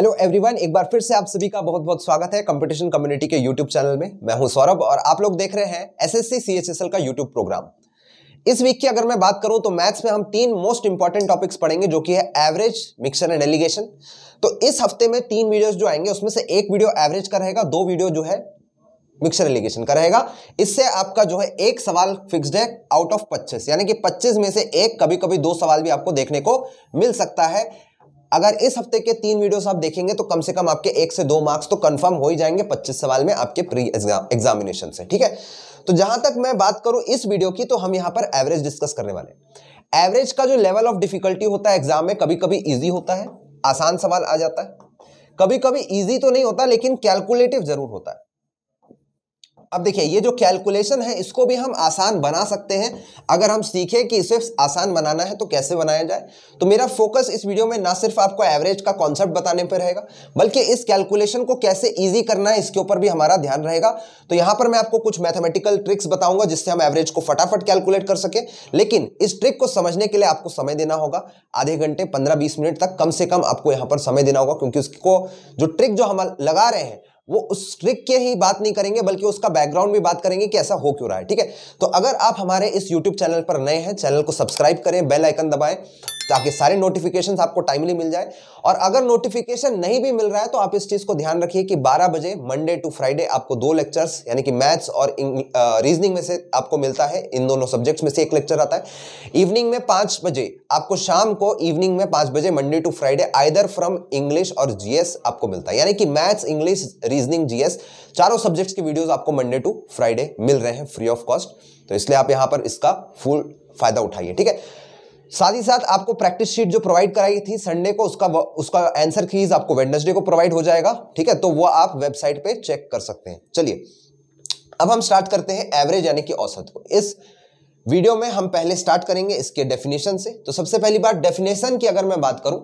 Hello everyone एक बार फिर से आप सभी का बहुत बहुत स्वागत है कंपटीशन कम्युनिटी के यूट्यूब चैनल में मैं हूं सौरभ और आप लोग देख रहे हैं एसएससी सीएचएसएल का यूट्यूब प्रोग्राम इस वीक की अगर मैं बात करूं तो मैथ्स में हम तीन मोस्ट इंपॉर्टेंट टॉपिक्स पढ़ेंगे जो कि है एवरेज मिक्सर एंड एलिगेशन तो इस हफ्ते में तीन वीडियोज जो आएंगे उसमें से एक वीडियो एवरेज का रहेगा दो वीडियो जो है मिक्सर एलिगेशन का रहेगा इससे आपका जो है एक सवाल फिक्स्ड है आउट ऑफ पच्चीस यानी कि पच्चीस में से एक कभी कभी दो सवाल भी आपको देखने को मिल सकता है अगर इस हफ्ते के तीन वीडियोस आप देखेंगे तो कम से कम आपके एक से दो मार्क्स तो कंफर्म हो ही जाएंगे 25 सवाल में आपके प्री एग्जामिनेशन से ठीक है तो जहां तक मैं बात करूं इस वीडियो की तो हम यहां पर एवरेज डिस्कस करने वाले एवरेज का जो लेवल ऑफ डिफिकल्टी होता है एग्जाम में कभी कभी ईजी होता है आसान सवाल आ जाता है कभी कभी ईजी तो नहीं होता लेकिन कैलकुलेटिव जरूर होता है अब देखिए ये जो कैलकुलेशन है इसको भी हम आसान बना सकते हैं अगर हम सीखें कि इसे आसान बनाना है तो कैसे बनाया जाए तो मेरा फोकस इस वीडियो में ना सिर्फ आपको एवरेज का कॉन्सेप्ट बताने पर रहेगा बल्कि इस कैलकुलेशन को कैसे ईजी करना है इसके ऊपर भी हमारा ध्यान रहेगा तो यहाँ पर मैं आपको कुछ मैथमेटिकल ट्रिक्स बताऊंगा जिससे हम एवरेज को फटाफट कैलकुलेट कर सकें लेकिन इस ट्रिक को समझने के लिए आपको समय देना होगा आधे घंटे पंद्रह बीस मिनट तक कम से कम आपको यहाँ पर समय देना होगा क्योंकि उसको जो ट्रिक जो हम लगा रहे हैं वो उस ट्रिक के ही बात नहीं करेंगे बल्कि उसका बैकग्राउंड भी बात करेंगे कि ऐसा हो क्यों रहा है ठीक है तो अगर आप हमारे इस यूट्यूब चैनल पर नए हैं चैनल को सब्सक्राइब करें बेल आइकन दबाएं ताकि सारे नोटिफिकेशन आपको टाइमली मिल जाए और अगर नोटिफिकेशन नहीं भी मिल रहा है तो आप इस चीज़ को ध्यान रखिए कि 12 बजे मंडे टू फ्राइडे आपको दो लेक्चर्स यानी कि मैथ्स और रीजनिंग में से आपको मिलता है इन दोनों सब्जेक्ट्स में से एक लेक्चर आता है इवनिंग में पांच बजे आपको शाम को इवनिंग में पांच बजे Monday to Friday either from English और जीएस आपको मिलता है यानी कि मैथ्स इंग्लिश रीजनिंग जीएस चारों सब्जेक्ट्स की वीडियोज आपको मंडे टू फ्राइडे मिल रहे हैं फ्री ऑफ कॉस्ट तो इसलिए आप यहां पर इसका फुल फायदा उठाइए ठीक है साथ ही साथ आपको प्रैक्टिस शीट जो प्रोवाइड कराई थी संडे को उसका उसका आंसर कीज आपको वेडनेसडे को प्रोवाइड हो जाएगा ठीक है तो वो आप वेबसाइट पे चेक कर सकते हैं चलिए अब हम स्टार्ट करते हैं एवरेज यानी कि औसत को इस वीडियो में हम पहले स्टार्ट करेंगे इसके डेफिनेशन से तो सबसे पहली बात डेफिनेशन की अगर मैं बात करूं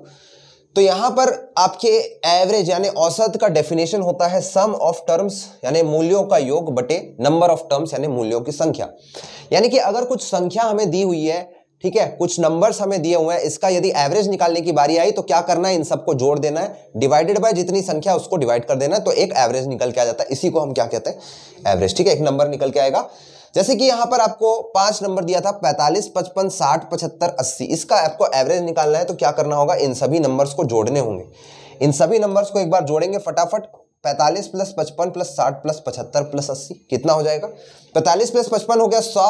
तो यहां पर आपके एवरेज यानी औसत का डेफिनेशन होता है सम ऑफ टर्म्स यानी मूल्यों का योग बटे नंबर ऑफ टर्म्स यानी मूल्यों की संख्या यानी कि अगर कुछ संख्या हमें दी हुई है ठीक है कुछ नंबर्स हमें दिए हुए हैं इसका यदि एवरेज निकालने की बारी आई तो क्या करना है इन सबको जोड़ देना है डिवाइडेड बाय जितनी संख्या उसको डिवाइड कर देना है तो एक एवरेज निकल के आ जाता है इसी को हम क्या कहते हैं एवरेज ठीक है एक नंबर निकल के आएगा जैसे कि यहां पर आपको पांच नंबर दिया था पैंतालीस पचपन साठ पचहत्तर अस्सी इसका आपको एवरेज निकालना है तो क्या करना होगा इन सभी नंबर्स को जोड़ने होंगे इन सभी नंबर्स को एक बार जोड़ेंगे फटाफट 45 प्लस पचपन प्लस साठ प्लस पचहत्तर प्लस अस्सी कितना हो जाएगा 45 प्लस पचपन हो गया सौ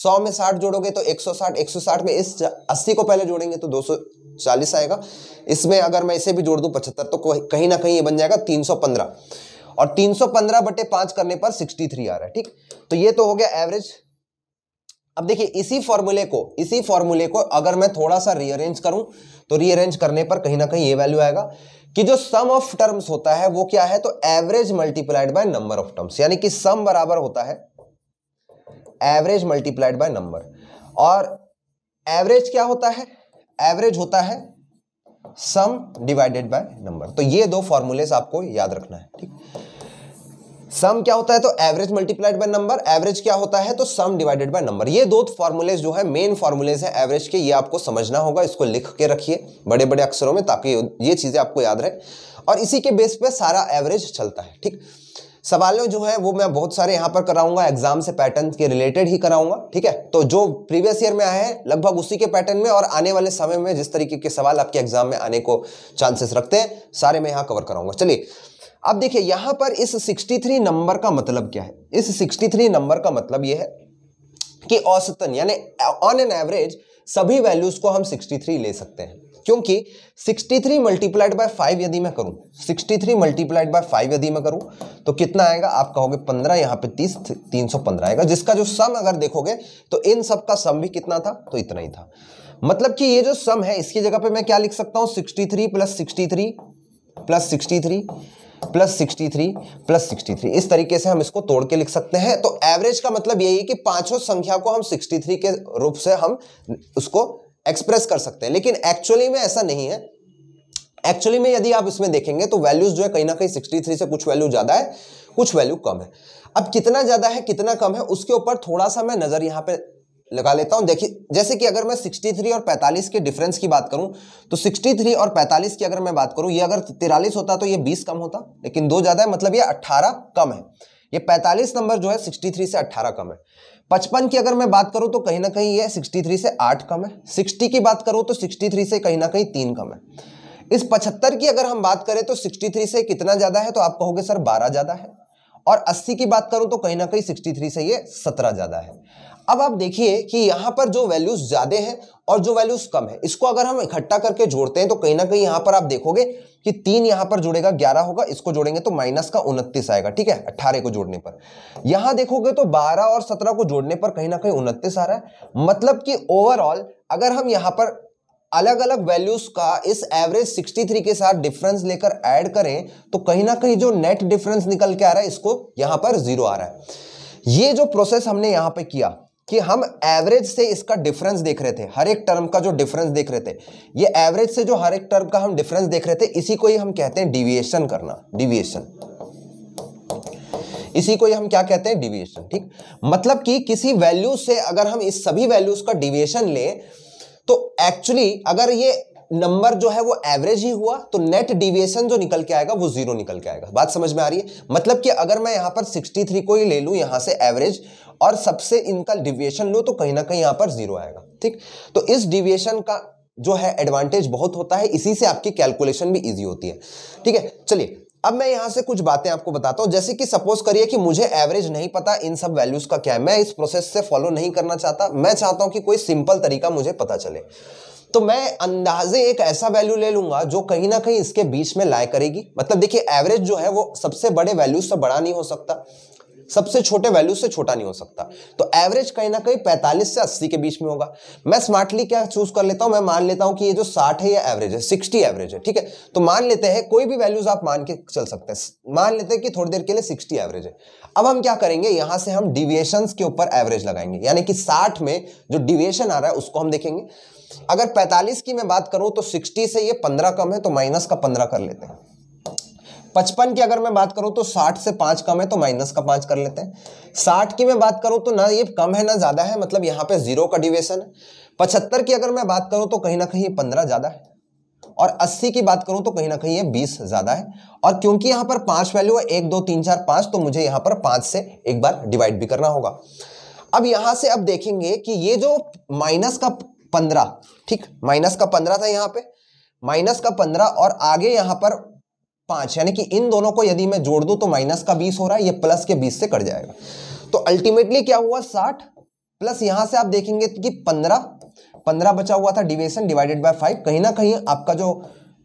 सौ में साठ जोड़ोगे तो एक सौ साठ एक सौ साठ में इस अस्सी को पहले जोड़ेंगे तो दो सौ चालीस आएगा इसमें अगर मैं इसे भी जोड़ दूं पचहत्तर तो कहीं ना कहीं ये बन जाएगा तीन सौ पंद्रह और तीन सौ पंद्रह बटे पांच करने पर सिक्सटी थ्री आ रहा है ठीक तो ये तो हो गया एवरेज अब देखिए इसी फॉर्मूले को इसी फॉर्मूले को अगर मैं थोड़ा सा रीअरेंज करूं तो रीअरेंज करने पर कहीं ना कहीं ये वैल्यू आएगा कि जो सम ऑफ टर्म्स होता है वो क्या है तो average multiplied by number of terms यानी कि सम बराबर होता है एवरेज मल्टीप्लाइड बाय नंबर और एवरेज क्या होता है एवरेज होता है सम डिवाइडेड बाय नंबर तो ये दो फॉर्मूले आपको याद रखना है ठीक सम क्या होता है तो average multiplied by number average क्या होता है तो सम डिवाइडेड बाय नंबर ये दो फॉर्मूले जो है मेन फॉर्मूलेज है एवरेज के ये आपको समझना होगा इसको लिख के रखिए बड़े बड़े अक्षरों में ताकि ये चीज़ें आपको याद रहे और इसी के बेस पे सारा एवरेज चलता है ठीक सवालों जो है वो मैं बहुत सारे यहाँ पर कराऊंगा एग्जाम से पैटर्न के रिलेटेड ही कराऊंगा ठीक है तो जो प्रीवियस ईयर में आए हैं लगभग उसी के पैटर्न में और आने वाले समय में जिस तरीके के सवाल आपके एग्जाम में आने को चांसेस रखते हैं सारे मैं यहाँ कवर कराऊंगा चलिए अब देखिए यहाँ पर इस सिक्सटी नंबर का मतलब क्या है इस सिक्सटी नंबर का मतलब यह है कि औसतन यानी ऑन एन एवरेज सभी वैल्यूज को हम सिक्सटी ले सकते हैं क्योंकि 63 मल्टीप्लाइड बाय फाइव यदि मैं करूं 63 मल्टीप्लाइड बाय फाइव यदि मैं करूं तो कितना आएगा आप कहोगे 15 यहां पे 30 315 आएगा जिसका जो सम अगर देखोगे तो इन सब का सम भी कितना था तो इतना ही था मतलब कि ये जो सम है इसकी जगह पे मैं क्या लिख सकता हूं sixty three plus sixty three plus sixty three plus sixty three plus sixty three इस तरीके से हम इसको तोड़ के लिख सकते हैं तो एवरेज का मतलब यही है कि पांचों संख्या को हम सिक्सटी थ्री के रूप से हम उसको एक्सप्रेस कर सकते हैं लेकिन एक्चुअली में ऐसा नहीं है एक्चुअली में यदि आप इसमें देखेंगे तो वैल्यूज जो है कहीं ना कहीं थ्री से कुछ वैल्यू ज़्यादा है कुछ वैल्यू कम है अब कितना ज़्यादा है कितना कम है उसके ऊपर थोड़ा सा मैं नज़र यहां पर लगा लेता हूं देखिए जैसे कि अगर मैं 63 और 45 के डिफरेंस की बात करूं तो 63 और 45 की अगर मैं बात करूं ये अगर तिरालीस होता तो ये बीस कम होता लेकिन दो ज़्यादा है मतलब ये अट्ठारह कम है ये 45 नंबर जो है 63 से 18 कम है पचपन की अगर मैं बात करूं तो कहीं ना कहीं ये 63 से आठ कम है 60 की बात करूं तो 63 से कहीं ना कहीं तीन कम है इस 75 की अगर हम बात करें तो 63 से कितना ज़्यादा है तो आप कहोगे सर 12 ज़्यादा है और 80 की बात करूं तो कहीं ना कहीं 63 से ये 17 ज़्यादा है अब आप देखिए कि यहाँ पर जो वैल्यूज ज्यादा है और जो वैल्यूज कम है इसको अगर हम इकट्ठा करके जोड़ते हैं तो कहीं ना कहीं यहाँ पर आप देखोगे कि तीन यहाँ पर जुड़ेगा ग्यारह होगा इसको जोड़ेंगे तो माइनस का उनतीस आएगा ठीक है अट्ठारह को जोड़ने पर यहाँ देखोगे तो बारह और सत्रह को जोड़ने पर कहीं ना कहीं उनतीस आ रहा है मतलब कि ओवरऑल अगर हम यहाँ पर अलग अलग वैल्यूज का इस एवरेज 63 के साथ डिफरेंस लेकर ऐड करें तो कहीं ना कहीं जो नेट डिफरेंस निकल के आ रहा है इसको यहां पर जीरो आ रहा है ये जो प्रोसेस हमने यहां पे किया कि हम एवरेज से इसका डिफरेंस देख रहे थे हर एक टर्म का जो डिफरेंस देख रहे थे ये एवरेज से जो हर एक टर्म का हम डिफरेंस देख रहे थे इसी को ही हम कहते हैं डिविएशन करना डिविएशन इसी को ही हम क्या कहते हैं डिविएशन ठीक मतलब कि किसी वैल्यू से अगर हम इस सभी वैल्यूज का डिविएशन ले तो एक्चुअली अगर ये नंबर जो है वो एवरेज ही हुआ तो नेट डिविएशन जो निकल के आएगा वो जीरो निकल के आएगा बात समझ में आ रही है मतलब कि अगर मैं यहां पर 63 को ही ले लूं यहां से एवरेज और सबसे इनका डिविएशन लो तो कहीं ना कहीं यहां पर जीरो आएगा ठीक तो इस डिविएशन का जो है एडवांटेज बहुत होता है इसी से आपकी कैलकुलेशन भी इजी होती है ठीक है चलिए अब मैं यहां से कुछ बातें आपको बताता हूं जैसे कि सपोज करिए कि मुझे एवरेज नहीं पता इन सब वैल्यूज का क्या है मैं इस प्रोसेस से फॉलो नहीं करना चाहता मैं चाहता हूं कि कोई सिंपल तरीका मुझे पता चले तो मैं अंदाजे एक ऐसा वैल्यू ले लूंगा जो कहीं ना कहीं इसके बीच में लाए करेगी मतलब देखिए एवरेज जो है वो सबसे बड़े वैल्यूज से बड़ा नहीं हो सकता सबसे छोटे वैल्यू से छोटा नहीं हो सकता तो एवरेज कहीं ना कहीं पैंतालीस से अस्सी के बीच में होगा मैं स्मार्टली क्या चूज कर लेता हूं मैं मान लेता हूं कि ये जो साठ है ये एवरेज है सिक्सटी एवरेज है ठीक है तो मान लेते हैं कोई भी वैल्यूज आप मान के चल सकते हैं मान लेते हैं कि थोड़ी देर के लिए सिक्सटी एवरेज है अब हम क्या करेंगे यहां से हम डिविएशन के ऊपर एवरेज लगाएंगे यानी कि साठ में जो डिविएशन आ रहा है उसको हम देखेंगे अगर 45 की मैं बात करूं तो 60 से ये 15 कम है तो माइनस का 15 कर लेते हैं पचपन की अगर मैं बात करूं तो साठ से पांच कम है तो माइनस का पांच कर लेते हैं साठ की मैं बात करूं तो ना ये कम है ना ज़्यादा है मतलब यहाँ पे जीरो का डिवेशन है पचहत्तर की अगर मैं बात करूं तो कहीं ना कहीं ये पंद्रह ज़्यादा है और अस्सी की बात करूं तो कहीं ना कहीं ये बीस ज़्यादा है और क्योंकि यहां पर पांच वैल्यू है एक दो तीन चार पांच तो मुझे यहाँ पर पांच से एक बार डिवाइड भी करना होगा अब यहाँ से अब देखेंगे कि ये जो माइनस का पंद्रह ठीक माइनस का पंद्रह था यहाँ पे माइनस का पंद्रह और आगे यहां पर पांच यानी कि इन दोनों को यदि मैं जोड़ दूँ तो माइनस का बीस हो रहा है ये प्लस के बीस से कट जाएगा तो अल्टीमेटली क्या हुआ साठ प्लस यहां से आप देखेंगे कि पंद्रह पंद्रह बचा हुआ था डिवेशन डिवाइडेड बाय फाइव कहीं ना कहीं आपका जो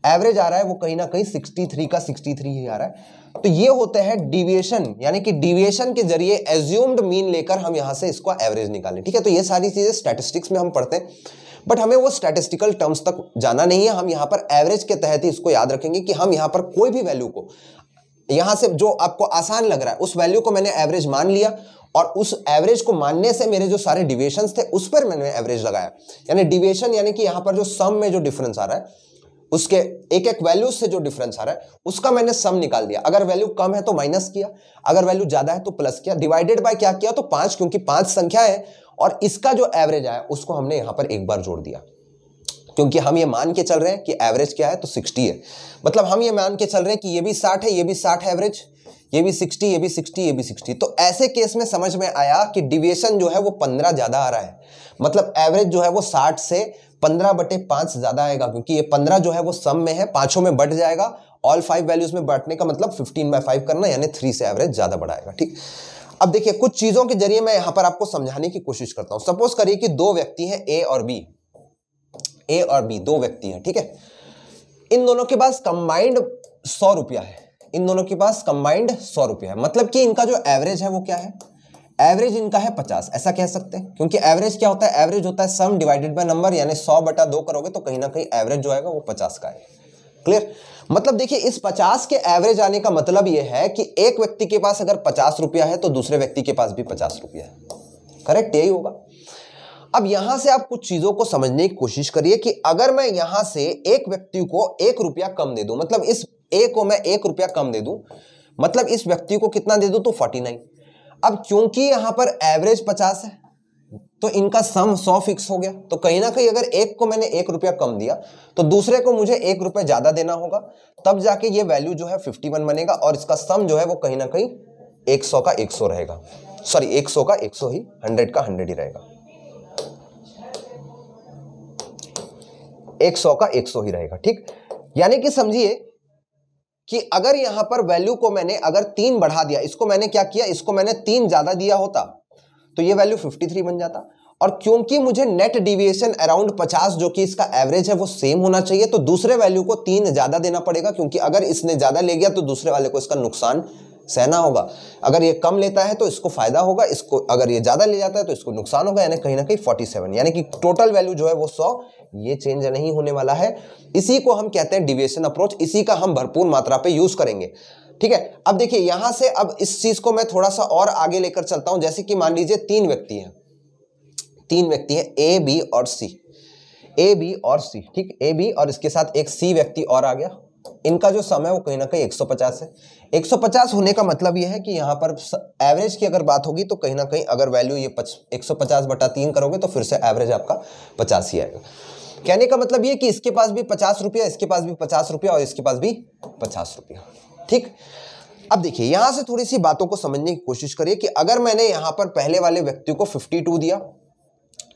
एवरेज आ रहा है वो कहीं ना कहीं सिक्सटी थ्री का सिक्सटी थ्री ही आ रहा है तो ये होता है डिविएशन यानी कि डिविएशन के जरिए एज्यूम्ड मीन लेकर हम यहां से इसको एवरेज निकालें ठीक है तो ये सारी चीजें स्टैटिस्टिक्स में हम पढ़ते हैं बट हमें वो स्टैटिस्टिकल टर्म्स तक जाना नहीं है हम यहाँ पर एवरेज के तहत ही इसको याद रखेंगे कि हम यहाँ पर कोई भी वैल्यू को यहाँ से जो आपको आसान लग रहा है उस वैल्यू को मैंने एवरेज मान लिया और उस एवरेज को मानने से मेरे जो सारे डिविएशन थे उस पर मैंने एवरेज लगाया यानी डिविएशन यानी कि यहाँ पर जो सम में जो डिफरेंस आ रहा है उसके एक एक वैल्यू से जो डिफरेंस आ रहा है उसका मैंने सम निकाल दिया अगर वैल्यू कम है तो माइनस किया अगर वैल्यू ज्यादा है तो प्लस किया डिवाइडेड बाय क्या किया तो पांच क्योंकि पांच संख्या है और इसका जो एवरेज आया उसको हमने यहाँ पर एक बार जोड़ दिया क्योंकि हम ये मान के चल रहे हैं कि एवरेज क्या है तो 60 है मतलब हम ये मान के चल रहे हैं कि ये भी 60 है ये भी 60 है एवरेज ये भी 60 ये भी 60 ये भी 60 तो ऐसे केस में समझ में आया कि डिविएशन जो है वो 15 ज़्यादा आ रहा है मतलब एवरेज जो है वो 60 से 15 बटे पाँच ज़्यादा आएगा क्योंकि ये पंद्रह जो है वो सम में है पाँचों में बढ़ जाएगा ऑल फाइव वैल्यूज में बांटने का मतलब फिफ्टीन बाई फाइव करना यानी थ्री से एवरेज ज़्यादा बढ़ाएगा ठीक अब देखिए कुछ चीजों के जरिए मैं यहां पर आपको समझाने की कोशिश करता हूं सपोज करिए कि दो व्यक्ति हैं ए और बी ए और बी दो व्यक्ति हैं ठीक है इन दोनों के पास कंबाइंड सौ रुपया है इन दोनों के पास कंबाइंड सौ रुपया है मतलब कि इनका जो एवरेज है वो क्या है एवरेज इनका है पचास ऐसा कह सकते हैं क्योंकि एवरेज क्या होता है एवरेज होता है सम डिवाइडेड बाय नंबर यानी सौ बटा दो करोगे तो कहीं ना कहीं एवरेज जो आएगा वो पचास का है क्लियर मतलब देखिए इस पचास के एवरेज आने का मतलब यह है कि एक व्यक्ति के पास अगर पचास रुपया है तो दूसरे व्यक्ति के पास भी पचास रुपया है करेक्ट यही होगा अब यहां से आप कुछ चीजों को समझने की कोशिश करिए कि अगर मैं यहां से एक व्यक्ति को एक रुपया कम दे दू मतलब इस ए को मैं एक रुपया कम दे दू मतलब इस व्यक्ति को कितना दे दू तो फोर्टी नाइन अब क्योंकि यहां पर एवरेज पचास है तो इनका सम सौ फिक्स हो गया तो कहीं ना कहीं अगर एक को मैंने एक रुपया कम दिया तो दूसरे को मुझे एक रुपया ज्यादा देना होगा तब जाके ये वैल्यू जो है फिफ्टी वन बनेगा और इसका सम जो है वो कहीं ना कहीं एक सौ का एक सौ रहेगा सॉरी एक सौ का एक सौ ही हंड्रेड का हंड्रेड ही रहेगा एक सौ का एक सौ ही रहेगा ठीक यानी कि समझिए कि अगर यहां पर वैल्यू को मैंने अगर तीन बढ़ा दिया इसको मैंने क्या किया इसको मैंने तीन ज्यादा दिया होता तो ये वैल्यू 53 बन जाता और क्योंकि मुझे नेट डिविएशन अराउंड 50 जो कि इसका एवरेज है वो सेम होना चाहिए तो दूसरे वैल्यू को तीन ज़्यादा देना पड़ेगा क्योंकि अगर इसने ज़्यादा ले गया तो दूसरे वाले को इसका नुकसान सहना होगा अगर ये कम लेता है तो इसको फायदा होगा इसको अगर ये ज़्यादा ले जाता है तो इसको नुकसान होगा यानी कहीं ना कहीं 47 यानी कि टोटल वैल्यू जो है वो 100 ये चेंज नहीं होने वाला है इसी को हम कहते हैं डिविएशन अप्रोच इसी का हम भरपूर मात्रा पे यूज़ करेंगे ठीक है अब देखिए यहां से अब इस चीज को मैं थोड़ा सा और आगे लेकर चलता हूं जैसे कि मान लीजिए तीन व्यक्ति हैं तीन व्यक्ति हैं ए बी और सी ए बी और सी ठीक ए बी और इसके साथ एक सी व्यक्ति और आ गया इनका जो समय वो कहीं ना कहीं 150 है 150 होने का मतलब ये है कि यहाँ पर एवरेज की अगर बात होगी तो कहीं ना कहीं अगर वैल्यू ये पच, 150 बटा तीन करोगे तो फिर से एवरेज आपका पचास ही आएगा कहने का मतलब ये कि इसके पास भी पचास रुपया इसके पास भी पचास रुपया और इसके पास भी पचास रुपया ठीक अब देखिए यहां से थोड़ी सी बातों को समझने की कोशिश करिए कि अगर मैंने यहां पर पहले वाले व्यक्ति को 52 दिया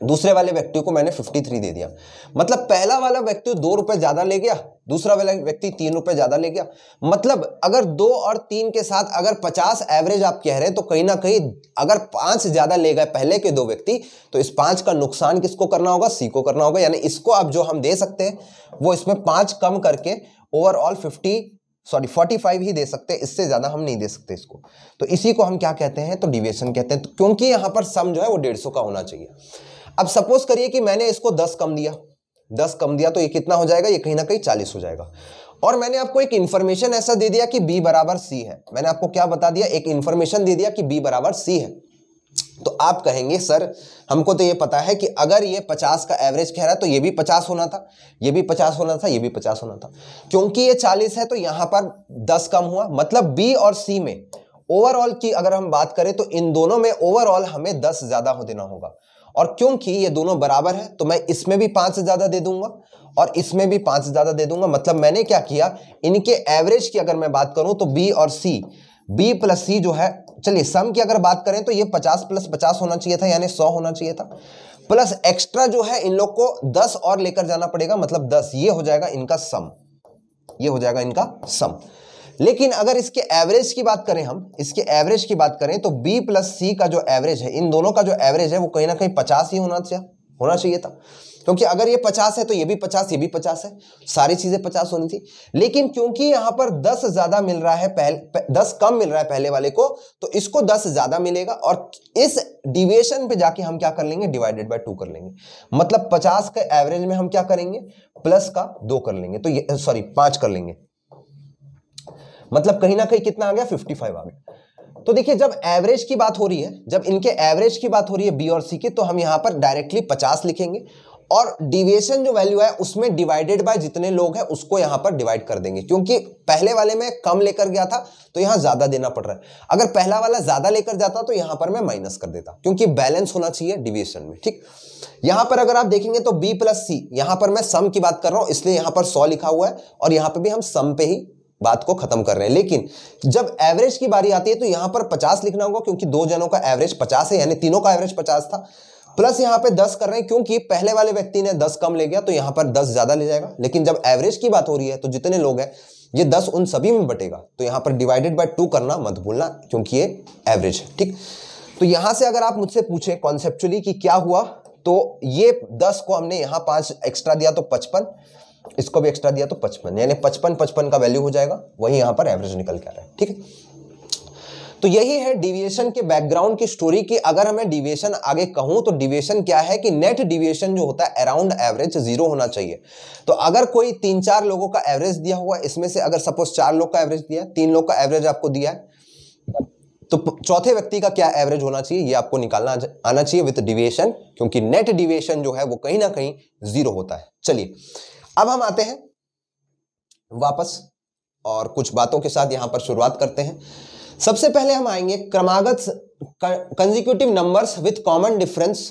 दूसरे वाले व्यक्ति को मैंने 53 दे दिया मतलब पहला वाला व्यक्ति दो रुपए ज्यादा ले गया दूसरा वाला व्यक्ति तीन रुपए ज्यादा ले गया मतलब अगर दो और तीन के साथ अगर पचास एवरेज आप कह रहे हैं तो कहीं ना कहीं अगर पांच ज्यादा ले गए पहले के दो व्यक्ति तो इस पांच का नुकसान किसको करना होगा सी को करना होगा यानी इसको आप जो हम दे सकते हैं वो इसमें पांच कम करके ओवरऑल फिफ्टी सॉरी फाइव ही दे सकते हैं इससे ज़्यादा हम नहीं दे सकते इसको तो इसी को हम क्या कहते हैं तो डिविएशन कहते हैं तो क्योंकि यहां पर सम जो है वो डेढ़ सौ का होना चाहिए अब सपोज करिए कि मैंने इसको दस कम दिया दस कम दिया तो ये कितना हो जाएगा ये कहीं ना कहीं चालीस हो जाएगा और मैंने आपको एक इन्फॉर्मेशन ऐसा दे दिया कि बी बराबर सी है मैंने आपको क्या बता दिया एक इन्फॉर्मेशन दे दिया कि बी बराबर सी है तो आप कहेंगे सर हमको तो ये पता है कि अगर ये 50 का एवरेज कह रहा है तो ये भी 50 होना था ये भी 50 होना था ये भी 50 होना था क्योंकि ये 40 है तो यहाँ पर 10 कम हुआ मतलब बी और सी में ओवरऑल की अगर हम बात करें तो इन दोनों में ओवरऑल हमें 10 ज़्यादा हो देना होगा और क्योंकि ये दोनों बराबर है तो मैं इसमें भी पाँच से ज़्यादा दे दूंगा और इसमें भी पाँच से ज़्यादा दे दूंगा मतलब मैंने क्या किया इनके एवरेज की अगर मैं बात करूँ तो बी और सी बी प्लस सी जो है चलिए सम की अगर बात करें तो ये पचास प्लस पचास होना चाहिए था यानी सौ होना चाहिए था प्लस एक्स्ट्रा जो है इन लोग को दस और लेकर जाना पड़ेगा मतलब दस ये हो जाएगा इनका सम ये हो जाएगा इनका सम लेकिन अगर इसके एवरेज की बात करें हम इसके एवरेज की बात करें तो बी प्लस सी का जो एवरेज है इन दोनों का जो एवरेज है वो कहीं ना कहीं पचास ही होना चाहिए होना चाहिए था क्योंकि अगर ये पचास है तो ये भी पचास ये भी पचास है सारी चीज़ें पचास होनी थी लेकिन क्योंकि यहां पर दस ज़्यादा मिल रहा है पहले दस कम मिल रहा है पहले वाले को तो इसको दस ज़्यादा मिलेगा और इस डिविएशन पे जाके हम क्या कर लेंगे डिवाइडेड बाय टू कर लेंगे मतलब पचास के एवरेज में हम क्या करेंगे प्लस का दो कर लेंगे तो सॉरी पांच कर लेंगे मतलब कहीं ना कहीं कितना आ गया फिफ्टी आ गया तो देखिए जब एवरेज की बात हो रही है जब इनके एवरेज की बात हो रही है बी और सी की तो हम यहां पर डायरेक्टली पचास लिखेंगे और डिविएशन जो वैल्यू है उसमें डिवाइडेड बाय जितने लोग हैं उसको यहां पर डिवाइड कर देंगे क्योंकि पहले वाले में कम लेकर गया था तो यहां ज़्यादा देना पड़ रहा है अगर पहला वाला ज़्यादा लेकर जाता तो यहां पर मैं माइनस कर देता क्योंकि बैलेंस होना चाहिए डिविएशन में ठीक यहां पर अगर आप देखेंगे तो बी प्लस सी यहाँ पर मैं सम की बात कर रहा हूं इसलिए यहां पर सौ लिखा हुआ है और यहां पर भी हम सम पे ही बात को खत्म कर रहे हैं लेकिन जब एवरेज की बारी आती है तो यहां पर पचास लिखना होगा क्योंकि दो जनों का एवरेज पचास है यानी तीनों का एवरेज पचास था प्लस यहां पे दस कर रहे हैं क्योंकि पहले वाले व्यक्ति ने दस कम ले गया तो यहां पर दस ज्यादा ले जाएगा लेकिन जब एवरेज की बात हो रही है तो जितने लोग हैं ये दस उन सभी में बटेगा तो यहां पर डिवाइडेड बाय टू करना मत भूलना क्योंकि ये एवरेज है ठीक तो यहां से अगर आप मुझसे पूछे कॉन्सेप्चुअली कि क्या हुआ तो ये दस को हमने यहां पांच एक्स्ट्रा दिया तो पचपन इसको भी एक्स्ट्रा दिया तो पचपन यानी पचपन पचपन का वैल्यू हो जाएगा वही यहां पर एवरेज निकल के आ रहा है ठीक है तो यही है डिविएशन के बैकग्राउंड की स्टोरी की अगर हमें डिविएशन आगे कहूं तो डिविएशन क्या है कि नेट डिविएशन जो होता है अराउंड एवरेज जीरो होना चाहिए तो अगर कोई तीन चार लोगों का एवरेज दिया हुआ इसमें से अगर सपोज चार लोग का एवरेज दिया तीन लोग का एवरेज आपको दिया है तो चौथे व्यक्ति का क्या एवरेज होना चाहिए ये आपको निकालना आना चाहिए विथ डिविएशन क्योंकि नेट डिविएशन जो है वो कहीं ना कहीं जीरो होता है चलिए अब हम आते हैं वापस और कुछ बातों के साथ यहां पर शुरुआत करते हैं सबसे पहले हम आएंगे क्रमागत consecutive numbers with common difference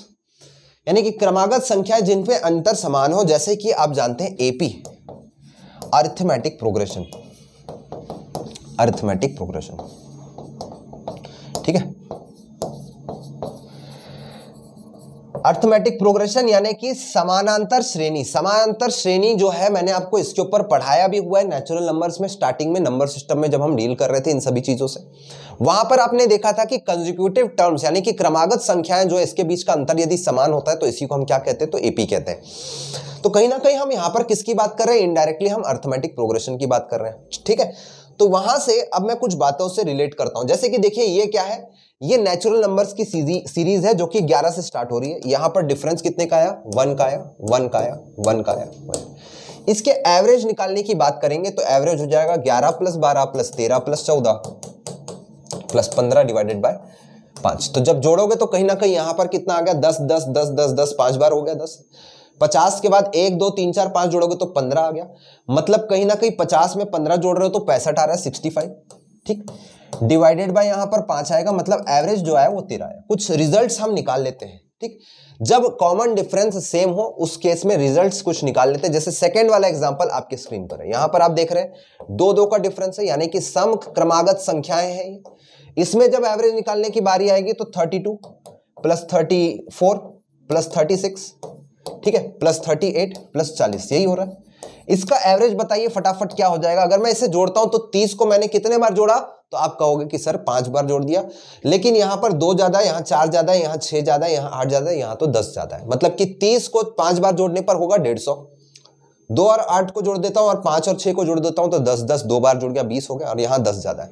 यानी कि क्रमागत संख्या जिन पे अंतर समान हो जैसे कि आप जानते हैं AP arithmetic progression arithmetic progression ठीक है अर्थमेटिक प्रोग्रेशन यानी कि समानांतर श्रेणी समानांतर श्रेणी जो है मैंने आपको इसके ऊपर पढ़ाया भी हुआ है नेचुरल नंबर्स में स्टार्टिंग में नंबर सिस्टम में जब हम डील कर रहे थे इन सभी चीजों से वहां पर आपने देखा था कि कंजिक्यूटिव टर्म्स यानी कि क्रमागत संख्याएं जो है इसके बीच का अंतर यदि समान होता है तो इसी को हम क्या कहते हैं तो एपी कहते हैं तो कहीं ना कहीं हम यहां पर किसकी बात कर रहे हैं इनडायरेक्टली हम अर्थमेटिक प्रोग्रेशन की बात कर रहे हैं ठीक है तो वहां से अब मैं कुछ बातों से रिलेट करता हूं जैसे कि देखिए ये क्या है ये नेचुरल नंबर्स की सीरीज है जो कि 11 से स्टार्ट हो रही है यहां पर डिफरेंस कितने का आया वन का आया वन का आया वन का आया इसके एवरेज निकालने की बात करेंगे तो एवरेज हो जाएगा 11 प्लस बारह प्लस तेरह प्लस चौदह प्लस पंद्रह डिवाइडेड बाय पांच तो जब जोड़ोगे तो कहीं ना कहीं यहां पर कितना आ गया दस दस दस दस दस पांच बार हो गया दस पचास के बाद एक दो तीन चार पांच जोड़ोगे तो पंद्रह आ गया मतलब कहीं ना कहीं पचास में पंद्रह जोड़ रहे हो तो पैंसठ आ रहा है सिक्सटी फाइव ठीक डिवाइडेड बाय यहां पर पांच आएगा मतलब एवरेज जो है वो तेरह है कुछ रिजल्ट्स हम निकाल लेते हैं ठीक जब कॉमन डिफरेंस सेम हो उस केस में रिजल्ट्स कुछ निकाल लेते हैं जैसे सेकंड वाला एग्जांपल आपके स्क्रीन पर है यहां पर आप देख रहे हैं दो दो का डिफरेंस है यानी कि सम क्रमागत संख्याएं हैं इसमें जब एवरेज निकालने की बारी आएगी तो thirty two plus thirty four plus thirty six ठीक है प्लस थर्टी एट प्लस चालीस यही हो रहा है इसका एवरेज बताइए फटाफट क्या हो जाएगा अगर मैं इसे जोड़ता हूं तो तीस को मैंने कितने बार जोड़ा तो आप कहोगे कि सर पांच बार जोड़ दिया लेकिन यहां पर दो ज्यादा यहां चार ज्यादा यहां छह ज्यादा यहां आठ ज्यादा यहां तो दस ज्यादा है मतलब कि तीस को पांच बार जोड़ने पर होगा डेढ़ सौ दो और आठ को जोड़ देता हूं और पांच और छह को जोड़ देता हूं तो दस दस दो बार जुड़ गया बीस हो गया और यहां दस ज़्यादा है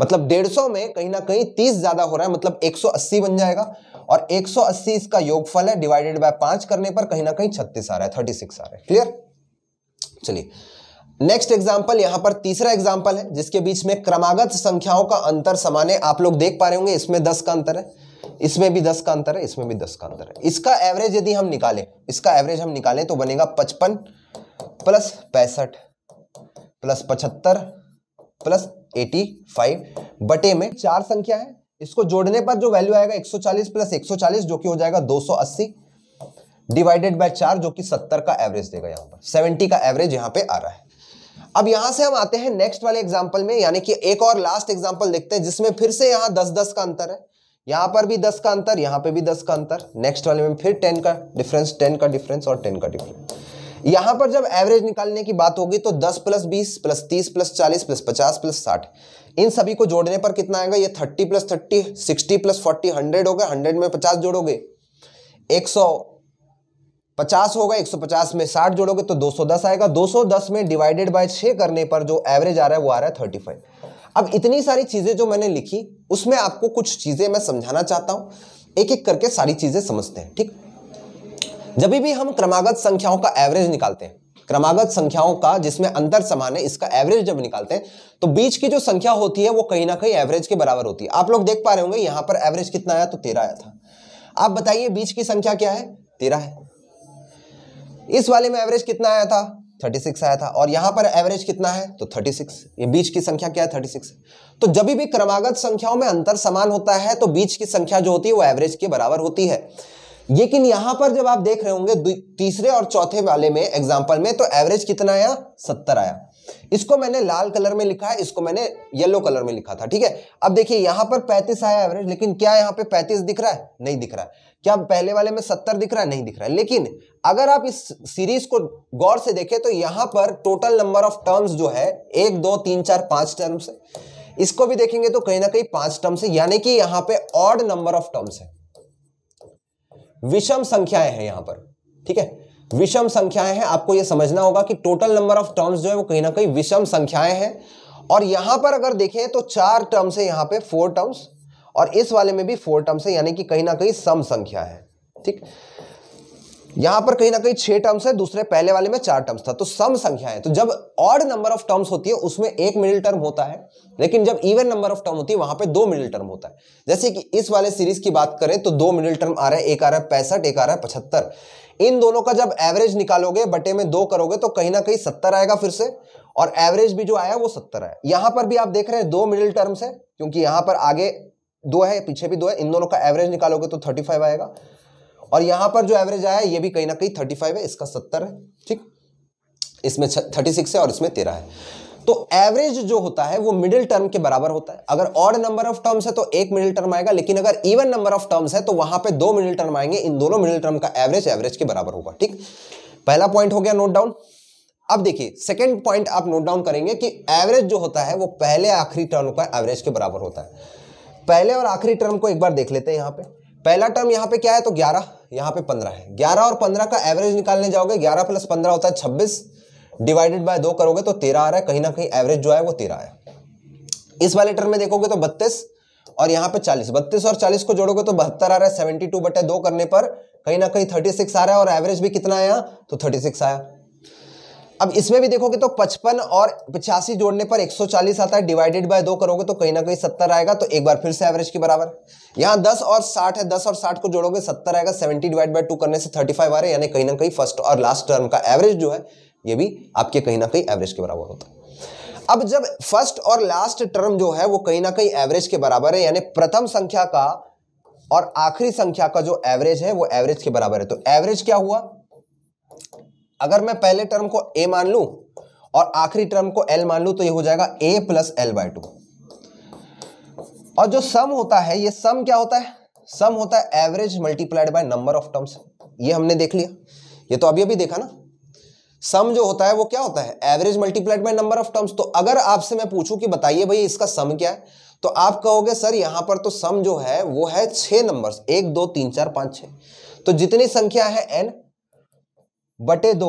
मतलब डेढ़ सौ में कहीं ना कहीं तीस ज़्यादा हो रहा है मतलब एक सौ अस्सी बन जाएगा और एक सौ अस्सी इसका योगफल है डिवाइडेड बाय पांच करने पर कहीं ना कहीं छत्तीस आ रहा है थर्टी सिक्स आ रहा है क्लियर चलिए नेक्स्ट एग्जाम्पल यहां पर तीसरा एग्जाम्पल है जिसके बीच में क्रमागत संख्याओं का अंतर समान है आप लोग देख पा रहे होंगे इसमें दस का अंतर है इसमें भी दस का अंतर है इसमें भी दस का अंतर है इसका एवरेज यदि हम निकालें इसका एवरेज हम निकालें तो बनेगा पचपन प्लस पैंसठ प्लस पचहत्तर प्लस एटी फाइव बटे में चार संख्या है इसको जोड़ने पर जो वैल्यू आएगा चालीस प्लस चालीस जो कि हो जाएगा अस्सी डिवाइडेड बाय चार जो कि सत्तर का एवरेज देगा यहाँ पर सेवेंटी का एवरेज यहाँ पे आ रहा है अब यहां से हम आते हैं नेक्स्ट वाले एग्जाम्पल में यानी कि एक और लास्ट एग्जाम्पल देखते हैं जिसमें फिर से यहाँ दस दस का अंतर है यहां पर भी दस का अंतर यहां पर भी दस का अंतर नेक्स्ट वाले में फिर टेन का डिफरेंस टेन का डिफरेंस और टेन का डिफरेंस यहां पर जब एवरेज निकालने की बात होगी तो दस प्लस बीस प्लस तीस प्लस चालीस प्लस पचास प्लस साठ इन सभी को जोड़ने पर कितना आएगा ये thirty plus thirty sixty plus forty hundred हो गया हंड्रेड में पचास जोड़ोगे एक सौ पचास होगा 150 में 60 जोड़ोगे तो 210 आएगा 210 में डिवाइडेड बाय 6 करने पर जो एवरेज आ रहा है वो आ रहा है 35 अब इतनी सारी चीज़ें जो मैंने लिखी उसमें आपको कुछ चीज़ें मैं समझाना चाहता हूँ एक एक करके सारी चीज़ें समझते हैं ठीक जब भी हम क्रमागत संख्याओं का एवरेज निकालते हैं क्रमागत संख्याओं का जिसमें अंतर समान है इसका एवरेज जब निकालते हैं तो बीच की जो संख्या होती है वो कहीं ना कहीं एवरेज के बराबर होती है आप लोग देख पा रहे होंगे यहाँ पर एवरेज कितना आया तो तेरह आया था आप बताइए बीच की संख्या क्या है तेरह है इस वाले में एवरेज कितना आया था 36 आया था और यहां पर एवरेज कितना है तो 36 ये बीच की संख्या क्या है 36 तो जब भी क्रमागत संख्याओं में अंतर समान होता है तो बीच की संख्या जो होती है वो एवरेज के बराबर होती है लेकिन यहां पर जब आप देख रहे होंगे तीसरे और चौथे वाले में एग्जाम्पल में तो एवरेज कितना आया सत्तर आया इसको मैंने लाल कलर में लिखा है इसको मैंने येलो कलर में लिखा था ठीक है अब देखिए यहां पर 35 आया एवरेज लेकिन क्या यहां पे पैंतीस दिख रहा है नहीं दिख रहा है क्या पहले वाले में सत्तर दिख रहा है नहीं दिख रहा है लेकिन अगर आप इस सीरीज को गौर से देखें तो यहां पर टोटल नंबर ऑफ टर्म्स जो है एक दो तीन चार पांच टर्म्स है इसको भी देखेंगे तो कहीं ना कहीं पांच टर्म्स है यानी कि यहां पे ऑड नंबर ऑफ टर्म्स है विषम संख्याएं हैं यहां पर ठीक है विषम संख्याएं हैं आपको यह समझना होगा कि टोटल नंबर ऑफ टर्म्स जो है वो कहीं ना कहीं विषम संख्याएं हैं और यहां पर अगर देखें तो चार टर्म्स है यहां पे फोर टर्म्स और इस वाले में भी फोर टर्म्स है यानी कि कहीं ना कहीं सम संख्या है ठीक यहां पर कहीं ना कहीं छह टर्म्स है दूसरे पहले वाले में चार टर्म्स था तो सम संख्या है तो जब ऑड नंबर ऑफ टर्म्स होती है उसमें एक मिडिल टर्म होता है लेकिन जब इवन नंबर ऑफ टर्म होती है वहां पे दो मिडिल टर्म होता है जैसे कि इस वाले सीरीज की बात करें तो दो मिडिल टर्म आ रहा है एक आ रहा है पैंसठ एक आ रहा है पचहत्तर इन दोनों का जब एवरेज निकालोगे बटे में दो करोगे तो कहीं ना कहीं सत्तर आएगा फिर से और एवरेज भी जो आया वो सत्तर है यहां पर भी आप देख रहे हैं दो मिडिल टर्म्स है क्योंकि यहां पर आगे दो है पीछे भी दो है इन दोनों का एवरेज निकालोगे तो थर्टी फाइव आएगा और यहां पर जो एवरेज आया ये भी कहीं ना कहीं थर्टी फाइव है इसका सत्तर है ठीक इसमें थर्टी सिक्स है और इसमें तेरह है तो एवरेज जो होता है वो मिडिल टर्म के बराबर होता है अगर ऑड नंबर ऑफ टर्म्स है तो एक मिडिल टर्म आएगा लेकिन अगर इवन नंबर ऑफ टर्म्स है तो वहां पे दो मिडिल टर्म आएंगे इन दोनों मिडिल टर्म का एवरेज एवरेज के बराबर होगा ठीक पहला पॉइंट हो गया नोट डाउन अब देखिए सेकेंड पॉइंट आप नोट डाउन करेंगे कि एवरेज जो होता है वो पहले आखिरी टर्म का एवरेज के बराबर होता है पहले और आखिरी टर्म को एक बार देख लेते हैं यहाँ पे पहला टर्म यहाँ पे क्या है तो 11 यहाँ पे 15 है 11 और 15 का एवरेज निकालने जाओगे 11 प्लस 15 होता है 26 डिवाइडेड बाय दो करोगे तो 13 आ रहा है कहीं ना कहीं एवरेज जो है वो 13 है इस वाले टर्म में देखोगे तो 32 और यहाँ पे 40 32 और 40 को जोड़ोगे तो बहत्तर आ रहा है 72 बटे दो करने पर कहीं ना कहीं 36 आ रहा है और एवरेज भी कितना आया तो 36 आया अब इसमें भी देखोगे तो 55 और पचासी जोड़ने पर 140 आता है डिवाइडेड बाय दो करोगे तो कहीं ना कहीं 70 आएगा तो एक बार फिर से एवरेज के बराबर यहाँ 10 और 60 है 10 और 60 को जोड़ोगे 70 आएगा 70 डिवाइड बाय टू करने से 35 आ रहे है यानी कहीं ना कहीं फर्स्ट और लास्ट टर्म का एवरेज जो है ये भी आपके कहीं ना कहीं एवरेज के बराबर होता है अब जब फर्स्ट और लास्ट टर्म जो है वो कहीं ना कहीं एवरेज के बराबर है यानी प्रथम संख्या का और आखिरी संख्या का जो एवरेज है वो एवरेज के बराबर है तो एवरेज क्या हुआ अगर मैं पहले टर्म को ए मान लू और आखिरी टर्म को एल मान लू तो ये हो जाएगा A plus L by two और जो सम होता है ये सम क्या होता है सम होता है average multiplied by number of terms ये हमने देख लिया ये तो अभी अभी देखा ना सम जो होता है वो क्या होता है average multiplied by number of terms तो अगर आपसे मैं पूछूं कि बताइए भाई इसका सम क्या है तो आप कहोगे सर यहां पर तो सम जो है वो है छह नंबर्स एक दो तीन चार पांच छह तो जितनी संख्या है एन बटे दो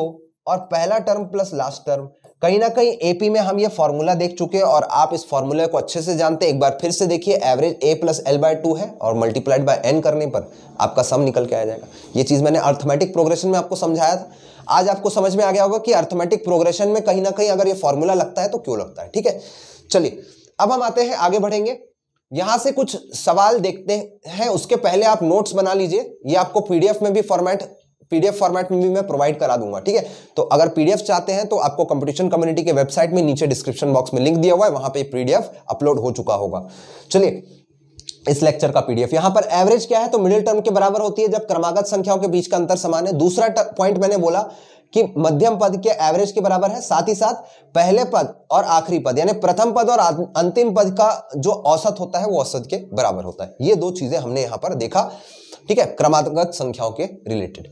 और पहला टर्म प्लस लास्ट टर्म कहीं ना कहीं एपी में हम ये फॉर्मूला देख चुके हैं और आप इस फॉर्मूला को अच्छे से जानते हैं एक बार फिर से देखिए average A plus L by two है और मल्टीप्लाइड बाय एन करने पर आपका सम निकल के आ जाएगा ये चीज़ मैंने अर्थमेटिक प्रोग्रेशन में आपको समझाया था आज आपको समझ में आ गया होगा कि अर्थमेटिक प्रोग्रेशन में कहीं ना कहीं अगर ये फॉर्मूला लगता है तो क्यों लगता है ठीक है चलिए अब हम आते हैं आगे बढ़ेंगे यहां से कुछ सवाल देखते हैं उसके पहले आप नोट्स बना लीजिए ये आपको पीडीएफ में भी फॉर्मेट पीडीएफ फॉर्मेट में भी मैं प्रोवाइड करा दूंगा ठीक है तो अगर पीडीएफ चाहते हैं तो आपको कंपटीशन कम्युनिटी के वेबसाइट में नीचे डिस्क्रिप्शन बॉक्स में लिंक दिया हुआ है वहां पर पीडीएफ अपलोड हो चुका होगा चलिए इस लेक्चर का पीडीएफ यहां पर एवरेज क्या है तो मिडिल टर्म के बराबर होती है जब क्रमागत संख्याओं के बीच का अंतर समान है दूसरा पॉइंट मैंने बोला कि मध्यम पद के एवरेज के बराबर है साथ ही साथ पहले पद और आखिरी पद यानी प्रथम पद और अंतिम पद का जो औसत होता है वो औसत के बराबर होता है ये दो चीजें हमने यहां पर देखा ठीक है क्रमागत संख्याओं के रिलेटेड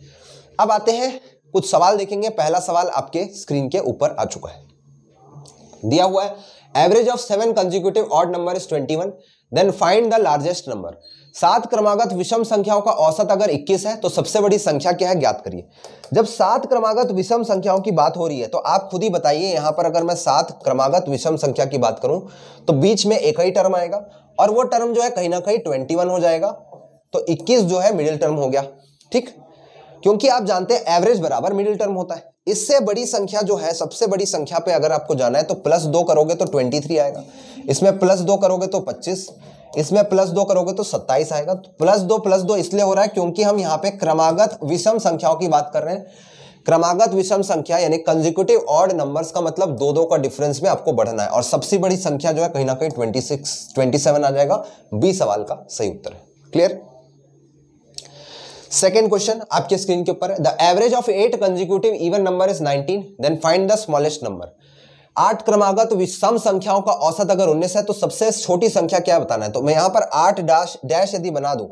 अब आते हैं कुछ सवाल देखेंगे पहला सवाल आपके स्क्रीन के ऊपर आ चुका है दिया हुआ है average of seven consecutive odd number is twenty one then find the largest number सात क्रमागत विषम संख्याओं का औसत अगर 21 है तो सबसे बड़ी संख्या क्या है ज्ञात करिए जब सात क्रमागत विषम संख्याओं की बात हो रही है तो आप खुद ही बताइए यहां पर अगर मैं सात क्रमागत विषम संख्या की बात करूं तो बीच में एक ही टर्म आएगा और वो टर्म जो है कहीं ना कहीं 21 हो जाएगा तो 21 जो है मिडिल टर्म हो गया ठीक क्योंकि आप जानते हैं एवरेज बराबर मिडिल टर्म होता है इससे बड़ी संख्या जो है सबसे बड़ी संख्या पे अगर आपको जाना है तो प्लस दो करोगे तो ट्वेंटी थ्री आएगा इसमें प्लस दो करोगे तो पच्चीस इसमें प्लस दो करोगे तो सत्ताईस आएगा प्लस दो प्लस दो इसलिए हो रहा है क्योंकि हम यहाँ पे क्रमागत विषम संख्याओं की बात कर रहे हैं क्रमागत विषम संख्या यानी कंजिक्यूटिव ऑड नंबर्स का मतलब दो दो का डिफरेंस में आपको बढ़ना है और सबसे बड़ी संख्या जो है कहीं ना कहीं 26, 27 आ जाएगा बी सवाल का सही उत्तर है क्लियर सेकेंड क्वेश्चन आपके स्क्रीन के ऊपर the average of eight consecutive even number is 19 then find the smallest number आठ क्रमागत सम संख्याओं का औसत अगर उन्नीस है तो सबसे छोटी संख्या क्या बताना है तो मैं यहां पर आठ डैश डैश यदि बना दू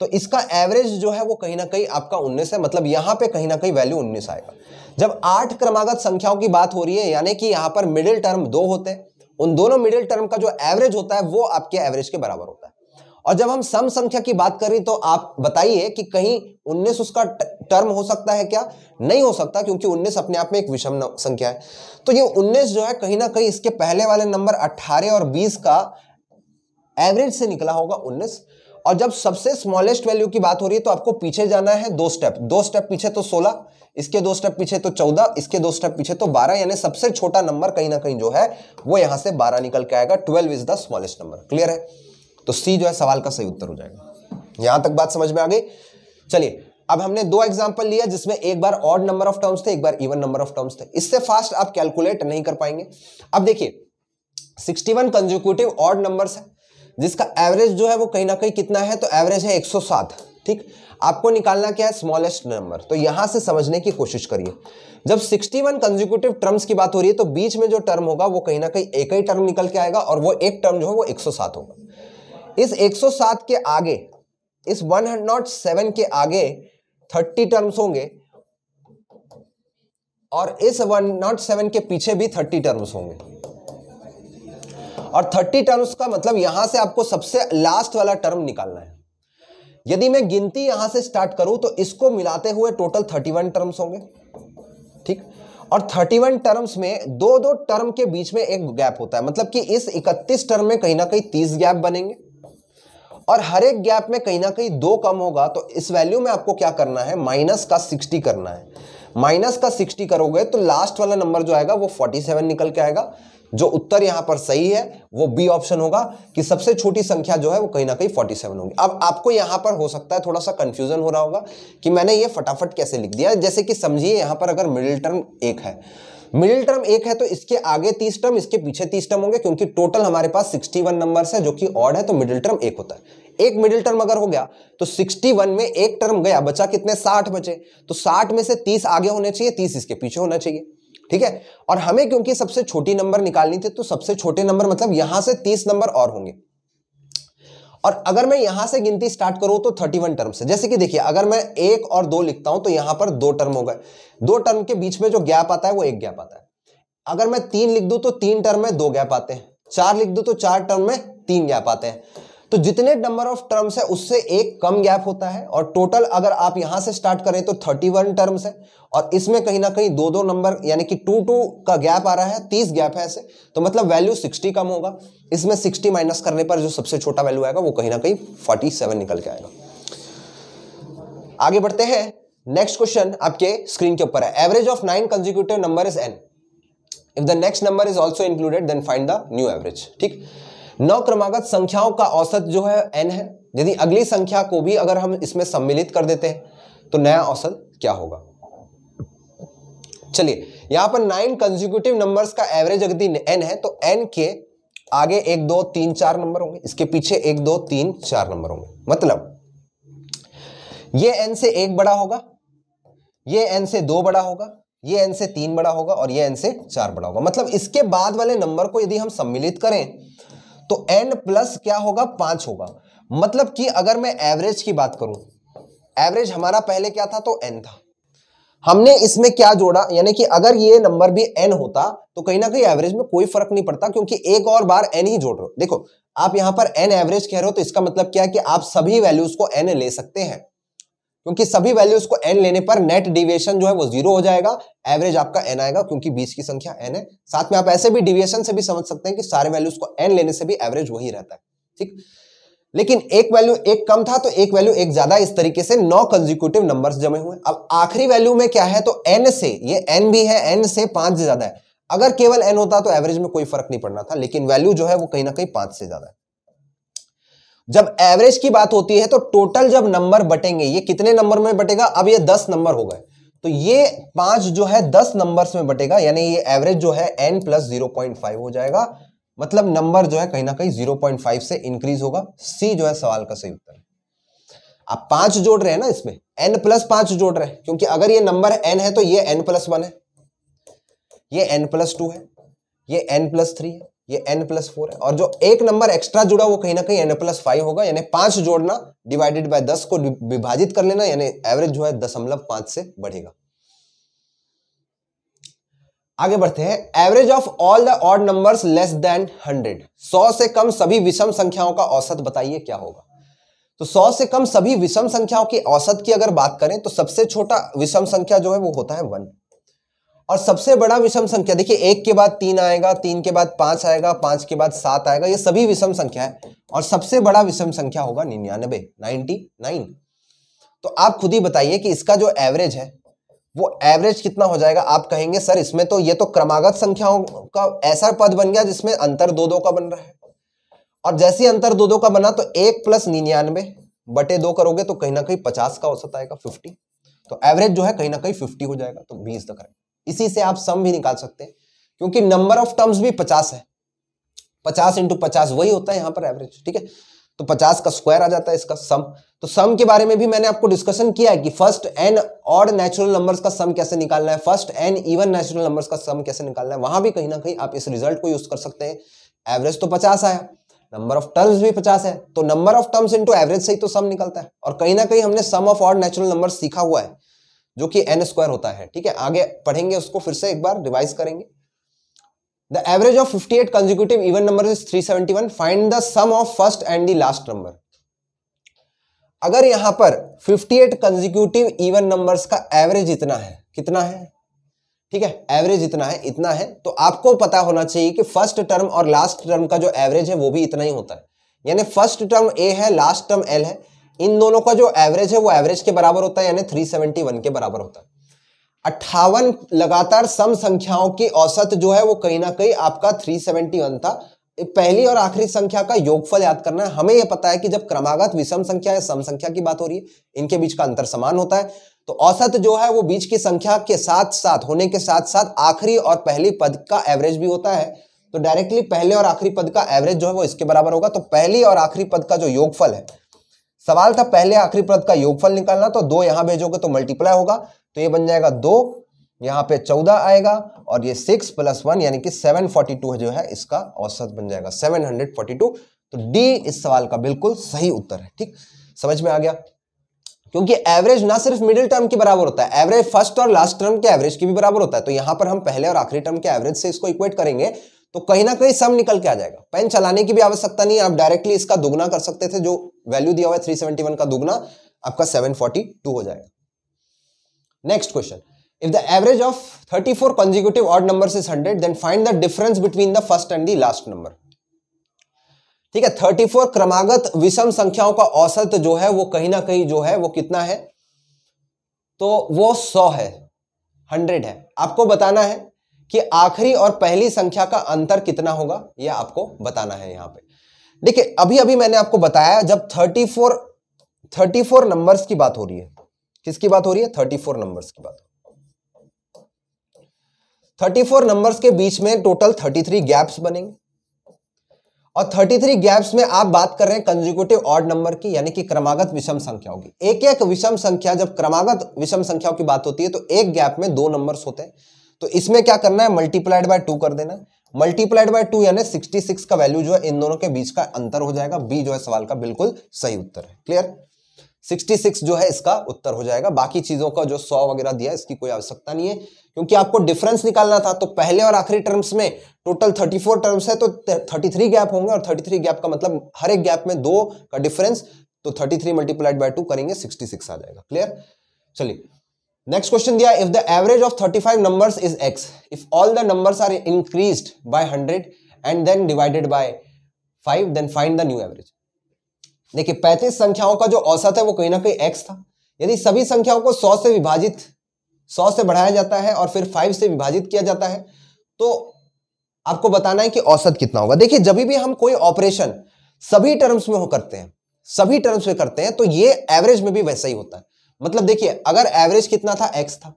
तो इसका एवरेज जो है वो कहीं ना कहीं आपका 19 है मतलब यहां पे कहीं ना कहीं वैल्यू 19 आएगा जब आठ क्रमागत संख्याओं की बात हो रही है यानी कि यहां पर मिडिल टर्म दो होते हैं उन दोनों मिडिल टर्म का जो एवरेज होता है वो आपके एवरेज के बराबर होता है और जब हम सम संख्या की बात करें तो आप बताइए कि कहीं उन्नीस उसका टर्म हो सकता है क्या नहीं हो सकता क्योंकि उन्नीस अपने आप में एक विषम संख्या है तो ये उन्नीस जो है कहीं ना कहीं इसके पहले वाले नंबर अट्ठारह और बीस का एवरेज से निकला होगा उन्नीस और जब सबसे स्मॉलेस्ट वैल्यू की बात हो रही है तो आपको पीछे जाना है दो स्टेप दो स्टेप पीछे तो सोलह इसके दो स्टेप पीछे तो चौदह इसके दो स्टेप पीछे तो बारह यानी सबसे छोटा नंबर कहीं ना कहीं जो है वो यहां से बारह निकल के आएगा twelve is the smallest number clear है तो सी जो है सवाल का सही उत्तर हो जाएगा यहां तक बात समझ में आ गई चलिए अब हमने दो एग्जाम्पल लिया जिसमें एक बार ऑड नंबर ऑफ टर्म्स थे एक बार इवन नंबर ऑफ टर्म्स थे इससे फास्ट आप कैलकुलेट नहीं कर पाएंगे अब देखिए 61 वन कंजुकेटिव ऑड नंबर है जिसका एवरेज जो है वो कहीं ना कहीं कितना है तो एवरेज है 107 ठीक आपको निकालना क्या है स्मॉलेस्ट नंबर तो यहां से समझने की कोशिश करिए जब 61 वन कंजिक्यूटिव टर्म्स की बात हो रही है तो बीच में जो टर्म होगा वो कहीं ना कहीं एक ही टर्म निकल के आएगा और वो एक टर्म जो है वो 107 होगा इस 107 के आगे इस 107 के आगे 30 टर्म्स होंगे और इस 107 के पीछे भी 30 टर्म्स होंगे और 30 टर्म्स का मतलब यहां से आपको सबसे लास्ट वाला टर्म निकालना है यदि मैं गिनती यहां से स्टार्ट करूं तो इसको मिलाते हुए टोटल 31 टर्म्स होंगे ठीक और 31 टर्म्स में दो दो टर्म के बीच में एक गैप होता है मतलब कि इस 31 टर्म में कहीं ना कहीं 30 गैप बनेंगे और हर एक गैप में कहीं ना कहीं दो कम होगा तो इस वैल्यू में आपको क्या करना है माइनस का सिक्सटी करना है माइनस का सिक्सटी करोगे तो लास्ट वाला नंबर जो आएगा वो फोर्टी सेवन निकल के आएगा जो उत्तर यहां पर सही है वो बी ऑप्शन होगा कि सबसे छोटी संख्या जो है वो कहीं ना कहीं 47 होगी अब आपको यहां पर हो सकता है थोड़ा सा कंफ्यूजन हो रहा होगा कि मैंने ये फटाफट कैसे लिख दिया जैसे कि समझिए यहां पर अगर मिडिल टर्म एक है मिडिल टर्म एक है तो इसके आगे तीस टर्म इसके पीछे तीस टर्म होंगे क्योंकि टोटल हमारे पास सिक्सटी वन नंबर है जो कि ऑड है तो मिडिल टर्म एक होता है एक मिडिल टर्म अगर हो गया तो 61 में एक टर्म गया बचा कितने 60 बचे तो 60 में से 30 आगे होने चाहिए 30 इसके पीछे होना चाहिए ठीक है और हमें क्योंकि सबसे छोटी नंबर निकालनी थी तो सबसे छोटे नंबर मतलब यहां से 30 नंबर और होंगे और अगर मैं यहां से गिनती स्टार्ट करूं तो 31 टर्म से जैसे कि देखिए अगर मैं एक और दो लिखता हूं तो यहां पर दो टर्म हो गए दो टर्म के बीच में जो गैप आता है वो एक गैप आता है अगर मैं तीन लिख दू तो तीन टर्म में दो गैप आते हैं चार लिख दू तो चार टर्म में तीन गैप आते हैं तो जितने नंबर ऑफ टर्म्स है उससे एक कम गैप होता है और टोटल अगर आप यहां से स्टार्ट करें तो 31 टर्म्स है और इसमें कहीं ना कहीं दो दो नंबर यानी कि टू टू का गैप आ रहा है तीस गैप है ऐसे तो मतलब वैल्यू सिक्सटी कम होगा इसमें सिक्सटी माइनस करने पर जो सबसे छोटा वैल्यू आएगा वो कहीं ना कहीं फोर्टी सेवन निकल के आएगा आगे बढ़ते हैं नेक्स्ट क्वेश्चन आपके स्क्रीन के ऊपर है average of nine consecutive number is N if the next number is also included then find the new average ठीक नौ क्रमागत संख्याओं का औसत जो है एन है यदि अगली संख्या को भी अगर हम इसमें सम्मिलित कर देते हैं तो नया औसत क्या होगा चलिए यहां पर नाइन कंजिक्यूटिव नंबर्स का एवरेज यदि एन है तो एन के आगे एक दो तीन चार नंबर होंगे इसके पीछे एक दो तीन चार नंबर होंगे मतलब ये एन से एक बड़ा होगा ये एन से दो बड़ा होगा ये एन से तीन बड़ा होगा और ये एन से चार बड़ा होगा मतलब इसके बाद वाले नंबर को यदि हम सम्मिलित करें तो एन प्लस क्या होगा पांच होगा मतलब कि अगर मैं एवरेज की बात करूं एवरेज हमारा पहले क्या था तो एन था हमने इसमें क्या जोड़ा यानी कि अगर ये नंबर भी एन होता तो कहीं ना कहीं एवरेज में कोई फर्क नहीं पड़ता क्योंकि एक और बार एन ही जोड़ रहे हो देखो आप यहां पर एन एवरेज कह रहे हो तो इसका मतलब क्या है कि आप सभी वैल्यूज को एन ले सकते हैं क्योंकि सभी वैल्यूज को एन लेने पर नेट डिविएशन जो है वो जीरो हो जाएगा एवरेज आपका एन आएगा क्योंकि बीस की संख्या एन है साथ में आप ऐसे भी डिविएशन से भी समझ सकते हैं कि सारे वैल्यूज को एन लेने से भी एवरेज वही रहता है ठीक लेकिन एक वैल्यू एक कम था तो एक वैल्यू एक ज्यादा इस तरीके से नौ कंजिक्यूटिव नंबर्स जमे हुए अब आखिरी वैल्यू में क्या है तो एन से ये एन भी है एन से पांच से ज्यादा है अगर केवल एन होता तो एवरेज में कोई फर्क नहीं पड़ना था लेकिन वैल्यू जो है वो कहीं ना कहीं पांच से ज्यादा है जब एवरेज की बात होती है तो टोटल जब नंबर बटेंगे ये कितने नंबर में बटेगा अब ये दस नंबर हो गए तो ये पांच जो है दस नंबर्स में बटेगा यानी ये एवरेज जो है N plus zero point five हो जाएगा मतलब नंबर जो है कहीं ना कहीं जीरो पॉइंट फाइव से इंक्रीज होगा सी जो है सवाल का सही उत्तर आप पांच जोड़ रहे हैं ना इसमें एन प्लस पांच जोड़ रहे हैं क्योंकि अगर ये नंबर एन है तो ये एन प्लस वन है ये एन प्लस टू है ये एन प्लस थ्री है ये एन प्लस फोर है और जो एक नंबर एक्स्ट्रा जुड़ा वो कहीं ना कहीं एन प्लस फाइव होगा यानी पांच जोड़ना डिवाइडेड बाय दस को विभाजित कर लेना यानी एवरेज जो है दशमलव पांच से बढ़ेगा आगे बढ़ते हैं average of all the odd numbers less than hundred सौ से कम सभी विषम संख्याओं का औसत बताइए क्या होगा तो सौ से कम सभी विषम संख्याओं की औसत की अगर बात करें तो सबसे छोटा विषम संख्या जो है वो होता है वन और सबसे बड़ा विषम संख्या देखिए एक के बाद तीन आएगा तीन के बाद पांच आएगा पांच के बाद सात आएगा ये सभी विषम संख्या है और सबसे बड़ा विषम संख्या होगा निन्यानबे नाइनटी नाइन तो आप खुद ही बताइए कि इसका जो एवरेज है वो एवरेज कितना हो जाएगा आप कहेंगे सर इसमें तो ये तो क्रमागत संख्याओं का ऐसा पद बन गया जिसमें अंतर दो दो का बन रहा है और जैसे अंतर दो दो का बना तो एक प्लस निन्यानबे बटे दो करोगे तो कहीं ना कहीं पचास का औसत आएगा फिफ्टी तो एवरेज जो है कहीं ना कहीं फिफ्टी हो जाएगा तो बीस द करेक्ट इसी से आप सम भी निकाल सकते हैं क्योंकि नंबर ऑफ टर्म्स भी पचास है पचास इंटू पचास वही होता है यहां पर एवरेज ठीक है तो पचास का स्क्वायर आ जाता है इसका सम तो सम के बारे में भी मैंने आपको डिस्कशन किया है कि फर्स्ट एन और नेचुरल नंबर्स का सम कैसे निकालना है first N even natural numbers का सम कैसे निकालना है वहां भी कहीं ना कहीं आप इस रिजल्ट को यूज कर सकते हैं एवरेज तो पचास आया नंबर ऑफ टर्म्स भी पचास है तो number of terms into average से ही तो सम निकलता है और कहीं ना कहीं हमने sum of odd natural number सीखा हुआ है जो कि एन स्क्वायर होता है ठीक है आगे पढ़ेंगे उसको फिर से एक बार रिवाइज करेंगे the average of 58 consecutive even number is 371 find the sum of first and the last number अगर यहां पर 58 कंजिक्यूटिव इवन नंबर का एवरेज इतना है कितना है ठीक है एवरेज इतना है इतना है तो आपको पता होना चाहिए कि फर्स्ट टर्म और लास्ट टर्म का जो एवरेज है वो भी इतना ही होता है यानी फर्स्ट टर्म ए है लास्ट टर्म एल है इन दोनों का जो एवरेज है वो एवरेज के बराबर होता है यानी 371 के बराबर होता है अट्ठावन लगातार सम संख्याओं की औसत जो है वो कहीं ना कहीं आपका 371 था पहली और आखिरी संख्या का योगफल याद करना है हमें यह पता है कि जब क्रमागत विषम संख्या या सम संख्या की बात हो रही है इनके बीच का अंतर समान होता है तो औसत जो है वो बीच की संख्या के साथ साथ होने के साथ साथ आखिरी और पहली पद का एवरेज भी होता है तो डायरेक्टली पहले और आखिरी पद का एवरेज जो है वो इसके बराबर होगा तो पहली और आखिरी पद का जो योगफल है सवाल था पहले आखिरी पद का योगफल निकालना तो दो यहां भेजोगे तो मल्टीप्लाई होगा तो ये बन जाएगा दो यहाँ पे चौदह आएगा और ये सिक्स प्लस वन यानी कि सेवन फोर्टी टू जो है इसका औसत बन जाएगा सेवन हंड्रेड फोर्टी टू तो डी इस सवाल का बिल्कुल सही उत्तर है ठीक समझ में आ गया क्योंकि एवरेज ना सिर्फ मिडिल टर्म के बराबर होता है एवरेज फर्स्ट और लास्ट टर्म के एवरेज के भी बराबर होता है तो यहां पर हम पहले और आखिरी टर्म के एवरेज से इसको इक्वेट करेंगे तो कहीं ना कहीं सम निकल के आ जाएगा पेन चलाने की भी आवश्यकता नहीं आप डायरेक्टली इसका दुगना कर सकते थे जो वैल्यू दिया हुआ है 371 का दुगना आपका 742 हो जाएगा next question if the average of 34 four consecutive odd number is hundred then find the difference between the first and the last number ठीक है 34 क्रमागत विषम संख्याओं का औसत जो है वो कहीं ना कहीं जो है वो कितना है तो वो सौ है हंड्रेड है आपको बताना है कि आखिरी और पहली संख्या का अंतर कितना होगा यह आपको बताना है यहां पे देखिए अभी अभी मैंने आपको बताया जब 34 34 नंबर्स की बात हो रही है किसकी बात हो रही है 34 नंबर्स की बात 34 नंबर्स के बीच में टोटल 33 गैप्स बनेंगे और 33 गैप्स में आप बात कर रहे हैं कंजिक्यूटिव ऑड नंबर की यानी कि क्रमागत विषम संख्या होगी एक एक विषम संख्या जब क्रमागत विषम संख्याओं की बात होती है तो एक गैप में दो नंबर्स होते हैं तो इसमें क्या करना है मल्टीप्लाइड बाय टू कर देना मल्टीप्लाइड बाय टू यानी सिक्सटी सिक्स का वैल्यू जो है इन दोनों के बीच का अंतर हो जाएगा बी जो है सवाल का बिल्कुल सही उत्तर है क्लियर सिक्सटी सिक्स जो है इसका उत्तर हो जाएगा बाकी चीजों का जो सौ वगैरह दिया इसकी कोई आवश्यकता नहीं है क्योंकि आपको डिफरेंस निकालना था तो पहले और आखिरी टर्म्स में टोटल थर्टी फोर टर्म्स है तो थर्टी थ्री गैप होंगे और थर्टी थ्री गैप का मतलब हर एक गैप में दो का डिफरेंस तो thirty three multiplied by two करेंगे सिक्सटी सिक्स आ जाएगा क्लियर चलिए नेक्स्ट क्वेश्चन दिया if the average of 35 number is X if all the number are increased by 100 and then divided by 5 then find the new average देखिए 35 संख्याओं का जो औसत है वो कहीं ना कहीं एक्स था यदि सभी संख्याओं को 100 से विभाजित 100 से बढ़ाया जाता है और फिर 5 से विभाजित किया जाता है तो आपको बताना है कि औसत कितना होगा देखिए जब भी हम कोई ऑपरेशन सभी टर्म्स में हो करते हैं सभी टर्म्स में करते हैं तो ये एवरेज में भी वैसा ही होता है मतलब देखिए अगर एवरेज कितना था एक्स था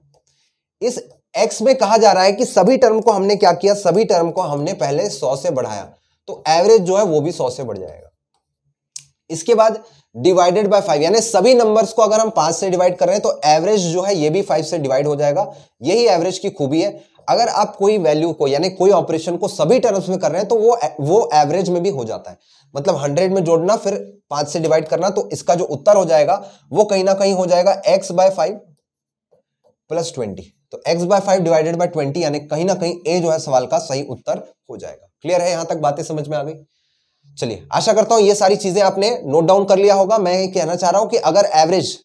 इस एक्स में कहा जा रहा है कि सभी टर्म को हमने क्या किया सभी टर्म को हमने पहले सौ से बढ़ाया तो एवरेज जो है वो भी सौ से बढ़ जाएगा इसके बाद डिवाइडेड बाय फाइव यानी सभी नंबर्स को अगर हम पांच से डिवाइड कर रहे हैं तो एवरेज जो है ये भी फाइव से डिवाइड हो जाएगा यही एवरेज की खूबी है अगर आप कोई वैल्यू को यानी कोई ऑपरेशन को सभी टर्म्स में कर रहे हैं तो वो वो एवरेज में भी हो जाता है मतलब हंड्रेड में जोड़ना फिर पांच से डिवाइड करना तो इसका जो उत्तर हो जाएगा वो कहीं ना कहीं हो जाएगा X by five plus twenty तो x by five divided by twenty यानी कहीं ना कहीं ए जो है सवाल का सही उत्तर हो जाएगा क्लियर है यहां तक बातें समझ में आ गई चलिए आशा करता हूं ये सारी चीजें आपने नोट डाउन कर लिया होगा मैं कहना चाह रहा हूं कि अगर एवरेज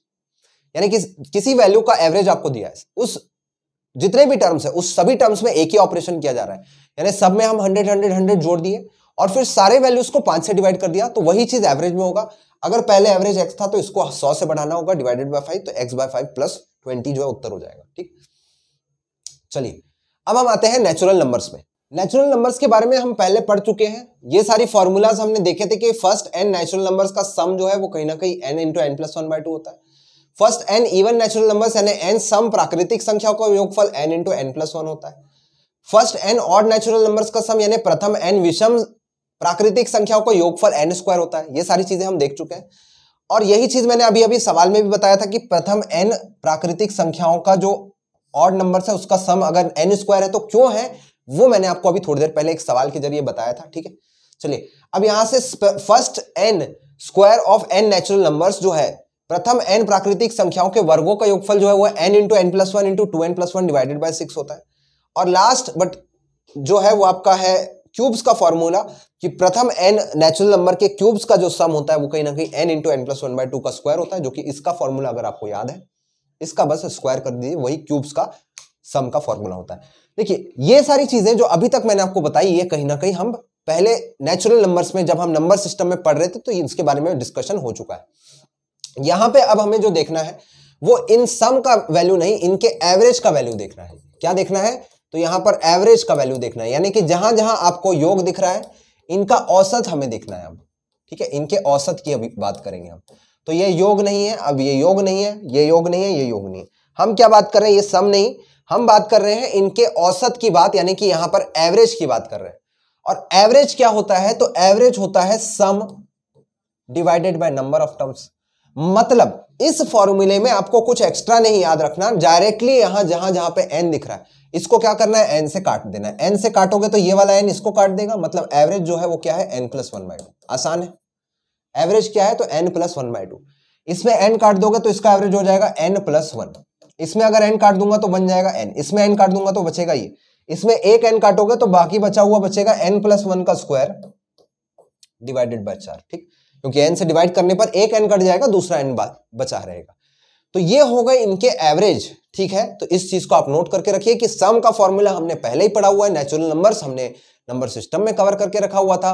यानी कि किसी वैल्यू का एवरेज आपको दिया है उस जितने भी टर्म्स है उस सभी टर्म्स में एक ही ऑपरेशन किया जा रहा है यानी सब में हम हंड्रेड हंड्रेड हंड्रेड जोड़ दिए और फिर सारे वैल्यूज को पांच से डिवाइड कर दिया तो वही चीज एवरेज में होगा अगर पहले एवरेज एक्स था तो इसको सौ से बढ़ाना होगा डिवाइडेड बाय फाइव तो X by five plus twenty जो है उत्तर हो जाएगा ठीक चलिए अब हम आते हैं नेचुरल नंबर्स में नेचुरल नंबर्स के बारे में हम पहले पढ़ चुके हैं ये सारी फॉर्मूलाज हमने देखे थे कि फर्स्ट एन नेचुरल नंबर्स का सम जो है वो कहीं ना कहीं N into N plus one by two होता है first N even natural number N sum प्राकृतिक संख्याओं का योगफल N into N plus one होता है first N odd natural numbers का सम यानी प्रथम एन विषम प्राकृतिक संख्याओं का योगफल एन स्क्वायर होता है ये सारी चीजें हम देख चुके हैं और यही चीज मैंने अभी अभी सवाल में भी बताया था कि प्रथम एन प्राकृतिक संख्याओं का जो ऑड नंबर है उसका सम अगर एन स्क्वायर है तो क्यों है वो मैंने आपको अभी थोड़ी देर पहले एक सवाल के जरिए बताया था ठीक है चलिए अब यहां से first N square of N natural numbers जो है प्रथम एन प्राकृतिक संख्याओं के वर्गों का योगफल जो है वो N into N plus one into two N plus one divided by six होता है और लास्ट बट जो है वो आपका है क्यूब्स का फॉर्मूला कि प्रथम एन नेचुरल नंबर के क्यूब्स का जो सम होता है वो कहीं ना कहीं N into N plus one by two का स्क्वायर होता है जो कि इसका फॉर्मूला अगर आपको याद है इसका बस स्क्वायर कर दीजिए वही क्यूब्स का सम का फॉर्मूला होता है देखिए ये सारी चीजें जो अभी तक मैंने आपको बताई ये कहीं ना कहीं हम पहले नेचुरल नंबर्स में जब हम नंबर सिस्टम में पढ़ रहे थे तो इसके बारे में डिस्कशन हो चुका है यहां पे अब हमें जो देखना है वो इन सम का वैल्यू नहीं इनके एवरेज का वैल्यू देखना है क्या देखना है तो यहां पर एवरेज का वैल्यू देखना है यानी कि जहां जहां आपको योग दिख रहा है इनका औसत हमें देखना है अब ठीक है इनके औसत की अभी बात करेंगे हम तो ये योग नहीं है अब ये योग नहीं है ये योग नहीं है ये योग नहीं है हम क्या बात कर रहे हैं ये सम नहीं हम बात कर रहे हैं इनके औसत की बात यानी कि यहां पर एवरेज की बात कर रहे हैं और एवरेज क्या होता है तो एवरेज होता है sum divided by number of terms मतलब इस फॉर्मूले में आपको कुछ एक्स्ट्रा नहीं याद रखना डायरेक्टली यहां जहां जहां पे एन दिख रहा है इसको क्या करना है एन से काट देना है एन से काटोगे तो ये वाला एन इसको काट देगा मतलब एवरेज जो है वो क्या है N plus one by two आसान है एवरेज क्या है तो N plus one by two इसमें एन काट दोगे तो इसका एवरेज हो जाएगा एन प्लस वन इसमें अगर एन काट दूंगा तो बन जाएगा एन इसमें एन काट दूंगा तो बचेगा ये इसमें एक एन काटोगे तो बाकी बचा हुआ बचेगा एन प्लस वन का स्क्वायर डिवाइडेड बाय चार ठीक क्योंकि एन से डिवाइड करने पर एक एन कट जाएगा दूसरा एन बचा रहेगा तो ये हो गए इनके एवरेज ठीक है तो इस चीज को आप नोट करके रखिए कि सम का फॉर्मूला हमने पहले ही पढ़ा हुआ है नेचुरल नंबर हमने नंबर सिस्टम में कवर करके रखा हुआ था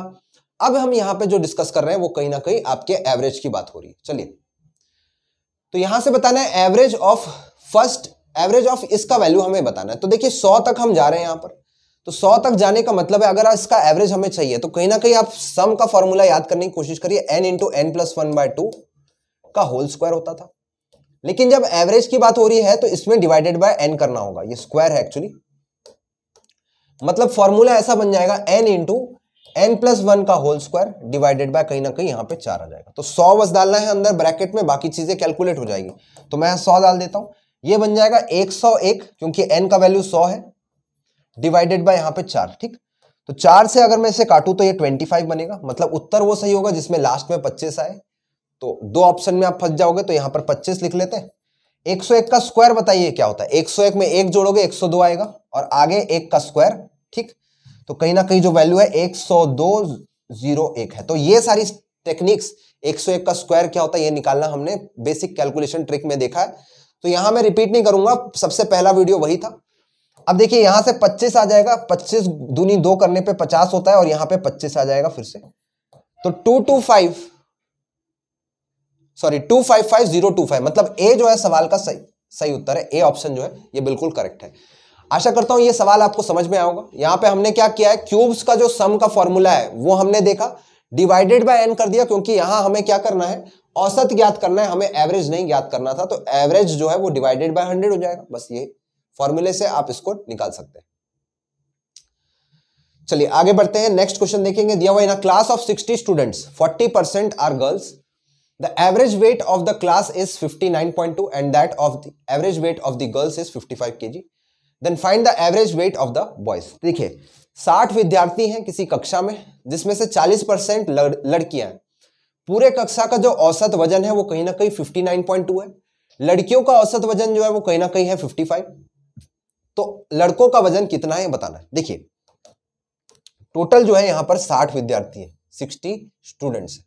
अब हम यहां पे जो डिस्कस कर रहे हैं वो कहीं ना कहीं आपके एवरेज की बात हो रही है चलिए तो यहां से बताना है average of first average of इसका वैल्यू हमें बताना है तो देखिए सौ तक हम जा रहे हैं यहां पर तो सौ तक जाने का मतलब है अगर इसका एवरेज हमें चाहिए तो कहीं ना कहीं आप सम का फॉर्मूला याद करने की कोशिश करिए N into N plus one by two का होल स्क्वायर होता था लेकिन जब एवरेज की बात हो रही है तो इसमें डिवाइडेड बाय एन करना होगा ये स्क्वायर है एक्चुअली मतलब फॉर्मूला ऐसा बन जाएगा N into N plus one का होल स्क्वायर डिवाइडेड बाय कहीं ना कहीं यहां पे चार आ जाएगा तो सौ बस डालना है अंदर ब्रैकेट में बाकी चीजें कैलकुलेट हो जाएगी तो मैं सौ डाल देता हूं ये बन जाएगा एक सौ एक क्योंकि एन का वैल्यू सौ है डिवाइडेड बाय यहाँ पे चार ठीक तो चार से अगर मैं इसे काटू तो ये ट्वेंटी फाइव बनेगा मतलब उत्तर वो सही होगा जिसमें लास्ट में पच्चीस आए तो दो ऑप्शन में आप फंस जाओगे तो यहाँ पर पच्चीस लिख लेते हैं एक सौ एक का स्क्वायर बताइए क्या होता है एक सौ एक में एक जोड़ोगे एक सौ दो आएगा और आगे एक का स्क्वायर ठीक तो कहीं ना कहीं जो वैल्यू है एक सौ दो जीरो एक है तो ये सारी टेक्निक्स एक सौ एक का स्क्वायर क्या होता है ये निकालना हमने बेसिक कैलकुलेशन ट्रिक में देखा है तो यहां मैं रिपीट नहीं करूंगा सबसे पहला वीडियो वही था अब देखिए यहां से 25 आ जाएगा 25 दूनी दो करने पे 50 होता है और यहां पे 25 आ जाएगा फिर से तो two two five sorry two five five zero two five मतलब ए जो है सवाल का सही सही उत्तर है ए ऑप्शन जो है ये बिल्कुल करेक्ट है आशा करता हूं ये सवाल आपको समझ में आएगा यहां पे हमने क्या किया है क्यूब्स का जो सम का फॉर्मूला है वो हमने देखा डिवाइडेड बाय एन कर दिया क्योंकि यहां हमें क्या करना है औसत ज्ञात करना है हमें एवरेज नहीं ज्ञात करना था तो एवरेज जो है वो डिवाइडेड बाय हंड्रेड हो जाएगा बस ये फॉर्मूले से आप इसको निकाल सकते हैं चलिए आगे बढ़ते हैं नेक्स्ट क्वेश्चन देखेंगे दिया हुआ है a class of 60 students 40 percent are girls the average weight of the class is 59.2 and that of the average weight of the girls is 55 KG then find the average weight of the boys देखिए 60 विद्यार्थी हैं किसी कक्षा में जिसमें से 40 percent लड़कियां पूरे कक्षा का जो औसत वजन है वो कहीं ना कहीं 59.2 है लड़कियों का औसत वजन जो है वो कहीं ना कहीं है 55 तो लड़कों का वजन कितना है बताना है देखिए टोटल जो है यहां पर साठ विद्यार्थी है सिक्सटी स्टूडेंट्स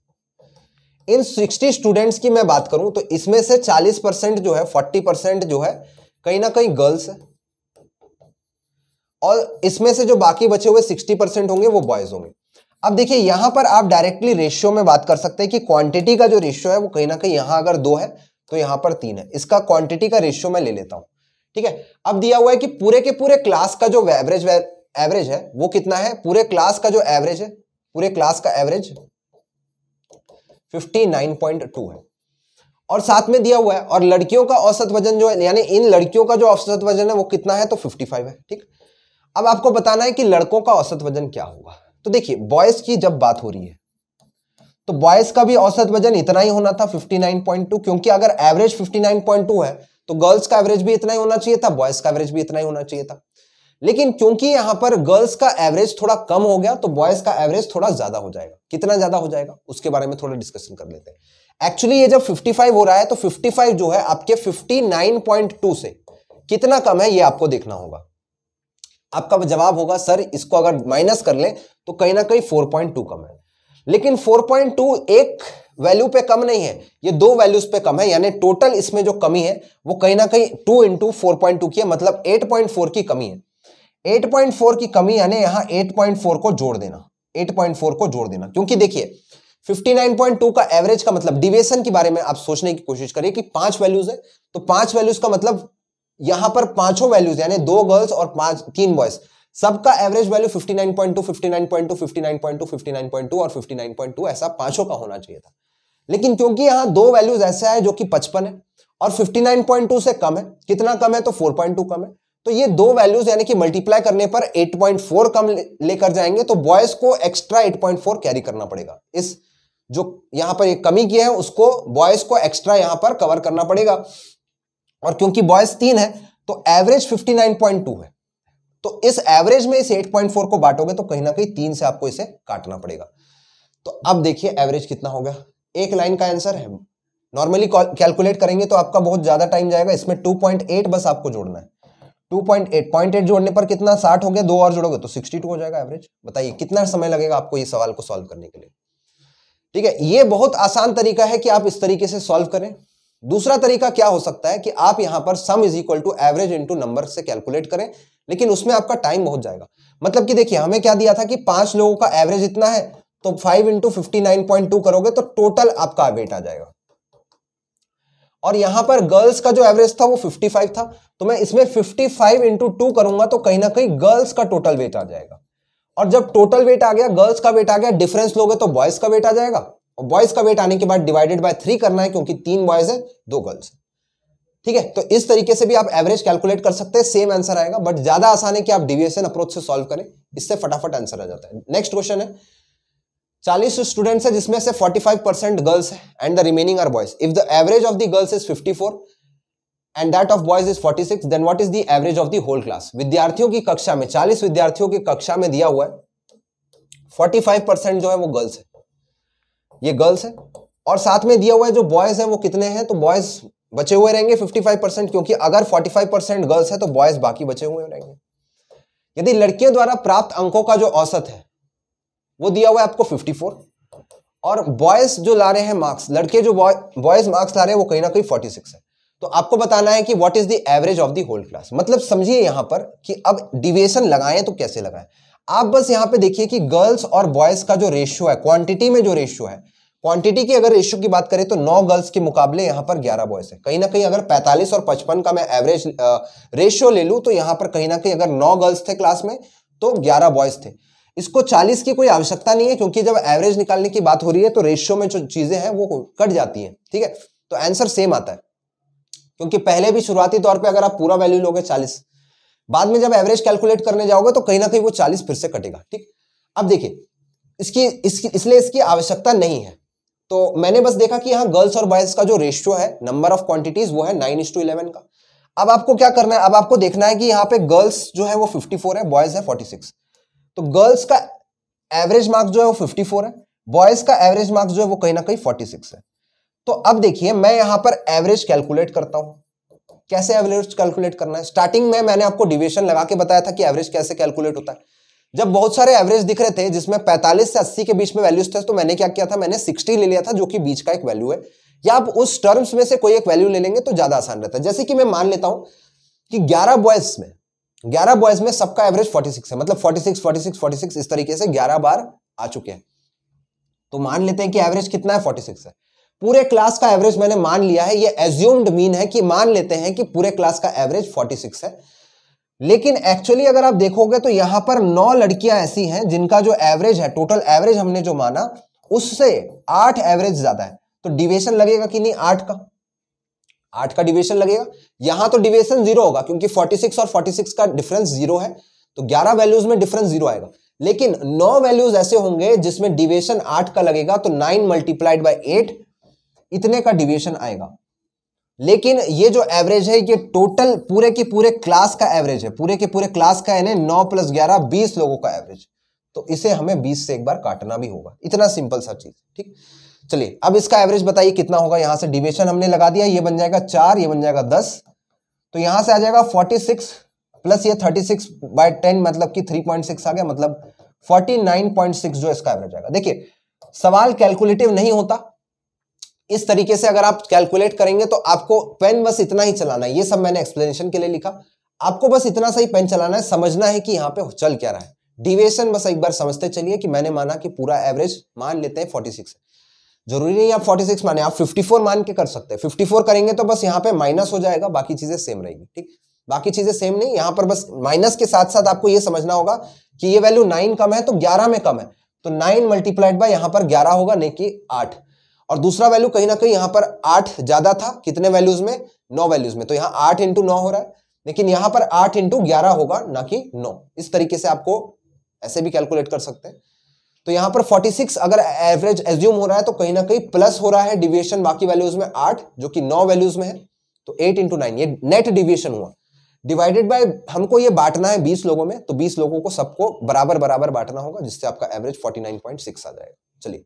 इन सिक्सटी स्टूडेंट्स की मैं बात करूं तो इसमें से चालीस परसेंट जो है फोर्टी परसेंट जो है कहीं ना कहीं गर्ल्स है और इसमें से जो बाकी बचे हुए सिक्सटी परसेंट होंगे वो बॉयज होंगे अब देखिए यहां पर आप डायरेक्टली रेशियो में बात कर सकते हैं कि क्वांटिटी का जो रेशियो है वो कहीं ना कहीं यहां अगर दो है तो यहां पर तीन है इसका क्वांटिटी का रेशियो मैं ले लेता हूं ठीक है अब दिया हुआ है कि पूरे के पूरे क्लास का जो एवरेज एवरेज है वो कितना है पूरे क्लास का जो एवरेज है पूरे क्लास का एवरेज 59.2 है और साथ में दिया हुआ है और लड़कियों का औसत वजन जो है यानी इन लड़कियों का जो औसत वजन है वो कितना है तो 55 है ठीक अब आपको बताना है कि लड़कों का औसत वजन क्या होगा तो देखिए बॉयज की जब बात हो रही है तो बॉयज का भी औसत वजन इतना ही होना था 59.2 क्योंकि अगर एवरेज 59.2 है तो गर्ल्स का एवरेज भी इतना ही होना चाहिए था बॉयज का एवरेज भी इतना ही होना चाहिए था लेकिन क्योंकि यहां पर गर्ल्स का एवरेज थोड़ा कम हो गया तो बॉयज का एवरेज थोड़ा ज्यादा हो जाएगा कितना ज्यादा हो जाएगा उसके बारे में थोड़ा डिस्कशन कर लेते हैं एक्चुअली ये जब 55 हो रहा है तो 55 जो है आपके 59.2 से कितना कम है ये आपको देखना होगा आपका जवाब होगा सर इसको अगर माइनस कर लें तो कहीं ना कहीं 4.2 कम है लेकिन 4.2 एक वैल्यू पे कम नहीं है ये दो वैल्यूज पे कम है यानी टोटल इसमें जो कमी है वो कहीं ना कहीं two into four point two की है मतलब एट पॉइंट फोर की कमी है एट पॉइंट फोर की कमी यानी यहां एट पॉइंट फोर को जोड़ देना एट पॉइंट फोर को जोड़ देना क्योंकि देखिए फिफ्टी नाइन पॉइंट टू का एवरेज का मतलब डिवेशन के बारे में आप सोचने की कोशिश करिए कि पांच वैल्यूज है तो पांच वैल्यूज का मतलब यहां पर पांचों वैल्यूज यानी दो गर्ल्स और पांच तीन बॉयज सबका एवरेज वैल्यू 59.2 59.2 59.2 59.2 और 59.2 ऐसा पांचों का होना चाहिए था लेकिन क्योंकि यहां दो वैल्यूज ऐसे है जो कि 55 है और 59.2 से कम है कितना कम है तो 4.2 कम है तो ये दो वैल्यूज यानी कि मल्टीप्लाई करने पर 8.4 कम लेकर ले जाएंगे तो बॉयज को एक्स्ट्रा 8.4 कैरी करना पड़ेगा इस जो यहां पर ये कमी की है उसको बॉयज को एक्स्ट्रा यहां पर कवर करना पड़ेगा और क्योंकि बॉयज तीन तो है तो एवरेज 59.2 है तो इस एवरेज में इस 8.4 को बांटोगे तो कहीं ना कहीं तीन से आपको इसे काटना पड़ेगा तो अब देखिए एवरेज कितना हो गया एक लाइन का आंसर है नॉर्मली कैलकुलेट करेंगे तो आपका बहुत ज्यादा टाइम जाएगा इसमें 2.8 बस आपको जोड़ना है 2.8 0.8 जोड़ने पर कितना 60 हो गया दो और जोड़ोगे तो 62 हो जाएगा एवरेज बताइए कितना समय लगेगा आपको ये सवाल को सॉल्व करने के लिए ठीक है ये बहुत आसान तरीका है कि आप इस तरीके से सॉल्व करें दूसरा तरीका क्या हो सकता है कि आप यहां पर sum is equal to average into number से कैलकुलेट करें लेकिन उसमें आपका टाइम बहुत जाएगा मतलब कि देखिए हमें क्या दिया था कि पांच लोगों का एवरेज इतना है तो five into fifty nine point two करोगे तो टोटल आपका वेट आ जाएगा और यहां पर गर्ल्स का जो एवरेज था वो 55 था तो मैं इसमें 55 फाइव इंटू टू करूंगा तो कहीं ना कहीं गर्ल्स का टोटल वेट आ जाएगा और जब टोटल वेट आ गया गर्ल्स का वेट आ गया डिफरेंस लोगे तो बॉयज का वेट आ जाएगा और बॉयज का वेट आने के बाद डिवाइडेड बाय थ्री करना है क्योंकि तीन बॉयज है दो गर्ल्स ठीक है तो इस तरीके से भी आप एवरेज कैलकुलेट कर सकते हैं सेम आंसर आएगा बट ज्यादा आसान है कि आप डिविएशन अप्रोच से सॉल्व करें इससे फटाफट आंसर आ जाता है नेक्स्ट क्वेश्चन है चालीस स्टूडेंट्स है जिसमें से 45 परसेंट गर्ल्स है and the remaining are boys if the average of the girls is 54 and that of boys is 46 then what is the average of the whole class विद्यार्थियों की कक्षा में 40 विद्यार्थियों की कक्षा में दिया हुआ है 45 परसेंट जो है वो गर्ल्स है ये गर्ल्स है और साथ में दिया हुआ है जो बॉयज है वो कितने हैं तो बॉयज बचे हुए रहेंगे 55 परसेंट क्योंकि अगर 45 परसेंट गर्ल्स है तो बॉयज बाकी बचे हुए रहेंगे यदि लड़कियों द्वारा प्राप्त अंकों का जो औसत है वो दिया हुआ है आपको 54 और बॉयज जो ला रहे हैं मार्क्स लड़के जो बॉयज मार्क्स ला रहे हैं वो कहीं ना कहीं 46 है तो आपको बताना है कि what is the average of the whole class मतलब समझिए यहां पर कि अब डिविएशन लगाएं तो कैसे लगाएं आप बस यहां पे देखिए कि गर्ल्स और बॉयज का जो रेशियो है क्वांटिटी में जो रेशियो है क्वांटिटी की अगर रेशियो की बात करें तो नौ गर्ल्स के मुकाबले यहां पर ग्यारह बॉयज है कहीं ना कहीं अगर पैंतालीस और पचपन का मैं एवरेज रेशियो ले लूँ तो यहाँ पर कहीं ना कहीं अगर नौ गर्ल्स थे क्लास में तो ग्यारह बॉयज थे इसको 40 की कोई आवश्यकता नहीं है क्योंकि जब एवरेज निकालने की बात हो रही है तो रेशियो में जो चीजें हैं वो कट जाती हैं ठीक है तो आंसर सेम आता है क्योंकि पहले भी शुरुआती तौर पे अगर आप पूरा वैल्यू लोगे 40 बाद में जब एवरेज कैलकुलेट करने जाओगे तो कहीं ना कहीं वो 40 फिर से कटेगा ठीक अब देखिए इसकी इसकी इसलिए इसकी आवश्यकता नहीं है तो मैंने बस देखा कि यहाँ गर्ल्स और बॉयज का जो रेशियो है नंबर ऑफ क्वांटिटीज वो है नाइन इंस टू इलेवन का अब आपको क्या करना है अब आपको देखना है कि यहाँ पे गर्ल्स जो है वो फिफ्टी फोर है बॉयज है फोर्टी सिक्स तो गर्ल्स का एवरेज मार्क्स जो है वो फिफ्टी फोर है बॉयज का एवरेज मार्क्स जो है वो कहीं ना कहीं फोर्टी सिक्स है तो अब देखिए मैं यहाँ पर एवरेज कैलकुलेट करता हूँ कैसे एवरेज कैलकुलेट करना है स्टार्टिंग में मैंने आपको डिविएशन लगा के बताया था कि एवरेज कैसे कैलकुलेट होता है जब बहुत सारे एवरेज दिख रहे थे जिसमें 45 से 80 के बीच में वैल्यूज थे तो मैंने क्या किया था मैंने 60 ले लिया था जो कि बीच का एक वैल्यू है या आप उस टर्म्स में से कोई एक वैल्यू ले लेंगे तो ज्यादा आसान रहता है जैसे कि मैं मान लेता हूं कि 11 बॉयज में 11 बॉयज में सबका एवरेज 46 है मतलब 46 46 46 इस तरीके से 11 बार आ चुके हैं तो मान लेते हैं कि एवरेज कितना है 46 है पूरे क्लास का एवरेज मैंने मान लिया है ये एज्यूम्ड मीन है कि मान लेते हैं कि पूरे क्लास का एवरेज 46 है लेकिन एक्चुअली अगर आप देखोगे तो यहां पर नौ लड़कियां ऐसी हैं जिनका जो एवरेज है टोटल एवरेज हमने जो माना उससे आठ एवरेज ज्यादा है तो डिवेशन लगेगा कि नहीं आठ का आठ का डिवेशन लगेगा यहां तो डिवेशन जीरो होगा क्योंकि 46 और 46 का डिफरेंस जीरो है तो 11 वैल्यूज में डिफरेंस जीरो आएगा लेकिन नौ वैल्यूज ऐसे होंगे जिसमें डिवेशन आठ का लगेगा तो नाइन मल्टीप्लाइड बाई एट इतने का डिवेशन आएगा लेकिन ये जो एवरेज है ये टोटल पूरे के पूरे क्लास का एवरेज है पूरे के पूरे क्लास का ना नौ प्लस ग्यारह बीस लोगों का एवरेज तो इसे हमें बीस से एक बार काटना भी होगा इतना सिंपल सा चीज ठीक चलिए अब इसका एवरेज बताइए कितना होगा यहां से डिवेशन हमने लगा दिया ये बन जाएगा चार ये बन जाएगा दस तो यहां से आ जाएगा फोर्टी सिक्स प्लस ये थर्टी सिक्स बाय टेन मतलब कि थ्री पॉइंट सिक्स आ गया मतलब फोर्टी नाइन पॉइंट सिक्स जो इसका एवरेज आएगा देखिए सवाल कैलकुलेटिव नहीं होता इस तरीके से अगर आप कैलकुलेट करेंगे तो आपको पेन बस इतना ही चलाना है ये सब मैंने एक्सप्लेनेशन के लिए लिखा आपको बस इतना सा ही पेन चलाना है समझना है कि यहाँ पे चल क्या रहा है डिवेशन बस एक बार समझते चलिए कि मैंने माना कि पूरा एवरेज मान लेते हैं फोर्टी सिक्स जरूरी नहीं आप 46 माने आप 54 मान के कर सकते हैं 54 करेंगे तो बस यहाँ पे माइनस हो जाएगा बाकी चीजें सेम रहेगी ठीक बाकी चीजें सेम नहीं यहाँ पर बस माइनस के साथ साथ आपको ये समझना होगा कि ये वैल्यू नाइन कम है तो ग्यारह में कम है तो नाइन मल्टीप्लाइड बाय यहाँ पर ग्यारह होगा नहीं कि आठ और दूसरा वैल्यू कहीं ना कहीं यहाँ पर आठ ज्यादा था कितने वैल्यूज में नौ वैल्यूज में तो यहाँ आठ इंटू नौ हो रहा है लेकिन यहाँ पर आठ इंटू ग्यारह होगा ना कि नौ इस तरीके से आपको ऐसे भी कैलकुलेट कर सकते हैं तो यहां पर 46 अगर एवरेज एज्यूम हो रहा है तो कहीं ना कहीं प्लस हो रहा है डिविएशन बाकी वैल्यूज में आठ जो कि नौ वैल्यूज में है तो एट इंटू नाइन ये नेट डिविएशन हुआ डिवाइडेड बाय हमको ये बांटना है बीस लोगों में तो बीस लोगों को सबको बराबर बराबर बांटना होगा जिससे आपका average forty nine point six आ जाएगा चलिए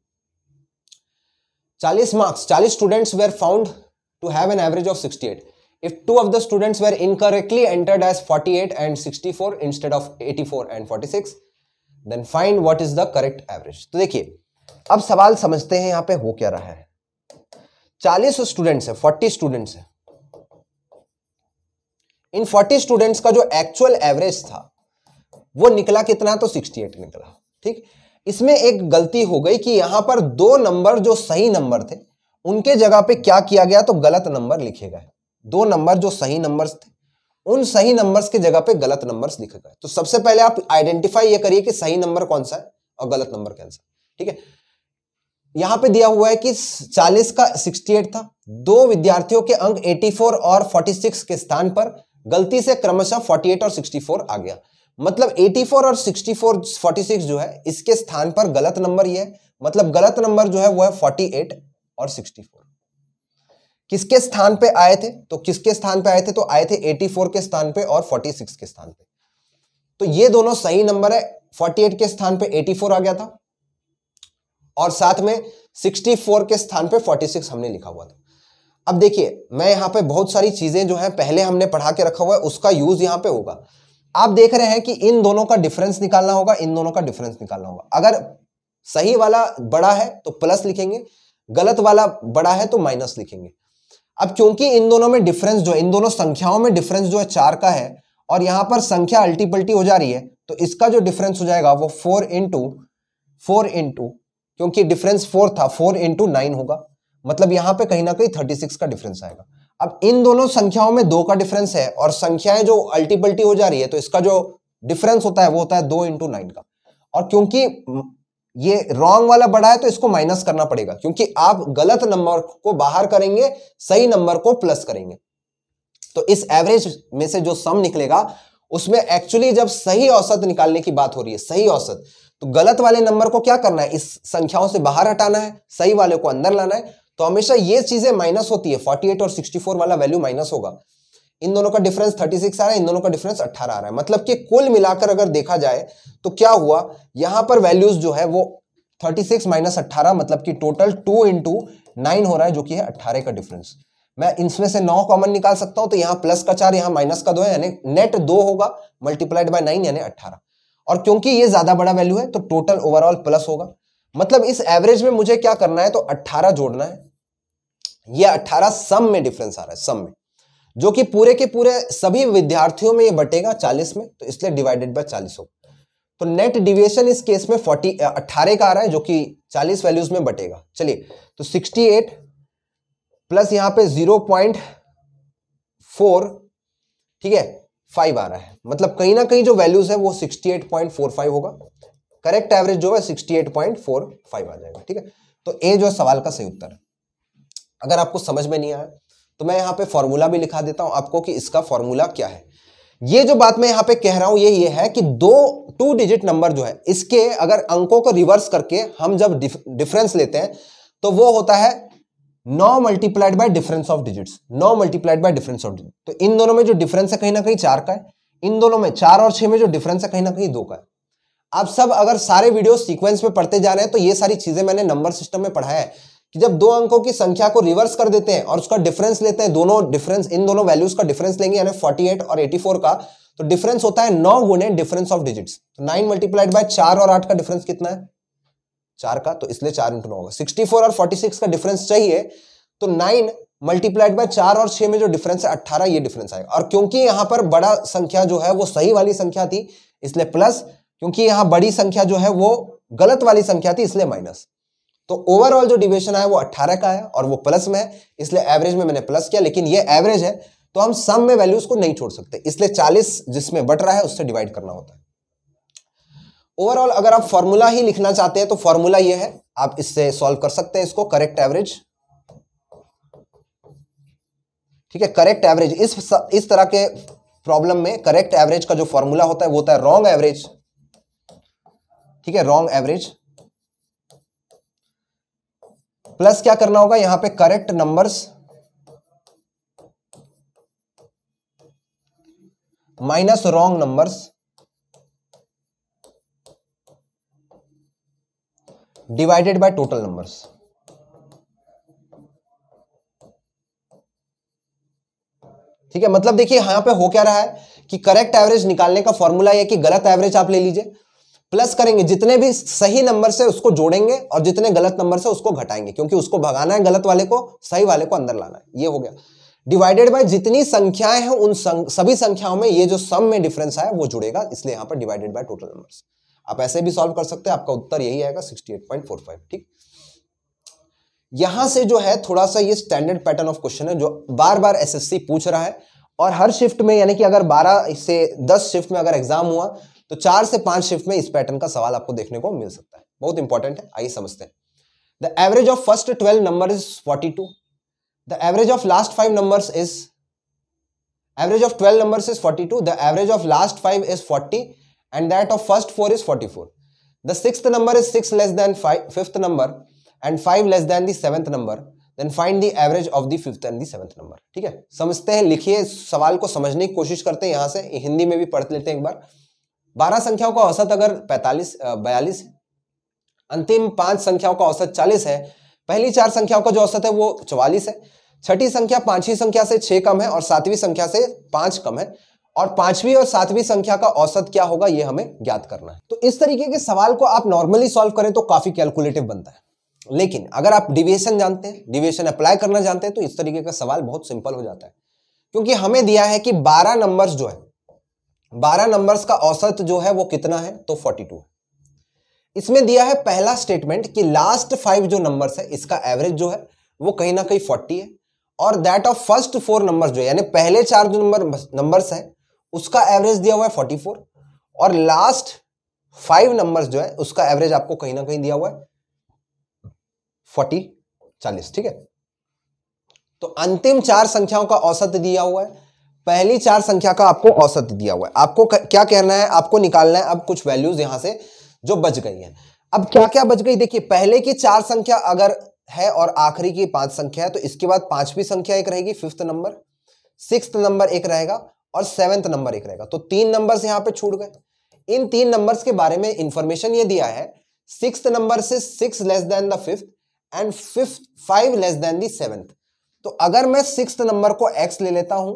चालीस मार्क्स चालीस students were found to have an average of sixty eight if two of the students were incorrectly entered as forty eight and sixty four instead of eighty four and forty six then find what is the correct average तो देखिए अब सवाल समझते हैं यहां पर हो क्या रहा है चालीस स्टूडेंट्स है फोर्टी स्टूडेंट्स है इन फोर्टी स्टूडेंट्स का जो एक्चुअल एवरेज था वो निकला कितना तो सिक्सटी एट निकला ठीक इसमें एक गलती हो गई कि यहां पर दो नंबर जो सही नंबर थे उनके जगह पे क्या किया गया तो गलत नंबर लिखे गए दो नंबर जो सही नंबर्स थे उन सही नंबर्स के जगह पे गलत नंबर्स लिखे गए तो सबसे पहले आप आइडेंटिफाई ये करिए कि सही नंबर कौन सा है और गलत नंबर कौन सा ठीक है यहां पे दिया हुआ है कि 40 का 68 था दो विद्यार्थियों के अंक 84 और 46 के स्थान पर गलती से क्रमशः 48 और 64 आ गया मतलब 84 और 64 46 जो है इसके स्थान पर गलत नंबर ये है मतलब गलत नंबर जो है वो है 48 और 64 किसके स्थान पे आए थे तो किसके स्थान पे आए थे तो आए थे 84 के स्थान पे और 46 के स्थान पे तो ये दोनों सही नंबर है 48 के स्थान पे 84 आ गया था और साथ में 64 के स्थान पे 46 हमने लिखा हुआ था अब देखिए मैं यहां पर बहुत सारी चीजें जो है पहले हमने पढ़ा के रखा हुआ है उसका यूज यहां पर होगा आप देख रहे हैं कि इन दोनों का डिफरेंस निकालना होगा इन दोनों का डिफरेंस निकालना होगा अगर सही वाला बड़ा है तो प्लस लिखेंगे गलत वाला बड़ा है तो माइनस लिखेंगे अब क्योंकि इन दोनों में डिफरेंस जो इन दोनों संख्याओं में डिफरेंस जो है चार का है और यहां पर संख्या अल्टी पल्टी हो जा रही है तो इसका जो डिफरेंस हो जाएगा वो फोर इंटू फोर इंटू क्योंकि डिफरेंस फोर था फोर इंटू नाइन होगा मतलब यहां पे कहीं ना कहीं थर्टी सिक्स का डिफरेंस आएगा अब इन दोनों संख्याओं में दो का डिफरेंस है और संख्याएं जो अल्टीपल्टी हो जा रही है तो इसका जो डिफरेंस होता है वो होता है दो इंटू नाइन का और क्योंकि ये रॉन्ग वाला बड़ा है तो इसको माइनस करना पड़ेगा क्योंकि आप गलत नंबर को बाहर करेंगे सही नंबर को प्लस करेंगे तो इस एवरेज में से जो सम निकलेगा उसमें एक्चुअली जब सही औसत निकालने की बात हो रही है सही औसत तो गलत वाले नंबर को क्या करना है इस संख्याओं से बाहर हटाना है सही वाले को अंदर लाना है तो हमेशा ये चीजें माइनस होती है फोर्टी और सिक्सटी वाला वैल्यू माइनस होगा इन दोनों का डिफरेंस 36 आ रहा है इन दोनों का डिफरेंस 18 आ रहा है मतलब कि कुल मिलाकर अगर देखा जाए तो क्या हुआ यहां पर वैल्यूज जो है वो 36 सिक्स माइनस अट्ठारह मतलब कि टोटल टू इंटू नाइन हो रहा है जो कि है अट्ठारह का डिफरेंस मैं इसमें से नौ कॉमन निकाल सकता हूं तो यहाँ प्लस का चार यहाँ माइनस का दो है यानी नेट दो होगा मल्टीप्लाइड बाय नाइन यानी अट्ठारह और क्योंकि ये ज्यादा बड़ा वैल्यू है तो टोटल ओवरऑल प्लस होगा मतलब इस एवरेज में मुझे क्या करना है तो 18 जोड़ना है यह 18 सम में डिफरेंस आ रहा है सम में जो कि पूरे के पूरे सभी विद्यार्थियों में ये बटेगा 40 में तो इसलिए डिवाइडेड बाय 40 हो तो नेट डिविएशन इस केस में 40 अट्ठारह का आ रहा है जो कि 40 वैल्यूज में बटेगा चलिए तो 68 प्लस यहां पे 0.4 ठीक है 5 आ रहा है मतलब कहीं ना कहीं जो वैल्यूज है वो 68.45 होगा करेक्ट एवरेज जो है sixty eight point four five आ जाएगा ठीक है तो ए जो है सवाल का सही उत्तर है अगर आपको समझ में नहीं आया तो मैं यहाँ पे फॉर्मूला भी लिखा देता हूँ आपको कि इसका फॉर्मूला क्या है ये जो बात मैं यहाँ पे कह रहा हूँ ये ये है कि दो टू डिजिट नंबर जो है इसके अगर अंकों को रिवर्स करके हम जब डिफ, डिफरेंस लेते हैं तो वो होता है नौ multiplied by difference of digits नौ multiplied by difference of digit तो इन दोनों में जो डिफरेंस है कहीं ना कहीं चार का है इन दोनों में चार और छह में जो डिफरेंस है कहीं ना कहीं दो का है आप सब अगर सारे वीडियो सीक्वेंस में पढ़ते जा रहे हैं तो ये सारी चीजें मैंने नंबर सिस्टम में पढ़ा है कि जब दो अंकों की संख्या को रिवर्स कर देते हैं और उसका डिफरेंस लेते हैं दोनों डिफरेंस इन दोनों वैल्यूज का डिफरेंस लेंगे यानी 48 और 84 का तो डिफरेंस होता है नौ गुणे डिफरेंस ऑफ डिजिट तो नाइन मल्टीप्लाइड बाय चार और आठ का डिफरेंस कितना है चार का तो इसलिए चार इंटू नौ होगा सिक्सटी और फोर्टी का डिफरेंस चाहिए तो नाइन मल्टीप्लाइड बाय चार और छह में जो डिफरेंस है अट्ठारह ये डिफरेंस आएगा और क्योंकि यहां पर बड़ा संख्या जो है वो सही वाली संख्या थी इसलिए प्लस क्योंकि यहां बड़ी संख्या जो है वो गलत वाली संख्या थी इसलिए माइनस तो ओवरऑल जो डिवेशन आया वो 18 का है और वो प्लस में है इसलिए एवरेज में मैंने प्लस किया लेकिन ये एवरेज है तो हम सम में वैल्यूज को नहीं छोड़ सकते इसलिए 40 जिसमें बट रहा है उससे डिवाइड करना होता है ओवरऑल अगर आप फॉर्मूला ही लिखना चाहते हैं तो फॉर्मूला ये है आप इससे सॉल्व कर सकते हैं इसको करेक्ट एवरेज ठीक है करेक्ट एवरेज इस इस तरह के प्रॉब्लम में करेक्ट एवरेज का जो फॉर्मूला होता है वो होता है रॉन्ग एवरेज ठीक है रॉन्ग एवरेज प्लस क्या करना होगा यहां पे correct numbers minus wrong numbers divided by total numbers ठीक है मतलब देखिए यहां पे हो क्या रहा है कि करेक्ट एवरेज निकालने का फॉर्मूला यह कि गलत एवरेज आप ले लीजिए प्लस करेंगे जितने भी सही नंबर से उसको जोड़ेंगे और जितने गलत नंबर से उसको घटाएंगे क्योंकि उसको भगाना है गलत वाले को सही वाले को अंदर लाना है ये हो गया डिवाइडेड बाय जितनी संख्याएं हैं उन सं, सभी संख्याओं में ये जो सम में डिफरेंस आया वो जुड़ेगा इसलिए यहां पर डिवाइडेड बाय टोटल नंबर आप ऐसे भी सॉल्व कर सकते हैं आपका उत्तर यही आएगा सिक्सटी ठीक यहां से जो है थोड़ा सा ये स्टैंडर्ड पैटर्न ऑफ क्वेश्चन है जो बार बार एस पूछ रहा है और हर शिफ्ट में यानी कि अगर 12 से 10 शिफ्ट में अगर एग्जाम हुआ तो चार से पांच शिफ्ट में इस पैटर्न का सवाल आपको देखने को मिल सकता है बहुत इंपॉर्टेंट है आइए समझते हैं the average of first twelve number is forty two the average of last five number is average of twelve number is forty two the average of last five is forty and that of first four is forty four the six number is six less than fifth number and five less than the seventh number then find the average of the fifth and the seventh number ठीक है समझते हैं लिखिए सवाल को समझने की कोशिश करते हैं यहां से हिंदी में भी पढ़ लेते हैं एक बार बारह संख्याओं का औसत अगर पैंतालीस बयालीस है अंतिम पांच संख्याओं का औसत चालीस है पहली चार संख्याओं का जो औसत है वो चौवालीस है छठी संख्या पांचवी संख्या से छह कम है और सातवीं संख्या से पांच कम है और पांचवी और सातवीं संख्या का औसत क्या होगा ये हमें ज्ञात करना है तो इस तरीके के सवाल को आप नॉर्मली सॉल्व करें तो काफी कैलकुलेटिव बनता है लेकिन अगर आप डिविएशन जानते हैं डिविएशन अप्लाई करना जानते हैं तो इस तरीके का सवाल बहुत सिंपल हो जाता है क्योंकि हमें दिया है कि बारह नंबर जो है बारह नंबर्स का औसत जो है वो कितना है तो फोर्टी टू इसमें दिया है पहला स्टेटमेंट कि लास्ट फाइव जो नंबर्स है इसका एवरेज जो है वो कहीं ना कहीं फोर्टी है और that of first four numbers जो यानी पहले चार जो नंबर नंबर्स है उसका एवरेज दिया हुआ है फोर्टी फोर और लास्ट फाइव नंबर्स जो है उसका एवरेज आपको कहीं ना कहीं दिया हुआ है फोर्टी चालीस ठीक है तो अंतिम चार संख्याओं का औसत दिया हुआ है पहली चार संख्या का आपको औसत दिया हुआ है आपको क्या कहना है आपको निकालना है अब कुछ वैल्यूज यहां से जो बच गई हैं अब क्या क्या बच गई देखिए पहले की चार संख्या अगर है और आखिरी की पांच संख्या है तो इसके बाद पांचवी संख्या एक रहेगी फिफ्थ नंबर सिक्स नंबर एक रहेगा और सेवेंथ नंबर एक रहेगा तो तीन नंबर यहां पर छूट गए इन तीन नंबर के बारे में इंफॉर्मेशन ये दिया है सिक्स नंबर से six less than the fifth and fifth five less than the seventh तो अगर मैं सिक्स नंबर को एक्स ले लेता हूं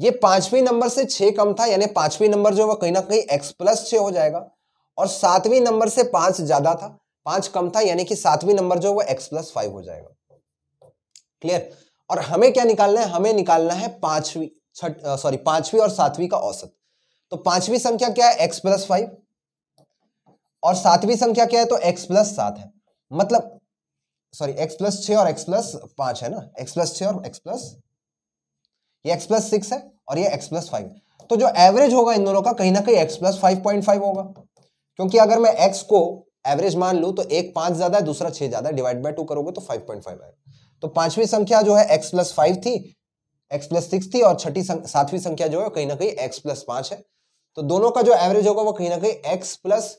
ये पांचवी नंबर से छह कम था यानी पांचवी नंबर जो वह कहीं ना कहीं एक्स प्लस छ हो जाएगा और सातवीं नंबर से पांच ज्यादा था पांच कम था यानी कि सातवीं नंबर जो वह एक्स प्लस फाइव हो जाएगा क्लियर और हमें क्या निकालना है हमें निकालना है पांचवी छठ सॉरी पांचवी और सातवीं का औसत तो पांचवी संख्या क्या है एक्स प्लस फाइव और सातवीं संख्या क्या है तो एक्स प्लस सात है मतलब सॉरी एक्स प्लस छ और एक्स प्लस पांच है ना एक्स प्लस छ और एक्स प्लस ये एक्स प्लस सिक्स है और ये एक्स प्लस फाइव तो जो एवरेज होगा इन दोनों का कहीं ना कहीं x plus five point five होगा क्योंकि अगर मैं एक्स को एवरेज मान लू तो एक पांच ज़्यादा है दूसरा छह ज़्यादा डिवाइड बाई टू करोगे तो फाइव पॉइंट फाइव आएगा तो पांचवी संख्या जो है एक्स प्लस फाइव थी एक्स प्लस सिक्स थी और छठी सातवीं संख्या जो है कहीं ना कहीं एक्स प्लस पांच है तो दोनों का जो एवरेज होगा वो कहीं ना कहीं x plus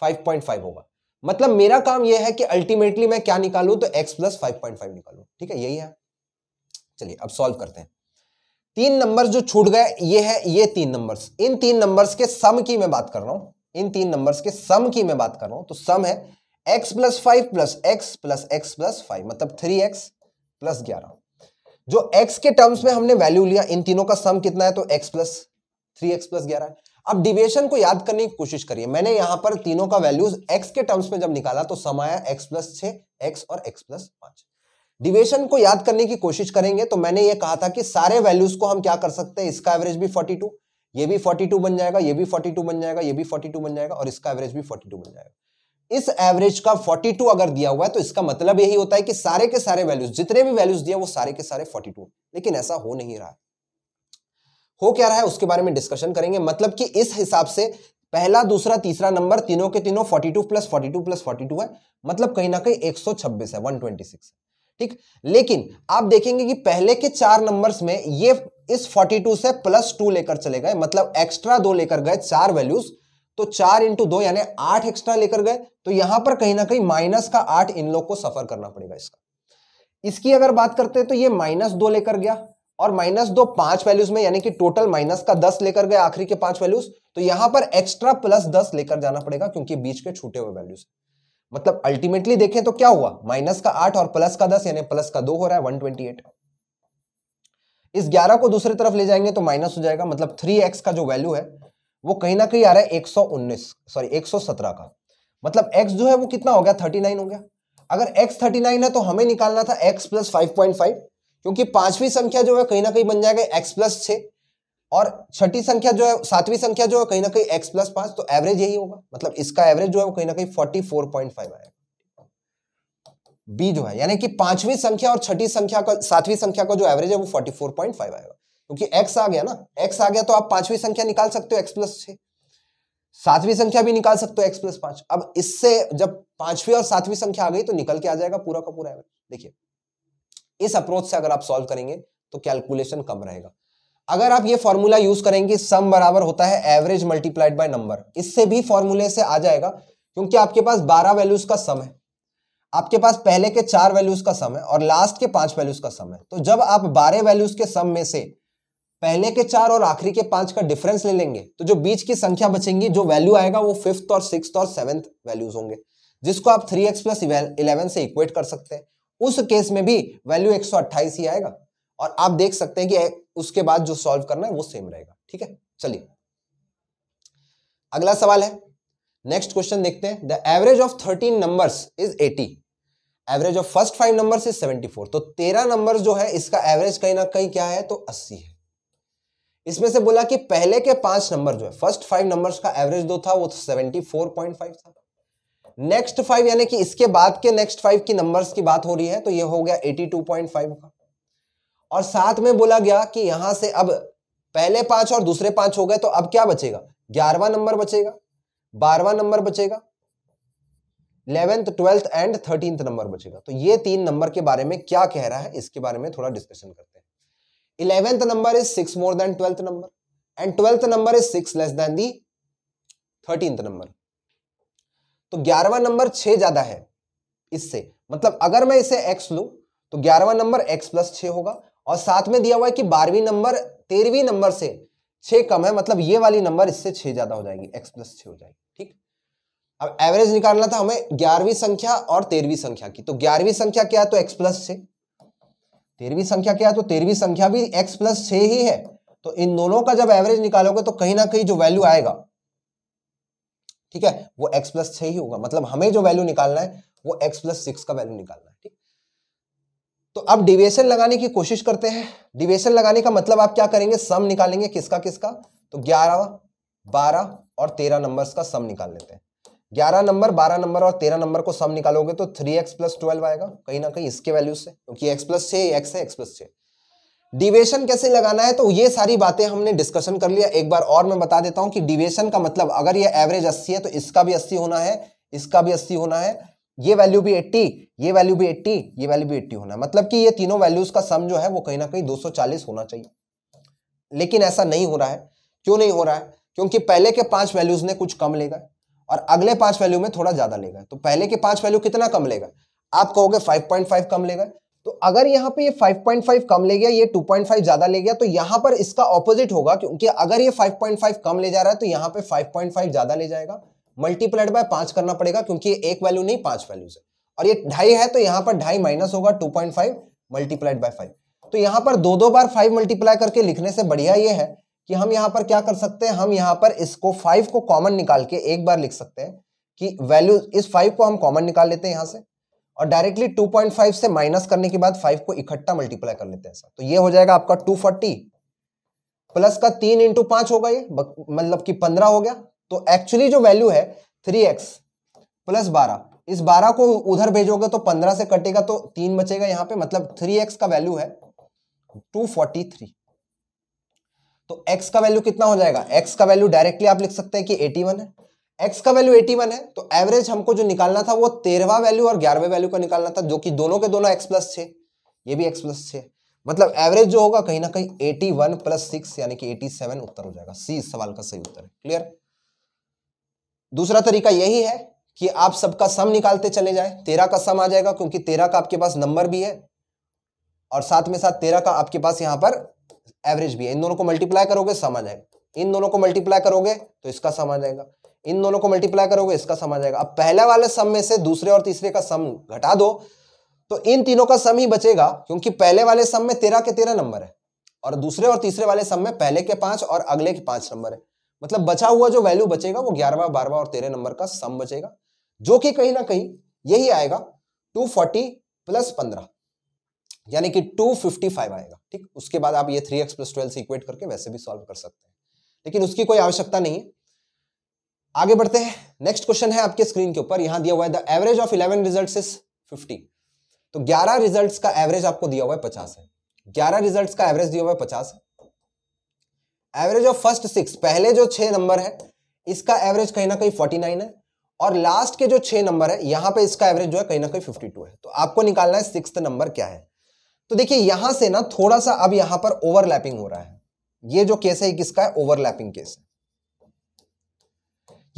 five point five होगा मतलब मेरा काम यह है कि अल्टीमेटली मैं क्या निकालू तो x plus five point five निकालू ठीक है यही है चलिए अब सॉल्व करते हैं तीन नंबर्स जो छूट गए ये है ये तीन नंबर्स इन तीन नंबर्स के सम की मैं बात कर रहा हूं इन तीन नंबर्स के सम की मैं बात कर रहा हूं तो सम है x plus five plus x plus x plus five मतलब थ्री एक्स प्लस ग्यारह जो x के टर्म्स में हमने वैल्यू लिया इन तीनों का सम कितना है तो x plus three x plus ग्यारह अब डिवेशन को याद करने की कोशिश करिए मैंने यहां पर तीनों का वैल्यूज x के टर्म्स में जब निकाला तो सम आया x प्लस छ एक्स और x प्लस पांच डिवेशन को याद करने की कोशिश करेंगे तो मैंने ये कहा था कि सारे वैल्यूज को हम क्या कर सकते हैं इसका एवरेज भी 42 ये भी 42 बन जाएगा ये भी 42 बन जाएगा ये भी 42 बन जाएगा और इसका एवरेज भी 42 बन जाएगा इस एवरेज का 42 अगर दिया हुआ है तो इसका मतलब यही होता है कि सारे के सारे वैल्यूज जितने भी वैल्यूज दिया वो सारे के सारे टू लेकिन ऐसा हो नहीं रहा हो क्या रहा है उसके बारे में डिस्कशन करेंगे मतलब कि इस हिसाब से पहला दूसरा तीसरा नंबर तीनों के तीनों two plus two plus two है मतलब कहीं ना कहीं छब्बीस है ट्वेंटी है ठीक लेकिन आप देखेंगे कि पहले के चार नंबर्स में ये इस 42 से प्लस टू लेकर चले गए मतलब एक्स्ट्रा दो लेकर गए चार वैल्यूज तो चार इंटू दो यानी आठ एक्स्ट्रा लेकर गए तो यहां पर कहीं ना कहीं माइनस का आठ इन लोग को सफर करना पड़ेगा इसका इसकी अगर बात करते हैं तो ये माइनस दो लेकर गया और माइनस दो पांच वैल्यूज में यानी कि टोटल माइनस का दस लेकर गए आखिरी के पांच वैल्यूज तो यहां पर एक्स्ट्रा प्लस दस लेकर जाना पड़ेगा क्योंकि बीच के छूटे हुए वैल्यूज मतलब अल्टीमेटली देखें तो क्या हुआ माइनस का आठ और प्लस का दस यानी प्लस का दो हो रहा है वन ट्वेंटी एट इस ग्यारह को दूसरी तरफ ले जाएंगे तो माइनस हो जाएगा मतलब थ्री एक्स का जो वैल्यू है वो कहीं ना कहीं आ रहा है एक सौ उन्नीस सॉरी एक सौ सत्रह का मतलब एक्स जो है वो कितना हो गया थर्टी नाइन हो गया अगर एक्स थर्टी नाइन है तो हमें निकालना था x plus five point five क्योंकि पांचवी संख्या जो है कहीं ना कहीं बन जाएगा एक्स प्लस छह और छठी संख्या जो है सातवीं संख्या जो है कहीं ना कहीं एक्स प्लस पांच तो एवरेज यही होगा मतलब इसका एवरेज जो है वो कहीं ना कहीं फोर्टी फोर पॉइंट फाइव आएगा बी जो है यानी कि पांचवी संख्या और छठी संख्या का सातवीं संख्या का जो एवरेज है वो फोर्टी फोर पॉइंट फाइव आएगा क्योंकि एक्स आ गया ना एक्स आ गया तो आप पांचवी संख्या निकाल सकते हो एक्स प्लस छह सातवीं संख्या भी निकाल सकते हो एक्स प्लस पांच अब इससे जब पांचवी और सातवीं संख्या आ गई तो निकल के आ जाएगा पूरा का पूरा एवरेज देखिए इस अप्रोच से अगर आप सॉल्व करेंगे तो कैलकुलेशन कम रहेगा अगर आप ये फॉर्मूला यूज करेंगे सम बराबर होता है एवरेज मल्टीप्लाइड बाय नंबर इससे भी फॉर्मूले से आ जाएगा क्योंकि आपके पास बारह वैल्यूज का सम है आपके पास पहले के चार वैल्यूज का सम है और लास्ट के पांच वैल्यूज का सम है तो जब आप बारह वैल्यूज के सम में से पहले के चार और आखिरी के पांच का डिफरेंस ले लेंगे तो जो बीच की संख्या बचेंगी जो वैल्यू आएगा वो फिफ्थ और सिक्स और सेवेंथ वैल्यूज होंगे जिसको आप थ्री एक्स प्लस इलेवन से इक्वेट कर सकते हैं उस केस में भी वैल्यू एक सौ अट्ठाईस ही आएगा और आप देख सकते हैं कि उसके बाद जो सॉल्व करना है वो सेम रहेगा ठीक है चलिए अगला सवाल है नेक्स्ट क्वेश्चन देखते हैं the average of thirteen number is eighty average of first five number is seventy four तो तेरह नंबर जो है इसका एवरेज कहीं ना कहीं क्या है तो अस्सी है इसमें से बोला कि पहले के पांच नंबर जो है फर्स्ट फाइव नंबर्स का एवरेज दो था वो सेवेंटी फोर पॉइंट फाइव था नेक्स्ट फाइव यानी कि इसके बाद के नेक्स्ट फाइव की नंबर्स की बात हो रही है तो ये हो गया एटी टू पॉइंट फाइव का और साथ में बोला गया कि यहां से अब पहले पांच और दूसरे पांच हो गए तो अब क्या बचेगा ग्यारहवा नंबर बचेगा बारहवा नंबर बचेगा eleventh twelfth and thirteenth number बचेगा तो ये तीन नंबर के बारे में क्या कह रहा है इसके बारे में थोड़ा डिस्कशन करते हैं eleventh number is six more than twelfth number and twelfth number is six less than the thirteenth number तो ग्यारहवा नंबर छह ज्यादा है इससे मतलब अगर मैं इसे एक्स लू तो ग्यारहवा नंबर एक्स प्लस छ होगा और साथ में दिया हुआ है कि बारहवीं नंबर तेरहवीं नंबर से छह कम है मतलब ये वाली नंबर इससे छह ज़्यादा हो जाएगी एक्स प्लस छ हो जाएगी ठीक अब एवरेज निकालना था हमें ग्यारहवीं संख्या और तेरहवीं संख्या की तो ग्यारहवीं संख्या क्या है तो एक्स प्लस छः तेरहवीं संख्या क्या है तो तेरहवीं संख्या भी एक्स प्लस छ ही है तो इन दोनों का जब एवरेज निकालोगे तो कहीं ना कहीं जो वैल्यू आएगा ठीक है वो एक्स प्लस छः ही होगा मतलब हमें जो वैल्यू निकालना है वो एक्स प्लस सिक्स का वैल्यू निकालना है ठीक तो अब डिवेशन लगाने की कोशिश करते हैं डिवेशन लगाने का मतलब आप क्या करेंगे सम निकालेंगे किसका किसका तो ग्यारह बारह और तेरह नंबर का सम निकाल लेते हैं ग्यारह नंबर बारह नंबर और तेरह नंबर को सम निकालोगे तो थ्री एक्स प्लस ट्वेल्व आएगा कहीं ना कहीं इसके वैल्यू से क्योंकि एक्स प्लस छः एक्स है एक्स प्लस छः डिवेशन कैसे लगाना है तो ये सारी बातें हमने डिस्कशन कर लिया एक बार और मैं बता देता हूं कि डिवेशन का मतलब अगर ये एवरेज अस्सी है तो इसका भी अस्सी होना है इसका भी अस्सी होना है ये वैल्यू भी 80 ये वैल्यू भी 80 ये वैल्यू भी 80 होना मतलब कि ये तीनों वैल्यूज का सम जो है वो कहीं ना कहीं 240 होना चाहिए लेकिन ऐसा नहीं हो रहा है क्यों नहीं हो रहा है क्योंकि पहले के पांच वैल्यूज ने कुछ कम लेगा और अगले पांच वैल्यू में थोड़ा ज्यादा लेगा तो पहले के पांच वैल्यू कितना कम लेगा आप कहोगे फाइव कम लेगा तो अगर यहाँ पे ये 5.5 कम ले गया ये 2.5 ज्यादा ले गया तो यहां पर इसका ऑपोजिट होगा क्योंकि अगर ये 5.5 कम ले जा रहा है तो यहाँ पे 5.5 ज्यादा ले जाएगा मल्टीप्लाइड बाय पांच करना पड़ेगा क्योंकि एक वैल्यू नहीं पांच वैल्यूज है और ये ढाई है तो यहां पर ढाई माइनस होगा two point five multiplied by five तो यहां पर दो दो बार फाइव मल्टीप्लाई करके लिखने से बढ़िया ये है कि हम यहां पर क्या कर सकते हैं हम यहां पर इसको फाइव को कॉमन निकाल के एक बार लिख सकते हैं कि वैल्यू इस फाइव को हम कॉमन निकाल लेते हैं यहां से और डायरेक्टली 2.5 से माइनस करने के बाद 5 को इकट्ठा मल्टीप्लाई कर लेते हैं सर तो ये हो जाएगा आपका 240 प्लस का तीन इंटू पांच होगा ये मतलब कि पंद्रह हो गया तो एक्चुअली जो वैल्यू है थ्री एक्स प्लस बारह इस बारह को उधर भेजोगे तो पंद्रह से कटेगा तो तीन बचेगा यहां पे मतलब थ्री एक्स का वैल्यू है टू फोर्टी थ्री तो एक्स का वैल्यू कितना हो जाएगा एक्स का वैल्यू डायरेक्टली आप लिख सकते हैं कि एटी वन है एक्स का वैल्यू एटी वन है तो एवरेज हमको जो निकालना था वो तेरहवा वैल्यू और ग्यारहवें वैल्यू का निकालना था जो कि दोनों के दोनों एक्स प्लस छे ये भी एक्स प्लस छे मतलब एवरेज जो होगा कहीं ना कहीं एटी वन प्लस सिक्स यानी कि एटी सेवन उत्तर हो जाएगा सी इस सवाल का सही उत्तर है क्लियर दूसरा तरीका यही है कि आप सबका सम निकालते चले जाए तेरह का सम आ जाएगा क्योंकि तेरह का आपके पास नंबर भी है और साथ में साथ तेरह का आपके पास यहां पर एवरेज भी है इन दोनों को मल्टीप्लाई करोगे सम आ जाएगा इन दोनों को मल्टीप्लाई करोगे तो इसका सम आ जाएगा इन दोनों को मल्टीप्लाई करोगे इसका सम आ जाएगा अब पहले वाले सम में से दूसरे और तीसरे का सम घटा दो तो इन तीनों का सम ही बचेगा क्योंकि पहले वाले सम में तेरह के तेरह नंबर है और दूसरे और तीसरे वाले सम में पहले के पांच और अगले के पांच नंबर है मतलब बचा हुआ जो वैल्यू बचेगा वो ग्यारहवा बारहवा और तेरह नंबर का सम बचेगा जो कि कहीं ना कहीं यही आएगा टू फोर्टी प्लस पंद्रह यानी कि टू फिफ्टी फाइव आएगा ठीक उसके बाद आप ये थ्री एक्स प्लस ट्वेल्व से इक्वेट करके वैसे भी सॉल्व कर सकते हैं लेकिन उसकी कोई आवश्यकता नहीं है आगे बढ़ते हैं नेक्स्ट क्वेश्चन है आपके स्क्रीन के ऊपर यहां दिया हुआ है the average of eleven result is fifty तो ग्यारह रिजल्ट का एवरेज आपको दिया हुआ है पचास है ग्यारह रिजल्ट का एवरेज दिया हुआ है पचास है एवरेज ऑफ फर्स्ट सिक्स पहले जो छह नंबर है इसका एवरेज कहीं ना कहीं फोर्टी नाइन है और लास्ट के जो छह नंबर है यहां पे इसका एवरेज जो है कहीं ना कहीं फिफ्टी टू है तो आपको निकालना है सिक्स नंबर क्या है तो देखिए यहां से ना थोड़ा सा अब यहां पर ओवरलैपिंग हो रहा है ये जो केस है किसका है ओवरलैपिंग केस है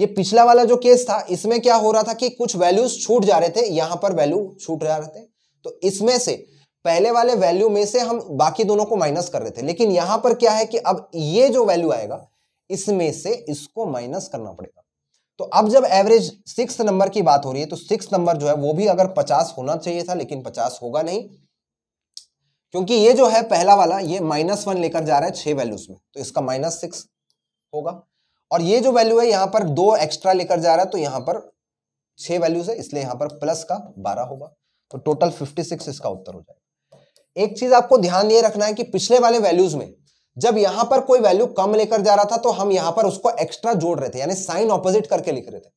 ये पिछला वाला जो केस था इसमें क्या हो रहा था कि कुछ वैल्यूज छूट जा रहे थे यहां पर वैल्यू छूट जा रहे थे तो इसमें से पहले वाले वैल्यू में से हम बाकी दोनों को माइनस कर रहे थे लेकिन यहां पर क्या है कि अब ये जो वैल्यू आएगा इसमें से इसको माइनस करना पड़ेगा तो अब जब एवरेज सिक्स नंबर की बात हो रही है तो सिक्स नंबर जो है वो भी अगर पचास होना चाहिए था लेकिन पचास होगा नहीं क्योंकि ये जो है पहला वाला ये माइनस वन लेकर जा रहा है छह वैल्यूज में तो इसका माइनस सिक्स होगा और ये जो वैल्यू है यहां पर दो एक्स्ट्रा लेकर जा रहा है तो यहां पर छह वैल्यूज है इसलिए यहां पर प्लस का बारह होगा तो टोटल फिफ्टी सिक्स इसका उत्तर हो जाएगा एक चीज आपको ध्यान ये रखना है कि पिछले वाले वैल्यूज में जब यहां पर कोई वैल्यू कम लेकर जा रहा था तो हम यहां पर उसको एक्स्ट्रा जोड़ रहे थे यानी साइन ऑपोजिट करके लिख रहे थे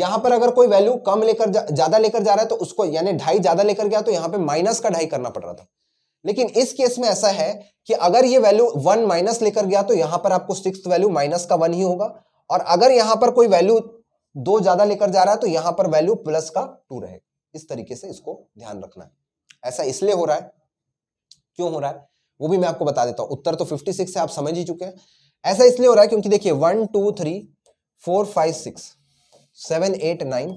यहां पर अगर कोई वैल्यू कम लेकर ज्यादा लेकर जा रहा है तो उसको यानी ढाई ज्यादा लेकर गया तो यहां पे माइनस का ढाई करना पड़ रहा था लेकिन इस केस में ऐसा है कि अगर ये वैल्यू वन माइनस लेकर गया तो यहां पर आपको सिक्स वैल्यू माइनस का वन ही होगा और अगर यहां पर कोई वैल्यू दो ज्यादा लेकर जा रहा है तो यहां पर वैल्यू प्लस का टू रहेगा इस तरीके से इसको ध्यान रखना है ऐसा इसलिए हो रहा है क्यों हो रहा है वो भी मैं आपको बता देता हूं उत्तर तो 56 है आप समझ ही चुके हैं ऐसा इसलिए हो रहा है क्योंकि देखिए one two three four five six seven eight nine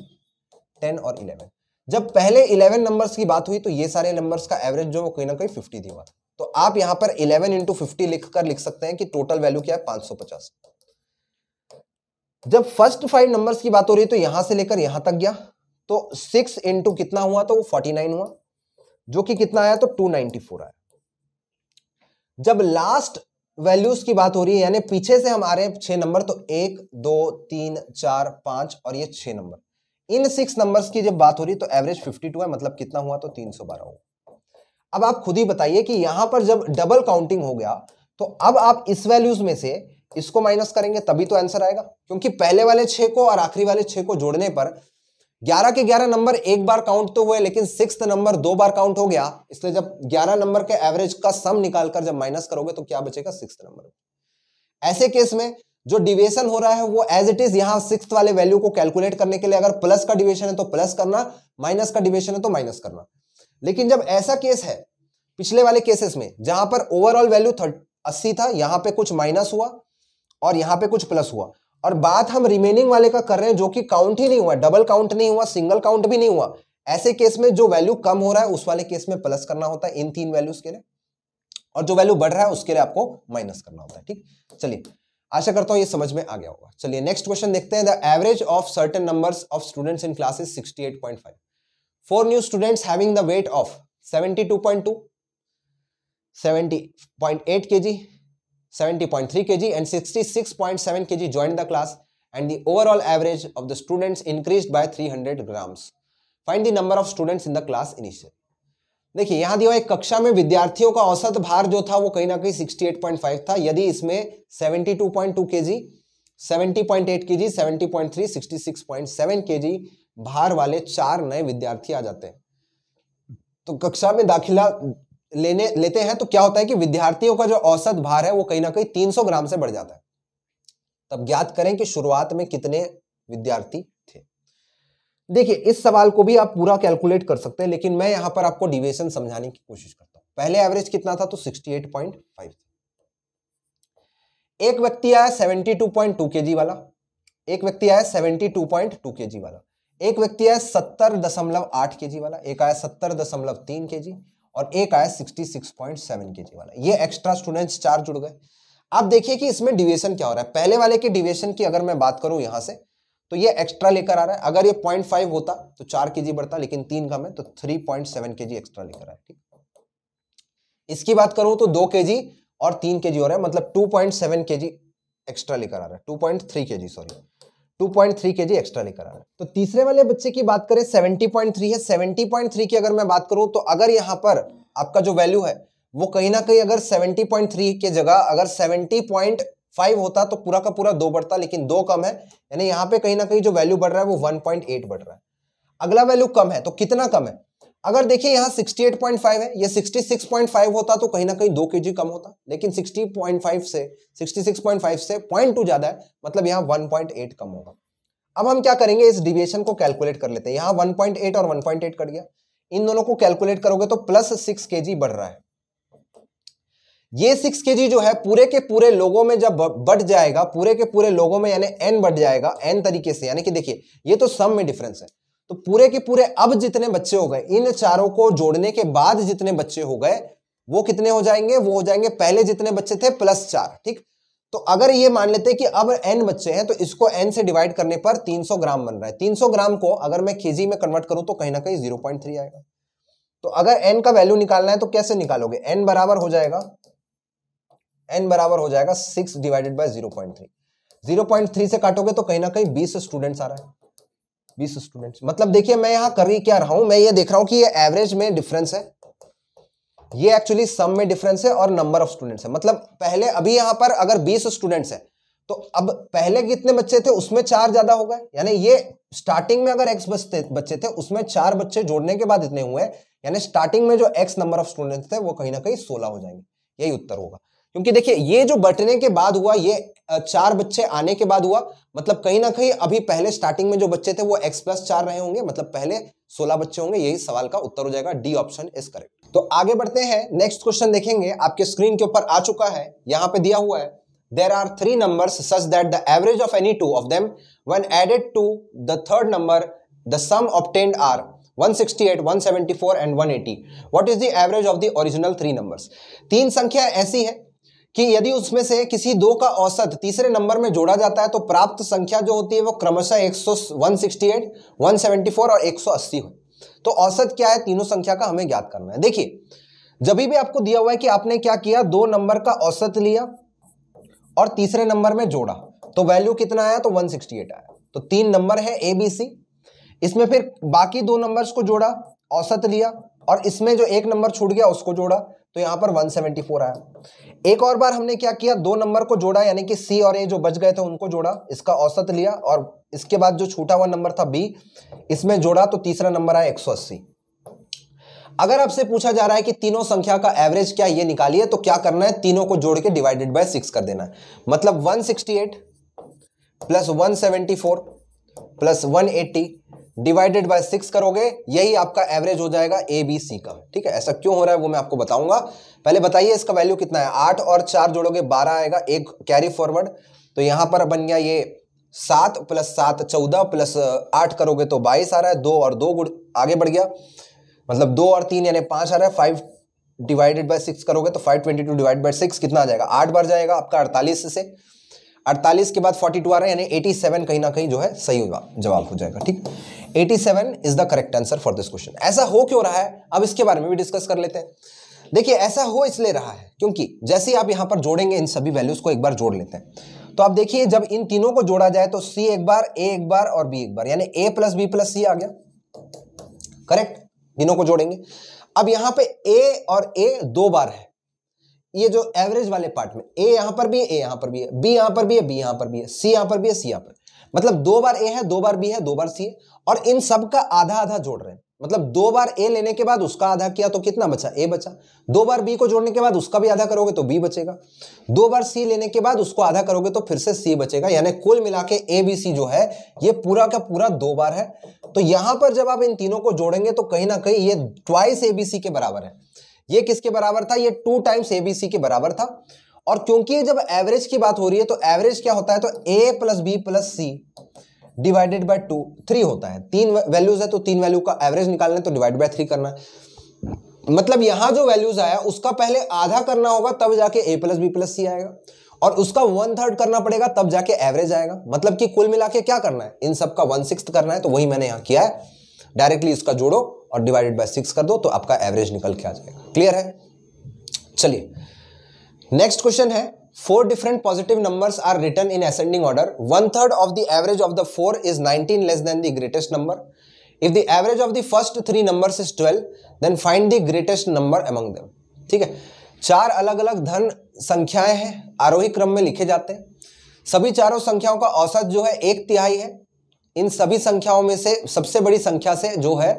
ten और इलेवन जब पहले इलेवन नंबर्स की बात हुई तो ये सारे नंबर्स का एवरेज जो कहीं ना कहीं फिफ्टी दिया था तो आप यहां पर इलेवन इंटू फिफ्टी लिख कर लिख सकते हैं कि टोटल वैल्यू क्या है पांच सौ पचास जब फर्स्ट फाइव नंबर्स की बात हो रही है तो यहां से लेकर यहां तक गया तो सिक्स इंटू कितना हुआ तो वो फोर्टी नाइन हुआ जो कि कितना आया तो टू नाइनटी फोर आया जब लास्ट वैल्यूज की बात हो रही है यानी पीछे से हम आ रहे हैं छह नंबर तो एक दो तीन चार पांच और ये छह नंबर इन सिक्स नंबर्स की जब बात हो रही है तो एवरेज फिफ्टी टू है मतलब कितना हुआ तो तीन बारह हुआ अब आप खुद ही बताइए कि यहां पर जब डबल काउंटिंग हो गया तो अब आप इस वैल्यूज में से इसको माइनस करेंगे तभी तो आंसर आएगा क्योंकि पहले वाले छे को और आखिरी वाले छे को जोड़ने पर ग्यारह के ग्यारह नंबर एक बार काउंट तो हुए लेकिन सिक्स नंबर दो बार काउंट हो गया इसलिए जब ग्यारह नंबर के एवरेज का सम निकालकर जब माइनस करोगे तो क्या बचेगा सिक्स नंबर ऐसे केस में जो डिवेशन हो रहा है वो एज इट इज यहाँ सिक्स वाले वैल्यू को कैलकुलेट करने के लिए अगर प्लस का डिवेशन है तो प्लस करना माइनस का डिवेशन है तो माइनस करना लेकिन जब ऐसा केस है पिछले वाले केसेस में जहां पर ओवरऑल वैल्यू अस्सी था यहां पे कुछ माइनस हुआ और यहां पे कुछ प्लस हुआ और बात हम रिमेनिंग वाले का कर रहे हैं जो कि काउंट ही नहीं हुआ डबल काउंट नहीं हुआ सिंगल काउंट भी नहीं हुआ ऐसे केस में जो वैल्यू कम हो रहा है उस वाले केस में प्लस करना होता है इन तीन वैल्यूज के लिए और जो वैल्यू बढ़ रहा है उसके लिए आपको माइनस करना होता है ठीक चलिए आशा करता हूं ये समझ में आ गया होगा चलिए नेक्स्ट क्वेश्चन देखते हैं the average of certain number of students in classes classes 68.5 four new students having the weight of seventy two 72.2 70.8 KG 70.3 kg and 66.7 kg joined the class and the overall average of the students increased by 300 grams. Find the number of students in the class initially. देखिए यहाँ दिया एक कक्षा में विद्यार्थियों का औसत भार जो था वो कहीं ना कहीं 68.5 था यदि इसमें 72.2 केजी 70.8 केजी 70.3 66.7 केजी भार वाले चार नए विद्यार्थी आ जाते हैं तो कक्षा में दाखिला लेने लेते हैं तो क्या होता है कि विद्यार्थियों का जो औसत भार है वो कहीं ना कहीं 300 ग्राम से बढ़ जाता है तब ज्ञात करें कि शुरुआत में कितने विद्यार्थी थे देखिए इस सवाल को भी आप पूरा कैलकुलेट कर सकते हैं लेकिन मैं यहां पर आपको डिवेशन समझाने की कोशिश करता हूं पहले एवरेज कितना था तो सिक्सटी एक व्यक्ति आया 72.2 केजी वाला एक व्यक्ति आया 72.2 केजी वाला एक व्यक्ति आया 70.8 केजी वाला एक आया 70.3 केजी और एक आया 66.7 केजी वाला ये एक्स्ट्रा स्टूडेंट्स चार जुड़ गए आप देखिए कि इसमें डिविएशन क्या हो रहा है पहले वाले के डिविएशन की अगर मैं बात करूं यहां से तो ये एक्स्ट्रा लेकर आ रहा है अगर ये पॉइंट फाइव होता तो चार के जी बढ़ता लेकिन तीन कम है तो थ्री पॉइंट सेवन के जी एक्स्ट्रा लेकर आया ठीक इसकी बात करूं तो दो के जी और तीन के जी हो रहा है मतलब टू पॉइंट सेवन के जी एक्स्ट्रा लेकर आ रहा है टू पॉइंट थ्री के जी सॉरी 2.3 केजी एक्स्ट्रा लेकर आ रहे हैं तो तीसरे वाले बच्चे की बात करें 70.3 है 70.3 की अगर मैं बात करूं तो अगर यहां पर आपका जो वैल्यू है वो कहीं ना कहीं अगर 70.3 के जगह अगर 70.5 होता तो पूरा का पूरा दो बढ़ता लेकिन दो कम है यानी यहां पे कहीं ना कहीं जो वैल्यू बढ़ रहा है वो 1.8 बढ़ रहा है अगला वैल्यू कम है तो कितना कम है अगर देखिए यहाँ 68.5 है ये 66.5 होता तो कहीं ना कहीं दो के कम होता लेकिन 60.5 से 66.5 से पॉइंट टू ज्यादा है मतलब यहाँ 1.8 कम होगा अब हम क्या करेंगे इस डिविएशन को कैलकुलेट कर लेते हैं यहाँ 1.8 और 1.8 कट गया इन दोनों को कैलकुलेट करोगे तो प्लस सिक्स के बढ़ रहा है ये सिक्स के जो है पूरे के पूरे लोगों में जब बढ़ जाएगा पूरे के पूरे लोगों में यानी एन बढ़ जाएगा एन तरीके से यानी कि देखिए ये तो सम में डिफरेंस है तो पूरे के पूरे अब जितने बच्चे हो गए इन चारों को जोड़ने के बाद जितने बच्चे हो गए वो कितने हो जाएंगे वो हो जाएंगे पहले जितने बच्चे थे प्लस चार ठीक तो अगर ये मान लेते कि अब एन बच्चे हैं तो इसको एन से डिवाइड करने पर 300 ग्राम बन रहा है 300 ग्राम को अगर मैं केजी में कन्वर्ट करूं तो कहीं ना कहीं 0.3 आएगा तो अगर एन का वैल्यू निकालना है तो कैसे निकालोगे एन बराबर हो जाएगा एन बराबर हो जाएगा six divided by zero point three zero point three से काटोगे तो कहीं ना कहीं बीस स्टूडेंट्स आ रहा है बीस स्टूडेंट मतलब देखिए मैं यहाँ कर ही क्या रहा हूं मैं ये देख रहा हूं कि ये एवरेज में डिफरेंस है ये एक्चुअली सम में डिफरेंस है और नंबर ऑफ स्टूडेंट्स है मतलब पहले अभी यहाँ पर अगर बीस स्टूडेंट्स है तो अब पहले कितने बच्चे थे उसमें चार ज्यादा हो गए यानी ये स्टार्टिंग में अगर एक्स बच्चे बच्चे थे उसमें चार बच्चे जोड़ने के बाद इतने हुए यानी स्टार्टिंग में जो एक्स नंबर ऑफ स्टूडेंट्स थे वो कहीं ना कहीं सोलह हो जाएंगे यही उत्तर होगा क्योंकि देखिए ये जो बटने के बाद हुआ ये चार बच्चे आने के बाद हुआ मतलब कहीं ना कहीं अभी पहले स्टार्टिंग में जो बच्चे थे वो एक्स प्लस चार रहे होंगे मतलब पहले सोलह बच्चे होंगे यही सवाल का उत्तर हो जाएगा डी ऑप्शन इज करेक्ट तो आगे बढ़ते हैं नेक्स्ट क्वेश्चन देखेंगे आपके स्क्रीन के ऊपर आ चुका है यहाँ पे दिया हुआ है there are three number such that the average of any two of them when added to the third number the sum obtained are 168 174 and 180 what is the average of the original three numbers तीन संख्या ऐसी है कि यदि उसमें से किसी दो का औसत तीसरे नंबर में जोड़ा जाता है तो प्राप्त संख्या जो होती है वो क्रमशः 168, 174 और 180 हो तो औसत क्या है तीनों संख्या का हमें ज्ञात करना है देखिए जब भी आपको दिया हुआ है कि आपने क्या किया दो नंबर का औसत लिया और तीसरे नंबर में जोड़ा तो वैल्यू कितना आया तो 168 आया तो तीन नंबर है ए बी सी इसमें फिर बाकी दो नंबर्स को जोड़ा औसत लिया और इसमें जो एक नंबर छूट गया उसको जोड़ा तो यहां पर 174 आया एक और बार हमने क्या किया दो नंबर को जोड़ा यानी कि सी और ए जो बच गए थे उनको जोड़ा इसका औसत लिया और इसके बाद जो छूटा हुआ नंबर था बी इसमें जोड़ा तो तीसरा नंबर आया एक अगर आपसे पूछा जा रहा है कि तीनों संख्या का एवरेज क्या ये निकालिए तो क्या करना है तीनों को जोड़ के डिवाइडेड बाय सिक्स कर देना है मतलब 168 plus 174 plus divided by six करोगे यही आपका एवरेज हो जाएगा ए बी सी का ठीक है ऐसा क्यों हो रहा है वो मैं आपको बताऊंगा पहले बताइए इसका वैल्यू कितना है आठ और चार जोड़ोगे बारह आएगा एक कैरी फॉरवर्ड तो यहां पर बन गया ये सात प्लस सात चौदह प्लस आठ करोगे तो बाईस आ रहा है दो और दो आगे बढ़ गया मतलब दो और तीन यानी पांच आ रहा है फाइव डिवाइडेड बाय सिक्स करोगे तो five twenty two divide by six कितना आ जाएगा आठ बार जाएगा आपका अड़तालीस से अड़तालीस के बाद फोर्टी टू आ रहा है यानी एटी सेवन कहीं ना कहीं जो है सही होगा जवाब हो जाएगा ठीक 87 is the correct answer for this question ऐसा हो क्यों रहा है अब इसके बारे में भी डिस्कस कर लेते हैं देखिए ऐसा हो इसलिए रहा है क्योंकि जैसे ही आप यहां पर जोड़ेंगे इन सभी वैल्यूज को एक बार जोड़ लेते हैं तो आप देखिए जब इन तीनों को जोड़ा जाए तो सी एक बार ए एक बार और बी एक बार यानी A plus B plus C आ गया करेक्ट तीनों को जोड़ेंगे अब यहां पे ए और ए दो बार है ये जो एवरेज वाले पार्ट में ए यहां पर भी है ए यहां पर भी है बी यहां पर भी है बी यहां पर भी है सी यहां पर भी है सी यहां पर मतलब दो बार ए है दो बार बी है दो बार सी है और इन सब का आधा आधा जोड़ रहे हैं मतलब दो बार ए लेने के बाद उसका आधा किया तो कितना बचा ए बचा दो बार बी को जोड़ने के बाद उसका भी आधा करोगे तो बी बचेगा दो बार सी लेने के बाद उसको आधा करोगे तो फिर से सी बचेगा यानी कुल मिला के ए बी सी जो है ये पूरा का पूरा दो बार है तो यहां पर जब आप इन तीनों को जोड़ेंगे तो कहीं ना कहीं ये ट्वाइस ए बी सी के बराबर है ये किसके बराबर था ये two times A B C के बराबर था और क्योंकि जब एवरेज की बात हो रही है तो एवरेज क्या होता है तो A plus B plus C divided by two three होता है तीन वैल्यूज है तो तीन वैल्यू का एवरेज निकालना है तो डिवाइड बाय थ्री करना है मतलब यहां जो वैल्यूज आया उसका पहले आधा करना होगा तब जाके A plus B plus C आएगा और उसका वन थर्ड करना पड़ेगा तब जाके एवरेज आएगा मतलब कि कुल मिला के क्या करना है इन सबका वन सिक्स करना है तो वही मैंने यहां किया है डायरेक्टली इसका जोड़ो और डिवाइडेड बाय सिक्स कर दो तो आपका एवरेज निकल के आ जाएगा क्लियर है चलिए नेक्स्ट क्वेश्चन है four different positive numbers are written in ascending order one third of the average of the four is 19 less than the greatest number if the average of the first three numbers is 12 then find the greatest number among them ठीक है चार अलग अलग धन संख्याएं हैं आरोही क्रम में लिखे जाते हैं सभी चारों संख्याओं का औसत जो है एक तिहाई है इन सभी संख्याओं में से सबसे बड़ी संख्या से जो है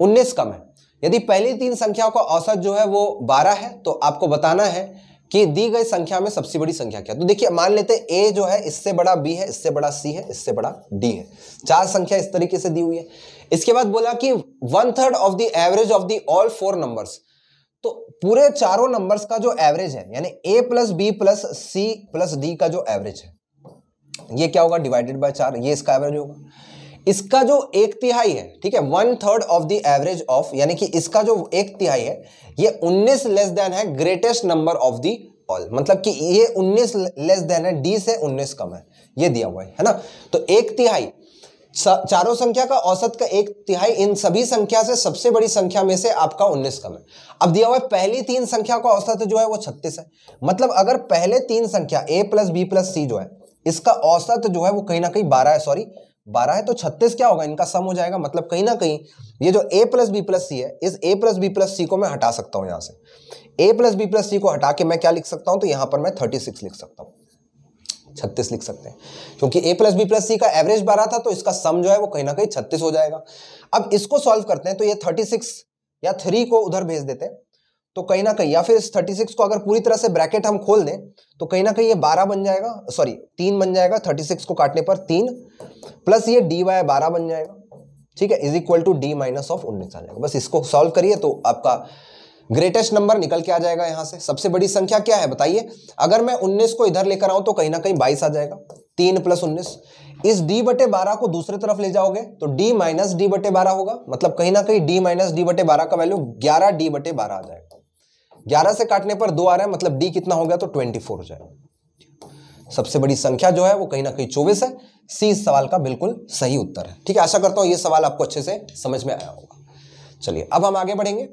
उन्नीस कम है यदि पहली तीन संख्याओं का औसत जो है वो बारह है तो आपको बताना है कि दी गई संख्या में सबसे बड़ी संख्या क्या तो देखिए मान लेते हैं ए जो है इससे बड़ा बी है इससे बड़ा सी है इससे बड़ा डी है चार संख्या इस तरीके से दी हुई है इसके बाद बोला कि one third of the average of the all four numbers तो पूरे चारों नंबर्स का जो एवरेज है यानी A plus B plus C plus D का जो एवरेज है ये क्या होगा डिवाइडेड बाय चार ये इसका एवरेज होगा इसका जो एक तिहाई है ठीक है one third of the average of यानी कि इसका जो एक तिहाई है ये 19 लेस देन है greatest number of the all मतलब कि ये 19 लेस देन है डी से 19 कम है ये दिया हुआ है है ना तो एक तिहाई चारों संख्या का औसत का एक तिहाई इन सभी संख्या से सबसे बड़ी संख्या में से आपका 19 कम है अब दिया हुआ है पहली तीन संख्या का औसत जो है वो 36 है मतलब अगर पहले तीन संख्या A plus B plus C जो है इसका औसत जो है वो कहीं ना कहीं 12 है सॉरी बारह है तो छत्तीस क्या होगा इनका सम हो जाएगा मतलब कहीं ना कहीं ये जो A plus B plus C है इस A plus B plus C को मैं हटा सकता हूं यहां से A plus B plus C को हटा के मैं क्या लिख सकता हूं तो यहां पर मैं थर्टी सिक्स लिख सकता हूं छत्तीस लिख सकते हैं क्योंकि A plus B plus C का एवरेज बारह था तो इसका सम जो है वो कहीं ना कहीं छत्तीस हो जाएगा अब इसको सॉल्व करते हैं तो ये थर्टी सिक्स या थ्री को उधर भेज देते हैं तो कहीं ना कहीं या फिर इस 36 को अगर पूरी तरह से ब्रैकेट हम खोल दें तो कहीं ना कहीं ये 12 बन जाएगा सॉरी तीन बन जाएगा 36 को काटने पर तीन प्लस ये डी वाई बारह बन जाएगा ठीक है is equal to D minus of उन्नीस आ जाएगा बस इसको सॉल्व करिए तो आपका ग्रेटेस्ट नंबर निकल के आ जाएगा यहाँ से सबसे बड़ी संख्या क्या है बताइए अगर मैं उन्नीस को इधर लेकर आऊँ तो कहीं ना कहीं बाईस आ जाएगा तीन प्लस उन्नीस इस d बटे बारह को दूसरे तरफ ले जाओगे तो d माइनस डी बटे बारह होगा मतलब कहीं ना कहीं d माइनस डी बटे बारह का वैल्यू ग्यारह डी बटे बारह आ जाएगा ग्यारह से काटने पर दो आ रहा है मतलब डी कितना हो गया तो ट्वेंटी हो जाएगा सबसे बड़ी संख्या जो है वो कहीं ना कहीं चौबीस है सी इस सवाल का बिल्कुल सही उत्तर है ठीक है आशा करता हूं ये सवाल आपको अच्छे से समझ में आया होगा चलिए अब हम आगे बढ़ेंगे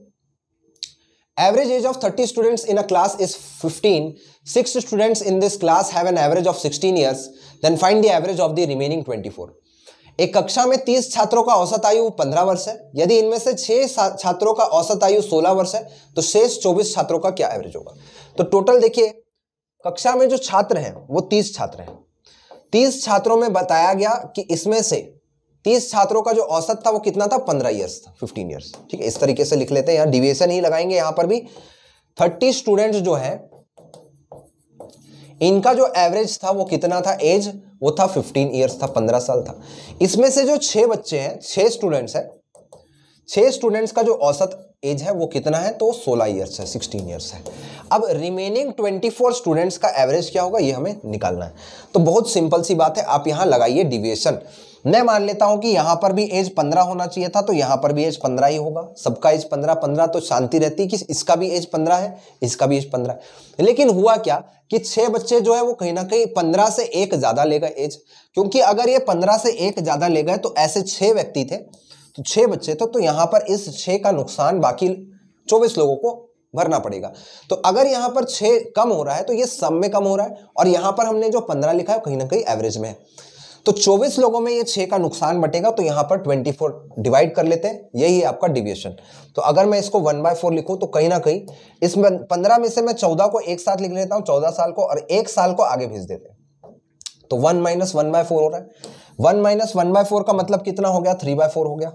average age of 30 students in a class is 15 six students in this class have an average of 16 years then find the average of the remaining 24 एक कक्षा में 30 छात्रों का औसत आयु 15 वर्ष है यदि इनमें से 6 छात्रों का औसत आयु 16 वर्ष है तो शेष 24 छात्रों का क्या एवरेज होगा तो टोटल देखिए कक्षा में जो छात्र हैं वो 30 छात्र हैं 30 छात्रों में बताया गया कि इसमें से 30 छात्रों का जो औसत था वो कितना था पंद्रह ईयर्स था फिफ्टीन ईयर्स ठीक है इस तरीके से लिख लेते हैं यहाँ डिविएशन ही लगाएंगे यहाँ पर भी थर्टी स्टूडेंट्स जो है इनका जो एवरेज था वो कितना था एज वो था 15 इयर्स था 15 साल था इसमें से जो छः बच्चे हैं छः स्टूडेंट्स हैं छः स्टूडेंट्स का जो औसत एज है वो कितना है तो 16 ईयर्स है 16 ईयर्स है अब रिमेनिंग 24 स्टूडेंट्स का एवरेज क्या होगा ये हमें निकालना है तो बहुत सिंपल सी बात है आप यहाँ लगाइए डिविएशन मैं मान लेता हूं कि यहां पर भी एज पंद्रह होना चाहिए था तो यहां पर भी एज पंद्रह ही होगा सबका एज पंद्रह पंद्रह तो शांति रहती कि इसका भी एज पंद्रह है इसका भी एज पंद्रह लेकिन हुआ क्या कि छह बच्चे जो है वो कहीं ना कहीं पंद्रह से एक ज्यादा ले एज क्योंकि अगर ये पंद्रह से एक ज्यादा ले गए तो ऐसे छह व्यक्ति थे तो छह बच्चे थे तो यहां पर इस छह का नुकसान बाकी चौबीस लोगों को भरना पड़ेगा तो अगर यहां पर छे कम हो रहा है तो ये सम में कम हो रहा है और यहाँ पर हमने जो पंद्रह लिखा है कहीं ना कहीं एवरेज में है तो 24 लोगों में ये 6 का नुकसान बटेगा तो यहाँ पर 24 डिवाइड कर लेते हैं यही है आपका डिविएशन तो अगर मैं इसको वन बाय फोर लिखूँ तो कहीं ना कहीं इस पंद्रह में से मैं चौदह को एक साथ लिख लेता हूँ चौदह साल को और एक साल को आगे भेज देते हैं तो one minus one by four हो रहा है one minus one by four का मतलब कितना हो गया थ्री बाय फोर हो गया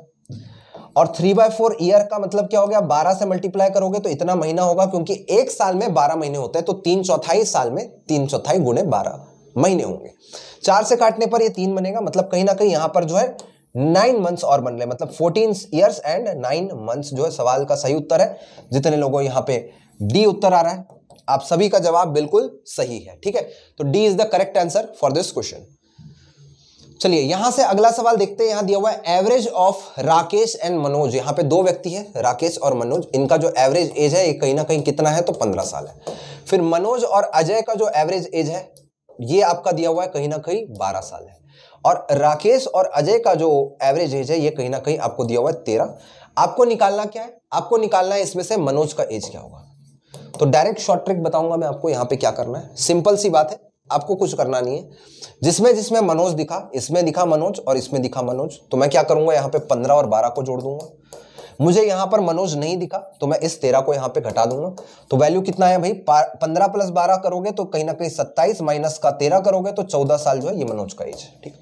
और थ्री बाय फोर ईयर का मतलब क्या हो गया बारह से मल्टीप्लाई करोगे तो इतना महीना होगा क्योंकि एक साल में बारह महीने होते हैं तो तीन चौथाई साल में तीन चौथाई गुणे बारह महीने होंगे चार से काटने पर ये तीन बनेगा मतलब कहीं ना कहीं यहां पर जो है नाइन मंथ्स और बन रहे मतलब fourteen years and nine months जो है सवाल का सही उत्तर है जितने लोगों यहां पे डी उत्तर आ रहा है आप सभी का जवाब बिल्कुल सही है ठीक है तो D is the correct answer for this question चलिए यहां से अगला सवाल देखते हैं यहां दिया हुआ है average of Rakesh and Manoj यहां पे दो व्यक्ति है राकेश और मनोज इनका जो एवरेज एज है ये कहीं ना कहीं कितना है तो पंद्रह साल है फिर मनोज और अजय का जो एवरेज एज है ये आपका दिया हुआ है कहीं ना कहीं बारह साल है और राकेश और अजय का जो एवरेज एज है ये कहीं ना कहीं आपको दिया हुआ है तेरह आपको निकालना क्या है आपको निकालना है इसमें से मनोज का एज क्या होगा तो डायरेक्ट शॉर्ट ट्रिक बताऊंगा मैं आपको यहां पे क्या करना है सिंपल सी बात है आपको कुछ करना नहीं है जिसमें जिसमें मनोज दिखा इसमें दिखा मनोज और इसमें दिखा मनोज तो मैं क्या करूंगा यहां पे पंद्रह और बारह को जोड़ दूंगा मुझे यहां पर मनोज नहीं दिखा तो मैं इस तेरह को यहां पे घटा दूंगा तो वैल्यू कितना है भाई पंद्रह प्लस बारह करोगे तो कहीं ना कहीं सत्ताईस माइनस का तेरह करोगे तो चौदह साल जो है ये मनोज का एज है ठीक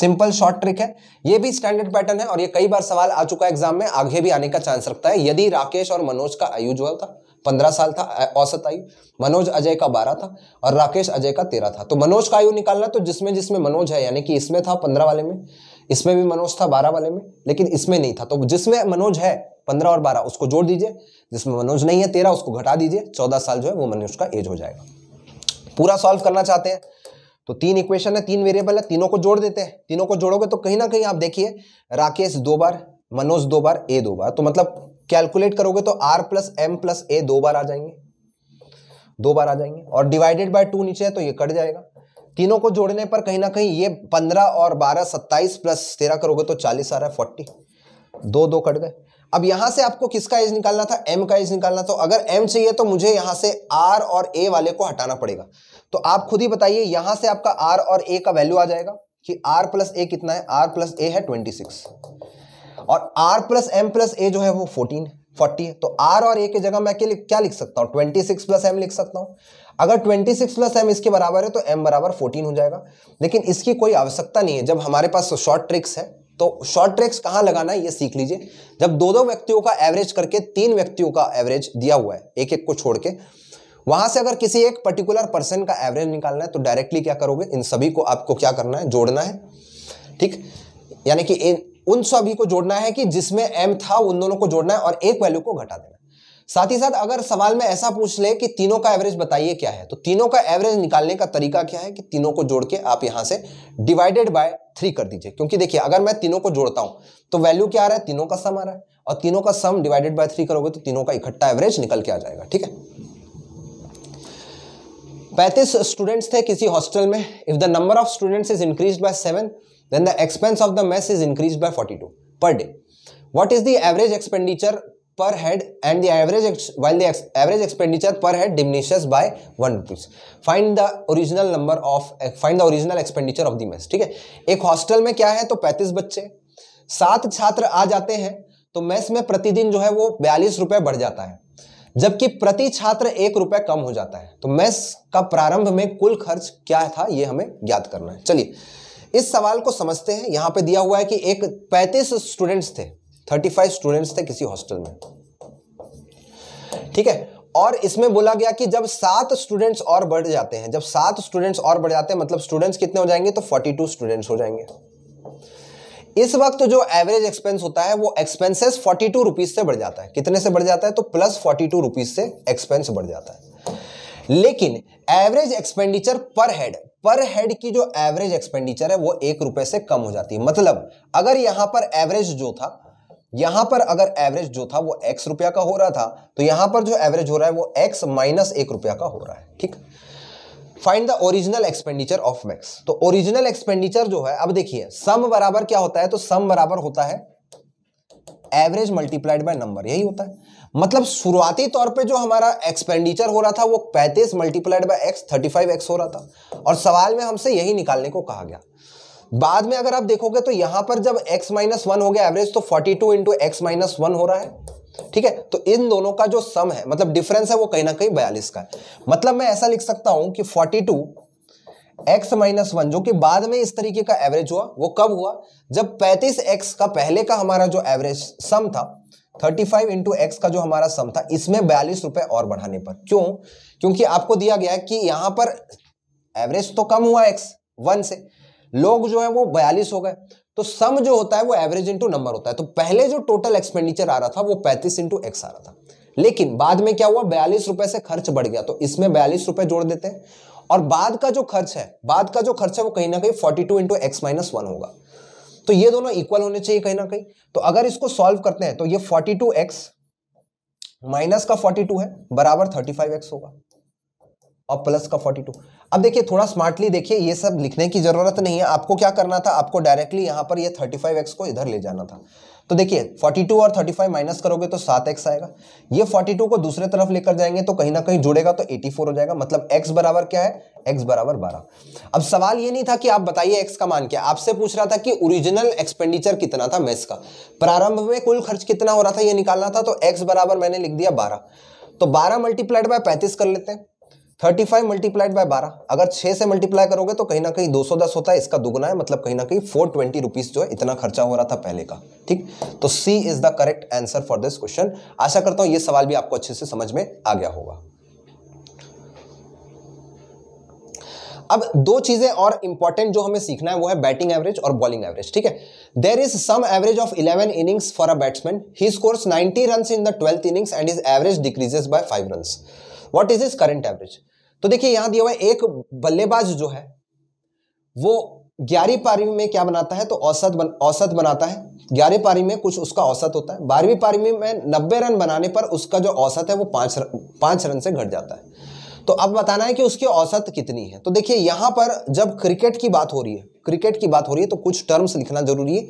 सिंपल शॉर्ट ट्रिक है ये भी स्टैंडर्ड पैटर्न है और ये कई बार सवाल आ चुका है एग्जाम में आगे भी आने का चांस रखता है यदि राकेश और मनोज का आयु जो था पंद्रह साल था औसत आयु मनोज अजय का बारह था और राकेश अजय का तेरह था तो मनोज का आयु निकालना तो जिसमें जिसमें मनोज है यानी कि इसमें था पंद्रह वाले में इसमें भी मनोज था बारह वाले में लेकिन इसमें नहीं था तो जिसमें मनोज है पंद्रह और बारह उसको जोड़ दीजिए जिसमें मनोज नहीं है तेरह उसको घटा दीजिए चौदह साल जो है वो मनोज का एज हो जाएगा पूरा सॉल्व करना चाहते हैं तो तीन इक्वेशन है तीन वेरिएबल है तीनों को जोड़ देते हैं तीनों को जोड़ोगे तो कहीं ना कहीं आप देखिए राकेश दो बार मनोज दो बार ए दो बार तो मतलब कैलकुलेट करोगे तो R plus M plus A दो बार आ जाएंगे दो बार आ जाएंगे और डिवाइडेड बाय टू नीचे है तो ये कट जाएगा तीनों को जोड़ने पर कहीं ना कहीं ये पंद्रह और बारह सत्ताईस प्लस तेरह करोगे तो चालीस आ रहा है फोर्टी दो दो कट गए अब यहां से आपको किसका एज निकालना था एम का एज निकालना था तो अगर एम चाहिए तो मुझे यहां से आर और ए वाले को हटाना पड़ेगा तो आप खुद ही बताइए यहां से आपका आर और ए का वैल्यू आ जाएगा कि आर प्लस ए कितना है आर प्लस ए है ट्वेंटी सिक्स और R plus M plus A जो है वो फोर्टीन फोर्टी है तो आर और ए की जगह मैं क्या लिख सकता हूँ ट्वेंटी सिक्स प्लस एम लिख सकता हूँ अगर 26 प्लस एम इसके बराबर है तो एम बराबर 14 हो जाएगा लेकिन इसकी कोई आवश्यकता नहीं है जब हमारे पास शॉर्ट ट्रिक्स है तो शॉर्ट ट्रिक्स कहाँ लगाना है ये सीख लीजिए जब दो दो व्यक्तियों का एवरेज करके तीन व्यक्तियों का एवरेज दिया हुआ है एक एक को छोड़ के वहां से अगर किसी एक पर्टिकुलर पर्सन का एवरेज निकालना है तो डायरेक्टली क्या करोगे इन सभी को आपको क्या करना है जोड़ना है ठीक यानी कि इन उन सभी को जोड़ना है कि जिसमें एम था उन दोनों को जोड़ना है और एक वैल्यू को घटा देना है साथ ही साथ अगर सवाल में ऐसा पूछ ले कि तीनों का एवरेज बताइए क्या है तो तीनों का एवरेज निकालने का तरीका क्या है कि तीनों को जोड़ के आप यहां से डिवाइडेड बाय थ्री कर दीजिए क्योंकि देखिए अगर मैं तीनों को जोड़ता हूं तो वैल्यू क्या आ रहा है तीनों का सम आ रहा है और तीनों का सम डिवाइडेड बाय थ्री करोगे तो तीनों का इकट्ठा एवरेज निकल के आ जाएगा ठीक है पैंतीस स्टूडेंट्स थे किसी हॉस्टल में if the number of students is increase by seven then the expense of the mess is increase by forty two per day what is the average expenditure per head and the average while average expenditure per head diminishes by one rupees find the original number of find the original expenditure of the math ठीक है एक hostel में क्या है तो पैंतीस बच्चे सात छात्र आ जाते हैं तो मैथ्स में प्रतिदिन जो है वो बयालीस रुपए बढ़ जाता है जबकि प्रति छात्र एक रुपए कम हो जाता है तो मैथ्स का प्रारंभ में कुल खर्च क्या था ये हमें ज्ञात करना है चलिए इस सवाल को समझते हैं यहां पे दिया हुआ है कि एक 35 स्टूडेंट्स थे थर्टी फाइव स्टूडेंट्स थे किसी हॉस्टल में ठीक है और इसमें बोला गया कि जब सात स्टूडेंट्स और बढ़ जाते हैं जब सात स्टूडेंट्स और बढ़ जाते हैं मतलब स्टूडेंट्स कितने हो जाएंगे तो फोर्टी टू स्टूडेंट्स हो जाएंगे इस वक्त जो एवरेज एक्सपेंस होता है वो एक्सपेंसेस फोर्टी टू रुपीज से बढ़ जाता है कितने से बढ़ जाता है तो प्लस फोर्टी टू रुपीज से एक्सपेंस बढ़ जाता है लेकिन average expenditure per head per head की जो एवरेज एक्सपेंडिचर है वो एक रुपए से कम हो जाती है मतलब अगर यहां पर एवरेज जो था यहां पर अगर एवरेज जो था वो एक्स रुपया का हो रहा था तो यहां पर जो एवरेज हो रहा है वो एक्स माइनस एक रुपया का हो रहा है ठीक find the original expenditure of max तो ओरिजिनल एक्सपेंडिचर जो है अब देखिए सम बराबर क्या होता है तो सम बराबर होता है एवरेज मल्टीप्लाइड बाय नंबर यही होता है मतलब शुरुआती तौर पे जो हमारा एक्सपेंडिचर हो रहा था वो पैंतीस multiplied by x thirty five x हो रहा था और सवाल में हमसे यही निकालने को कहा गया बाद में अगर आप देखोगे तो यहां पर जब x माइनस वन हो गया एवरेज तो 42 two into x minus one हो रहा है ठीक है तो इन दोनों का जो सम है मतलब डिफरेंस है वो कहीं ना कहीं बयालीस का मतलब मैं ऐसा लिख सकता हूं कि 42 टू एक्स माइनस वन जो कि बाद में इस तरीके का एवरेज हुआ वो कब हुआ जब 35x का पहले का हमारा जो एवरेज सम था 35 फाइव इंटू एक्स का जो हमारा सम था इसमें बयालीस रुपए और बढ़ाने पर क्यों क्योंकि आपको दिया गया कि यहां पर एवरेज तो कम हुआ एक्स वन से लोग जो है वो बयालीस हो गए तो सम जो होता है वो एवरेज इंटू नंबर होता है तो पहले जो टोटल एक्सपेंडिचर आ रहा था वो पैंतीस इंटू एक्स आ रहा था लेकिन बाद में क्या हुआ बयालीस रुपए से खर्च बढ़ गया तो इसमें बयालीस रुपए जोड़ देते हैं और बाद का जो खर्च है बाद का जो खर्च है वो कहीं ना कहीं forty two into x minus one होगा तो ये दोनों इक्वल होने चाहिए कहीं ना कहीं तो अगर इसको सॉल्व करते हैं तो ये फोर्टी टू एक्स माइनस का फोर्टी टू है बराबर थर्टी फाइव एक्स होगा और प्लस का 42 अब देखिए थोड़ा स्मार्टली देखिए ये सब लिखने की ज़रूरत नहीं है आपको क्या करना था आपको डायरेक्टली यहाँ पर ये 35x को इधर ले जाना था तो देखिए 42 और 35 माइनस करोगे तो 7x आएगा ये 42 को दूसरे तरफ लेकर जाएंगे तो कहीं ना कहीं जुड़ेगा तो 84 हो जाएगा मतलब x बराबर क्या है x बराबर 12 अब सवाल ये नहीं था कि आप बताइए x का मान क्या आपसे पूछ रहा था कि ओरिजिनल एक्सपेंडिचर कितना था मेस का प्रारंभ में कुल खर्च कितना हो रहा था यह निकालना था तो एक्स बराबर मैंने लिख दिया बारह तो बारह मल्टीप्लाइड बाय पैंतीस कर लेते हैं थर्टी फाइव मल्टीप्लाइड बाय बारह अगर छः से मल्टीप्लाई करोगे तो कहीं ना कहीं दो सौ दस होता है इसका दुगुना है मतलब कहीं ना कहीं फोर ट्वेंटी रुपीज़ जो है इतना खर्चा हो रहा था पहले का ठीक तो C is the correct answer for this question आशा करता हूँ ये सवाल भी आपको अच्छे से समझ में आ गया होगा अब दो चीजें और इंपॉर्टेंट जो हमें सीखना है वो है बैटिंग एवरेज और बॉलिंग एवरेज ठीक है there is some average of 11 innings for a batsman he scores 90 run in the twelfth innings and his average decreases by 5 run what is his current average तो देखिए यहां दिया हुआ है एक बल्लेबाज जो है वो ग्यारहवीं पारी में क्या बनाता है तो औसत बन, औसत बनाता है ग्यारह पारी में कुछ उसका औसत होता है बारहवीं पारी में नब्बे रन बनाने पर उसका जो औसत है वो पांच रन रन से घट जाता है तो अब बताना है कि उसकी औसत कितनी है तो देखिए यहां पर जब क्रिकेट की बात हो रही है क्रिकेट की बात हो रही है तो कुछ टर्म्स लिखना जरूरी है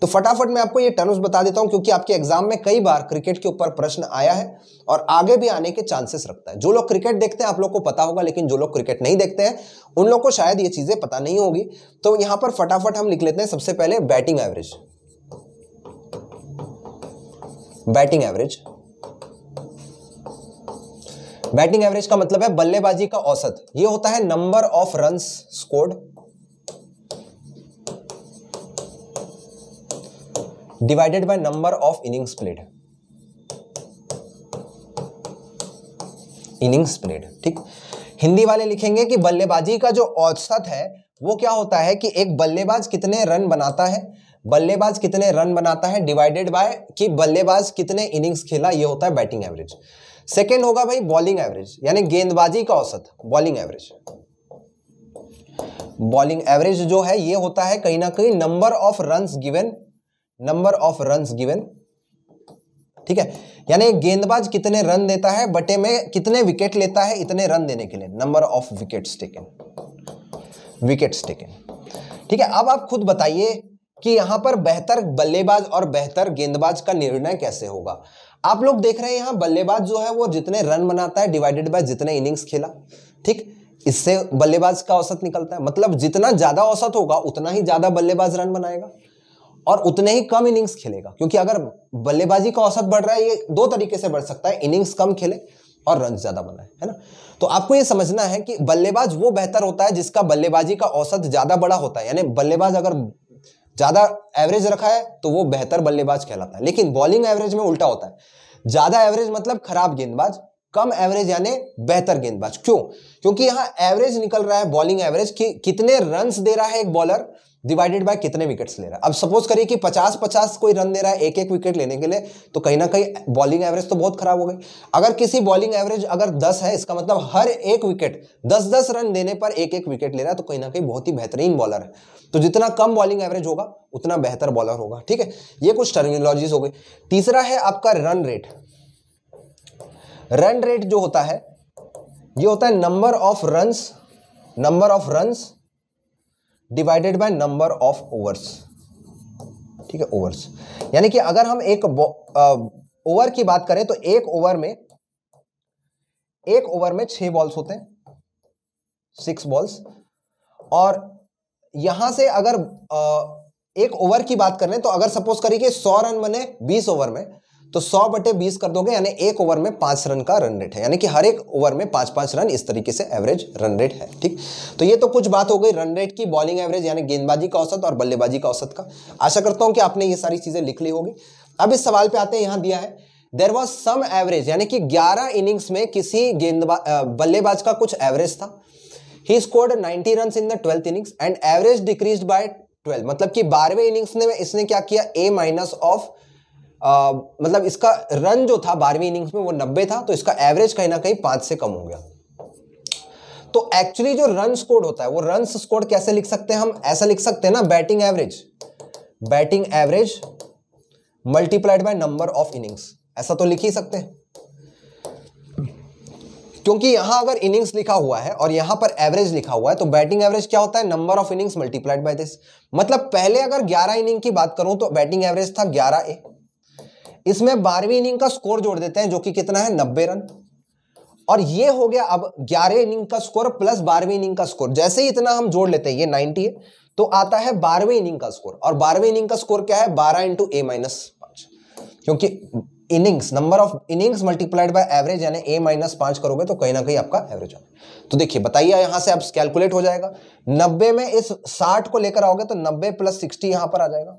तो फटाफट मैं आपको ये टर्म्स बता देता हूँ क्योंकि आपके एग्जाम में कई बार क्रिकेट के ऊपर प्रश्न आया है और आगे भी आने के चांसेस रखता है जो लोग क्रिकेट देखते हैं आप लोग को पता होगा लेकिन जो लोग क्रिकेट नहीं देखते हैं उन लोग को शायद ये चीज़ें पता नहीं होगी तो यहाँ पर फटाफट हम लिख लेते हैं सबसे पहले batting average batting average batting average का मतलब है बल्लेबाजी का औसत ये होता है number of run scored divided by number of innings played innings played ठीक हिंदी वाले लिखेंगे कि बल्लेबाजी का जो औसत है वो क्या होता है कि एक बल्लेबाज कितने रन बनाता है बल्लेबाज कितने रन बनाता है डिवाइडेड बाय कि बल्लेबाज कितने इनिंग्स खेला ये होता है बैटिंग एवरेज सेकेंड होगा भाई बॉलिंग एवरेज यानी गेंदबाजी का औसत बॉलिंग एवरेज बॉलिंग एवरेज जो है ये होता है कहीं ना कहीं number of run given number of run given ठीक है यानी गेंदबाज कितने रन देता है बटे में कितने विकेट लेता है इतने रन देने के लिए number of wickets taken wickets taken ठीक है अब आप खुद बताइए कि यहां पर बेहतर बल्लेबाज और बेहतर गेंदबाज का निर्णय कैसे होगा आप लोग देख रहे हैं यहां बल्लेबाज जो है वो जितने रन बनाता है डिवाइडेड बाय जितने इनिंग्स खेला ठीक इससे बल्लेबाज का औसत निकलता है मतलब जितना ज्यादा औसत होगा उतना ही ज्यादा बल्लेबाज रन बनाएगा और उतने ही कम इनिंग्स खेलेगा क्योंकि अगर बल्लेबाजी का औसत बढ़ रहा है ये दो तरीके से बढ़ सकता है इनिंग्स कम खेले और रन ज्यादा बनाए है ना तो आपको ये समझना है कि बल्लेबाज वो बेहतर होता है जिसका बल्लेबाजी का औसत ज्यादा बड़ा होता है यानी बल्लेबाज अगर ज्यादा एवरेज रखा है तो वो बेहतर बल्लेबाज कहलाता है लेकिन बॉलिंग एवरेज में उल्टा होता है ज्यादा एवरेज मतलब खराब गेंदबाज कम एवरेज यानी बेहतर गेंदबाज क्यों क्योंकि यहां एवरेज निकल रहा है बॉलिंग एवरेज कि कितने रन दे रहा है एक बॉलर डिवाइडेड बाय कितने विकेट्स ले रहा है अब सपोज करिए कि 50 50 कोई रन दे रहा है एक एक विकेट लेने के लिए तो कहीं ना कहीं बॉलिंग एवरेज तो बहुत खराब हो गई अगर किसी बॉलिंग एवरेज अगर 10 है इसका मतलब हर एक विकेट 10 10 रन देने पर एक एक विकेट ले रहा है तो कहीं ना कहीं बहुत ही बेहतरीन बॉलर है तो जितना कम बॉलिंग एवरेज होगा उतना बेहतर बॉलर होगा ठीक है ये कुछ टर्मिनोलॉजीज हो गई तीसरा है आपका रन रेट रन रेट जो होता है ये होता है number of run number of runs divided by number of overs ठीक है ओवर्स यानी कि अगर हम एक ओवर की बात करें तो एक ओवर में एक ओवर में छह बॉल्स होते हैं सिक्स बॉल्स और यहां से अगर आ, एक ओवर की बात करें तो अगर सपोज करिए सौ रन बने बीस ओवर में तो सौ बटे बीस कर दोगे यानी एक ओवर में पांच रन का रन रेट है यानी कि हर एक ओवर में पांच पांच रन इस तरीके से एवरेज रन रेट है ठीक तो ये तो कुछ बात हो गई रन रेट की बॉलिंग एवरेज यानी गेंदबाजी का औसत और बल्लेबाजी का औसत का आशा करता हूं कि आपने ये सारी चीजें लिख ली होगी अब इस सवाल पे आते हैं यहां दिया है देर वॉज सम एवरेज यानी कि ग्यारह इनिंग्स में किसी गेंदबाज बल्लेबाज का कुछ एवरेज था he scored ninety run in the twelfth innings and average decrease by twelve मतलब कि बारहवें इनिंग्स में इसने क्या किया ए माइनस ऑफ आ, मतलब इसका रन जो था बारहवीं इनिंग्स में वो नब्बे था तो इसका एवरेज कहीं ना कहीं पांच से कम हो गया तो एक्चुअली जो रन स्कोर होता है वो रन स्कोर कैसे लिख सकते हैं हम ऐसा लिख सकते हैं ना batting average batting average multiplied by number of innings ऐसा तो लिख ही सकते हैं क्योंकि यहां अगर इनिंग्स लिखा हुआ है और यहां पर एवरेज लिखा हुआ है तो बैटिंग एवरेज क्या होता है number of innings multiplied by this मतलब पहले अगर 11 इनिंग की बात करूं तो बैटिंग एवरेज था 11 ए इसमें बारहवीं इनिंग का स्कोर जोड़ देते हैं जो कि कितना है नब्बे रन और ये हो गया अब ग्यारह इनिंग का स्कोर प्लस बारहवीं इनिंग का स्कोर जैसे ही इतना हम जोड़ लेते हैं ये नाइनटी है तो आता है बारहवीं इनिंग का स्कोर और बारहवीं इनिंग का स्कोर क्या है बारह इंटू ए माइनस पांच क्योंकि innings number of innings multiplied by average यानी ए माइनस पांच करोगे तो कहीं ना कहीं आपका एवरेज आना तो देखिए बताइए यहां से आप कैलकुलेट हो जाएगा नब्बे में इस साठ को लेकर आओगे तो नब्बे प्लस सिक्सटी यहां पर आ जाएगा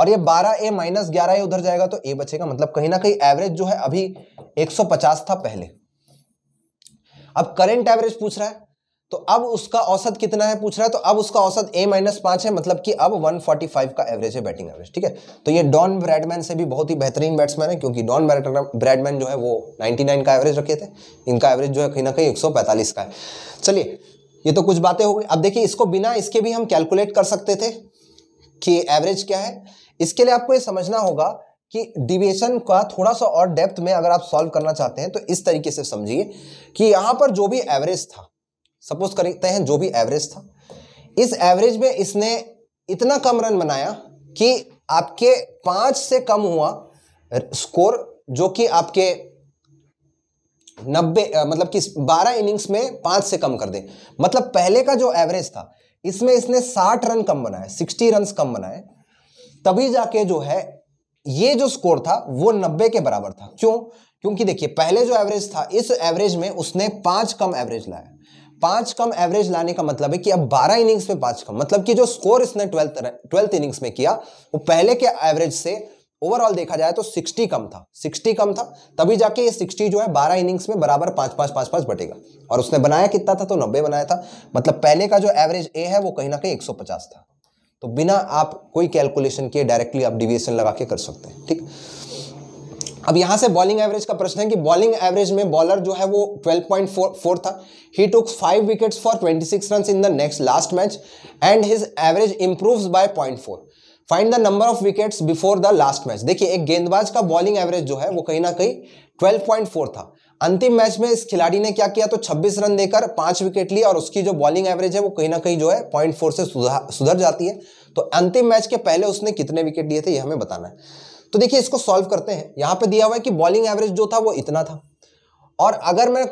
और ये 12 ए माइनस ग्यारह उधर जाएगा तो ए बचेगा मतलब कहीं ना कहीं एवरेज जो है अभी 150 था पहले अब करेंट एवरेज पूछ रहा है तो अब उसका औसत कितना है पूछ रहा है तो अब उसका औसत ए माइनस पांच है मतलब कि अब 145 का एवरेज है बैटिंग एवरेज ठीक है तो ये डॉन ब्रैडमैन से भी बहुत ही बेहतरीन बैट्समैन है क्योंकि डॉन ब्रैडमैन जो है वो 99 का एवरेज रखे थे इनका एवरेज जो है कहीं ना कहीं 145 का है चलिए ये तो कुछ बातें हो गई अब देखिए इसको बिना इसके भी हम कैलकुलेट कर सकते थे कि एवरेज क्या है इसके लिए आपको ये समझना होगा कि डिविएशन का थोड़ा सा और डेप्थ में अगर आप सॉल्व करना चाहते हैं तो इस तरीके से समझिए कि यहां पर जो भी एवरेज था सपोज करते हैं जो भी एवरेज था इस एवरेज में इसने इतना कम रन बनाया कि आपके पांच से कम हुआ स्कोर जो कि आपके नब्बे मतलब कि बारह इनिंग्स में पांच से कम कर दे मतलब पहले का जो एवरेज था इसमें इसने साठ रन कम बनाए सिक्सटी रन कम बनाए तभी जाके जो है ये जो स्कोर था वो नब्बे के बराबर था क्यों क्योंकि देखिए पहले जो एवरेज था इस एवरेज में उसने पांच कम एवरेज लाया पांच कम एवरेज लाने का मतलब है कि अब बारह इनिंग्स में पांच कम मतलब कि जो स्कोर इसने ट्वेल्थ ट्वेल्थ इनिंग्स में किया वो पहले के एवरेज से ओवरऑल देखा जाए तो 60 कम था 60 कम था तभी जाके ये 60 जो है 12 इनिंग्स में बराबर पांच पांच पांच पांच बटेगा और उसने बनाया कितना था तो 90 बनाया था मतलब पहले का जो एवरेज ए है वो कहीं ना कहीं 150 था तो बिना आप कोई कैलकुलेशन किए डायरेक्टली आप डिविएशन लगा के कर सकते हैं ठीक अब यहां से बॉलिंग एवरेज का प्रश्न है कि बॉलिंग एवरेज में बॉलर जो है वो 12.44 था he took five wickets for 26 run in the next last match and his average improves by 0.4 find the number of wickets before the last match देखिए एक गेंदबाज का बॉलिंग एवरेज जो है वो कहीं ना कहीं 12.4 था अंतिम मैच में इस खिलाड़ी ने क्या किया तो 26 रन देकर पांच विकेट लिए और उसकी जो बॉलिंग एवरेज है वो कहीं ना कहीं जो है पॉइंट फोर से सुधर सुधर जाती है तो अंतिम मैच के पहले उसने कितने विकेट लिए थे ये हमें बताना है तो देखिए इसको सॉल्व करते हैं यहाँ पे दिया हुआ है कि बॉलिंग एवरेज जो था वो इतना था और अगर मैं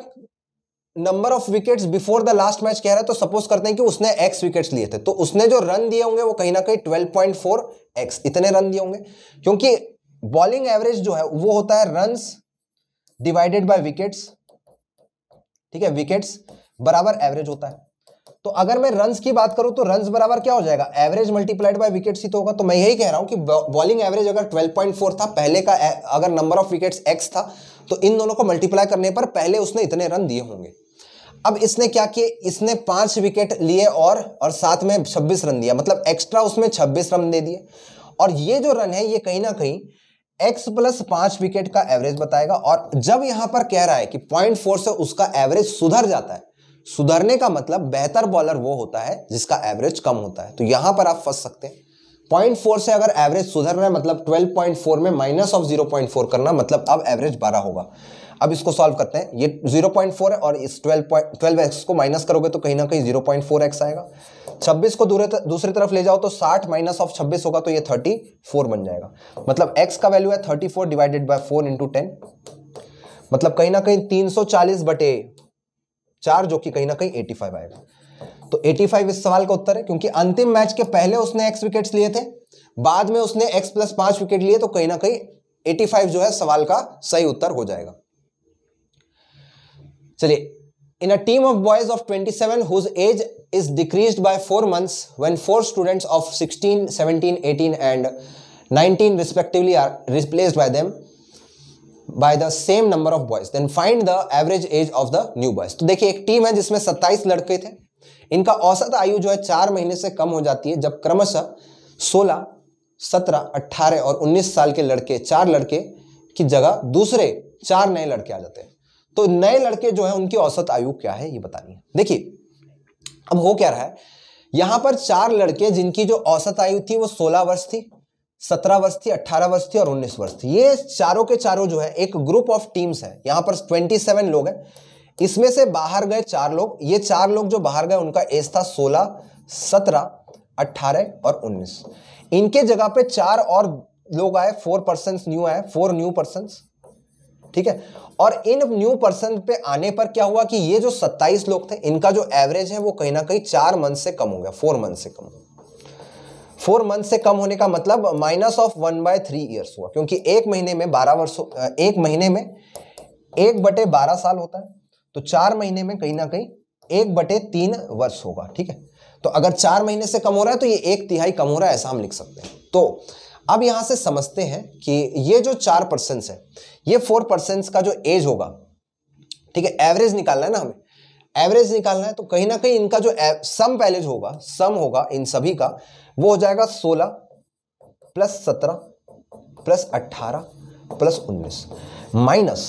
number of wickets before the last match कह रहा है तो सपोज करते हैं कि उसने एक्स विकेट्स लिए थे तो उसने जो रन दिए होंगे वो कहीं ना कहीं ट्वेल्व पॉइंट फोर एक्स इतने रन दिए होंगे क्योंकि बॉलिंग एवरेज जो है वो होता है रन्स डिवाइडेड बाय विकेट्स ठीक है विकेट्स बराबर एवरेज होता है तो अगर मैं रन की बात करूं तो रन बराबर क्या हो जाएगा एवरेज मल्टीप्लाइड बाय विकेट्स ही तो होगा तो मैं यही कह रहा हूं कि बॉलिंग एवरेज अगर 12.4 था पहले का अगर नंबर ऑफ विकेट्स एक्स था तो इन दोनों को मल्टीप्लाई करने पर पहले उसने इतने रन दिए होंगे अब इसने क्या किए इसने पांच विकेट लिए और और साथ में 26 रन दिया मतलब एक्स्ट्रा उसमें 26 रन दे दिए और ये जो रन है ये कहीं ना कहीं एक्स प्लस पांच विकेट का एवरेज बताएगा और जब यहां पर कह रहा है कि पॉइंट फोर से उसका एवरेज सुधर जाता है सुधरने का मतलब बेहतर बॉलर वो होता है जिसका एवरेज कम होता है तो यहां पर आप फंस सकते हैं पॉइंट फोर से अगर एवरेज सुधर रहा है मतलब ट्वेल्व पॉइंट फोर में minus of zero point four करना मतलब अब एवरेज बारह होगा अब इसको सॉल्व करते हैं ये जीरो पॉइंट फोर है और इस ट्वेल्व पॉइंट ट्वेल्व एक्स को माइनस करोगे तो कहीं ना कहीं जीरो पॉइंट फोर एक्स आएगा 26 को दूसरी तरफ ले जाओ तो 60 माइनस ऑफ 26 होगा तो ये 34 बन जाएगा मतलब x का वैल्यू है 34 डिवाइडेड बाय 4 इंटू टेन मतलब कहीं ना कहीं 340 बटे चार जो कि कहीं ना कहीं 85 आएगा तो 85 इस सवाल का उत्तर है क्योंकि अंतिम मैच के पहले उसने एक्स विकेट्स लिए थे बाद में उसने एक्स प्लस पांच विकेट लिए तो कहीं ना कहीं 85 जो है सवाल का सही उत्तर हो जाएगा चलिए In a team of boys of 27 whose age is decreased by 4 months when 4 students of 16, 17, 18 and 19 respectively are replaced by them by the same number of boys then find the average age of the new boys तो देखिए एक team है जिसमें 27 लड़के थे इनका औसत आयु जो है चार महीने से कम हो जाती है जब क्रमशः 16, 17, 18 और 19 साल के लड़के चार लड़के की जगह दूसरे चार नए लड़के आ जाते हैं तो नए लड़के जो है उनकी औसत आयु क्या है ये बतानी है देखिए अब हो क्या रहा है यहां पर चार लड़के जिनकी जो औसत आयु थी वो सोलह वर्ष थी सत्रह वर्ष थी अट्ठारह वर्ष थी और उन्नीस वर्ष थी ये चारों के चारों जो है एक ग्रुप ऑफ टीम्स है यहां पर ट्वेंटी सेवन लोग हैं इसमें से बाहर गए चार लोग ये चार लोग जो बाहर गए उनका एज था सोलह सत्रह अट्ठारह और उन्नीस इनके जगह पे चार और लोग आए फोर पर्सन न्यू आए फोर न्यू पर्सन ठीक है और इन न्यू पर्सन पे आने पर क्या हुआ कि ये जो 27 लोग थे इनका जो एवरेज है वो कहीं ना कहीं चार मंथ से कम हो गया फोर मंथ से कम हो फोर मंथ से कम होने का मतलब minus of one by three years हुआ क्योंकि एक महीने में बारह वर्ष एक महीने में एक बटे बारह साल होता है तो चार महीने में कहीं ना कहीं एक बटे तीन वर्ष होगा ठीक है तो अगर चार महीने से कम हो रहा है तो ये एक तिहाई कम हो रहा है ऐसा हम लिख सकते हैं तो अब यहां से समझते हैं कि ये जो चार परसेंट है ये फोर परसेंट का जो एज होगा ठीक है एवरेज निकालना है ना हमें एवरेज निकालना है तो कहीं ना कहीं इनका जो सम पैलेज होगा सम होगा इन सभी का वो हो जाएगा सोलह प्लस सत्रह प्लस अट्ठारह प्लस उन्नीस माइनस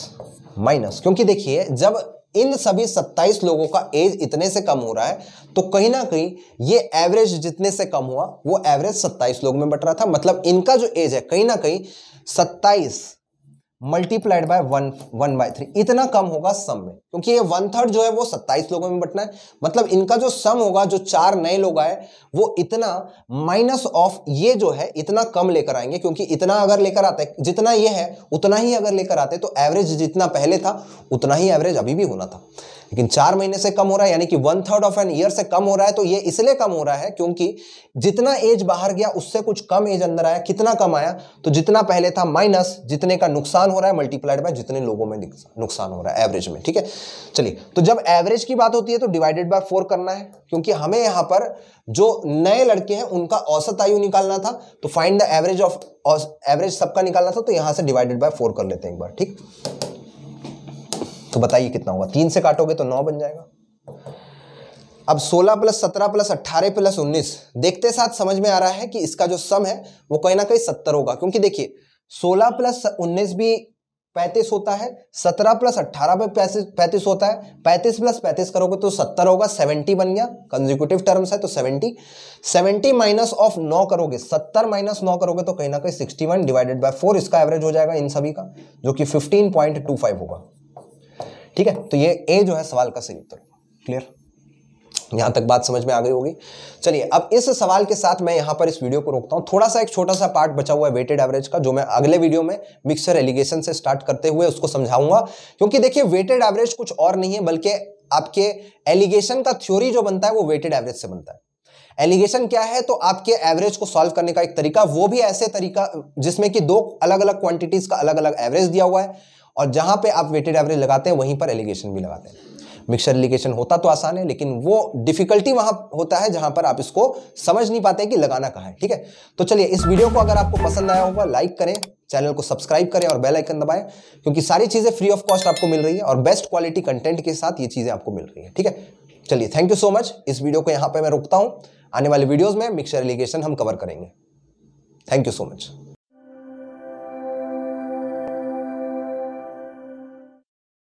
माइनस क्योंकि देखिए जब इन सभी 27 लोगों का एज इतने से कम हो रहा है तो कहीं ना कहीं ये एवरेज जितने से कम हुआ वो एवरेज 27 लोग में बट रहा था मतलब इनका जो एज है कहीं ना कहीं multiplied by one one by three इतना कम होगा सम में क्योंकि ये वन थर्ड जो है वो सत्ताईस लोगों में बटना है मतलब इनका जो सम होगा जो चार नए लोग आए वो इतना माइनस ऑफ ये जो है इतना कम लेकर आएंगे क्योंकि इतना अगर लेकर आता है जितना ये है उतना ही अगर लेकर आते तो एवरेज जितना पहले था उतना ही एवरेज अभी भी होना था लेकिन चार महीने से कम हो रहा है यानी कि one third of an year से कम हो रहा है तो ये इसलिए कम हो रहा है क्योंकि जितना एज बाहर गया उससे कुछ कम एज अंदर आया कितना कम आया तो जितना पहले था माइनस जितने का नुकसान हो रहा है मल्टीप्लाइड बाय जितने लोगों में नुकसान हो रहा है एवरेज में ठीक है चलिए तो जब एवरेज की बात होती है तो डिवाइडेड बाय फोर करना है क्योंकि हमें यहाँ पर जो नए लड़के हैं उनका औसत आयु निकालना था तो find the average of average सबका निकालना था तो यहां से डिवाइडेड बाय फोर कर लेते हैं एक बार ठीक तो बताइए कितना होगा तीन से काटोगे तो नौ बन जाएगा अब 16 प्लस सत्रह प्लस अट्ठारह प्लस उन्नीस देखते साथ समझ में आ रहा है कि इसका जो सम है वो कहीं ना कहीं सत्तर होगा क्योंकि देखिए 16 प्लस उन्नीस भी पैंतीस होता है सत्रह प्लस अट्ठारह पे पैंतीस होता है पैंतीस प्लस पैंतीस करोगे तो सत्तर होगा सेवेंटी बन गया कंजिक्यूटिव टर्म्स है तो सेवेंटी सेवेंटी माइनस ऑफ नौ करोगे सत्तर माइनस नौ करोगे तो कहीं ना कहीं sixty one divided by four इसका एवरेज हो जाएगा इन सभी का जो कि फिफ्टीन पॉइंट टू फाइव होगा ठीक है तो ये ए जो है सवाल का सही उत्तर क्लियर यहां तक बात समझ में आ गई होगी चलिए अब इस सवाल के साथ मैं यहां पर इस वीडियो को रोकता हूं थोड़ा सा एक छोटा सा पार्ट बचा हुआ है वेटेड एवरेज का जो मैं अगले वीडियो में मिक्सर एलिगेशन से स्टार्ट करते हुए उसको समझाऊंगा क्योंकि देखिए वेटेड एवरेज कुछ और नहीं है बल्कि आपके एलिगेशन का थ्योरी जो बनता है वो वेटेड एवरेज से बनता है एलिगेशन क्या है तो आपके एवरेज को सॉल्व करने का एक तरीका वो भी ऐसे तरीका जिसमें कि दो अलग अलग क्वांटिटीज का अलग अलग एवरेज दिया हुआ है और जहाँ पे आप वेटेड एवरेज लगाते हैं वहीं पर एलिगेशन भी लगाते हैं मिक्सर एलिगेशन होता तो आसान है लेकिन वो डिफिकल्टी वहाँ होता है जहाँ पर आप इसको समझ नहीं पाते कि लगाना कहाँ है ठीक है तो चलिए इस वीडियो को अगर आपको पसंद आया होगा लाइक करें चैनल को सब्सक्राइब करें और बेल आइकन दबाएं क्योंकि सारी चीज़ें फ्री ऑफ कॉस्ट आपको मिल रही है और बेस्ट क्वालिटी कंटेंट के साथ ये चीज़ें आपको मिल रही है ठीक है चलिए थैंक यू सो मच इस वीडियो को यहाँ पर मैं रोकता हूँ आने वाले वीडियोज़ में मिक्सर एलिगेशन हम कवर करेंगे थैंक यू सो मच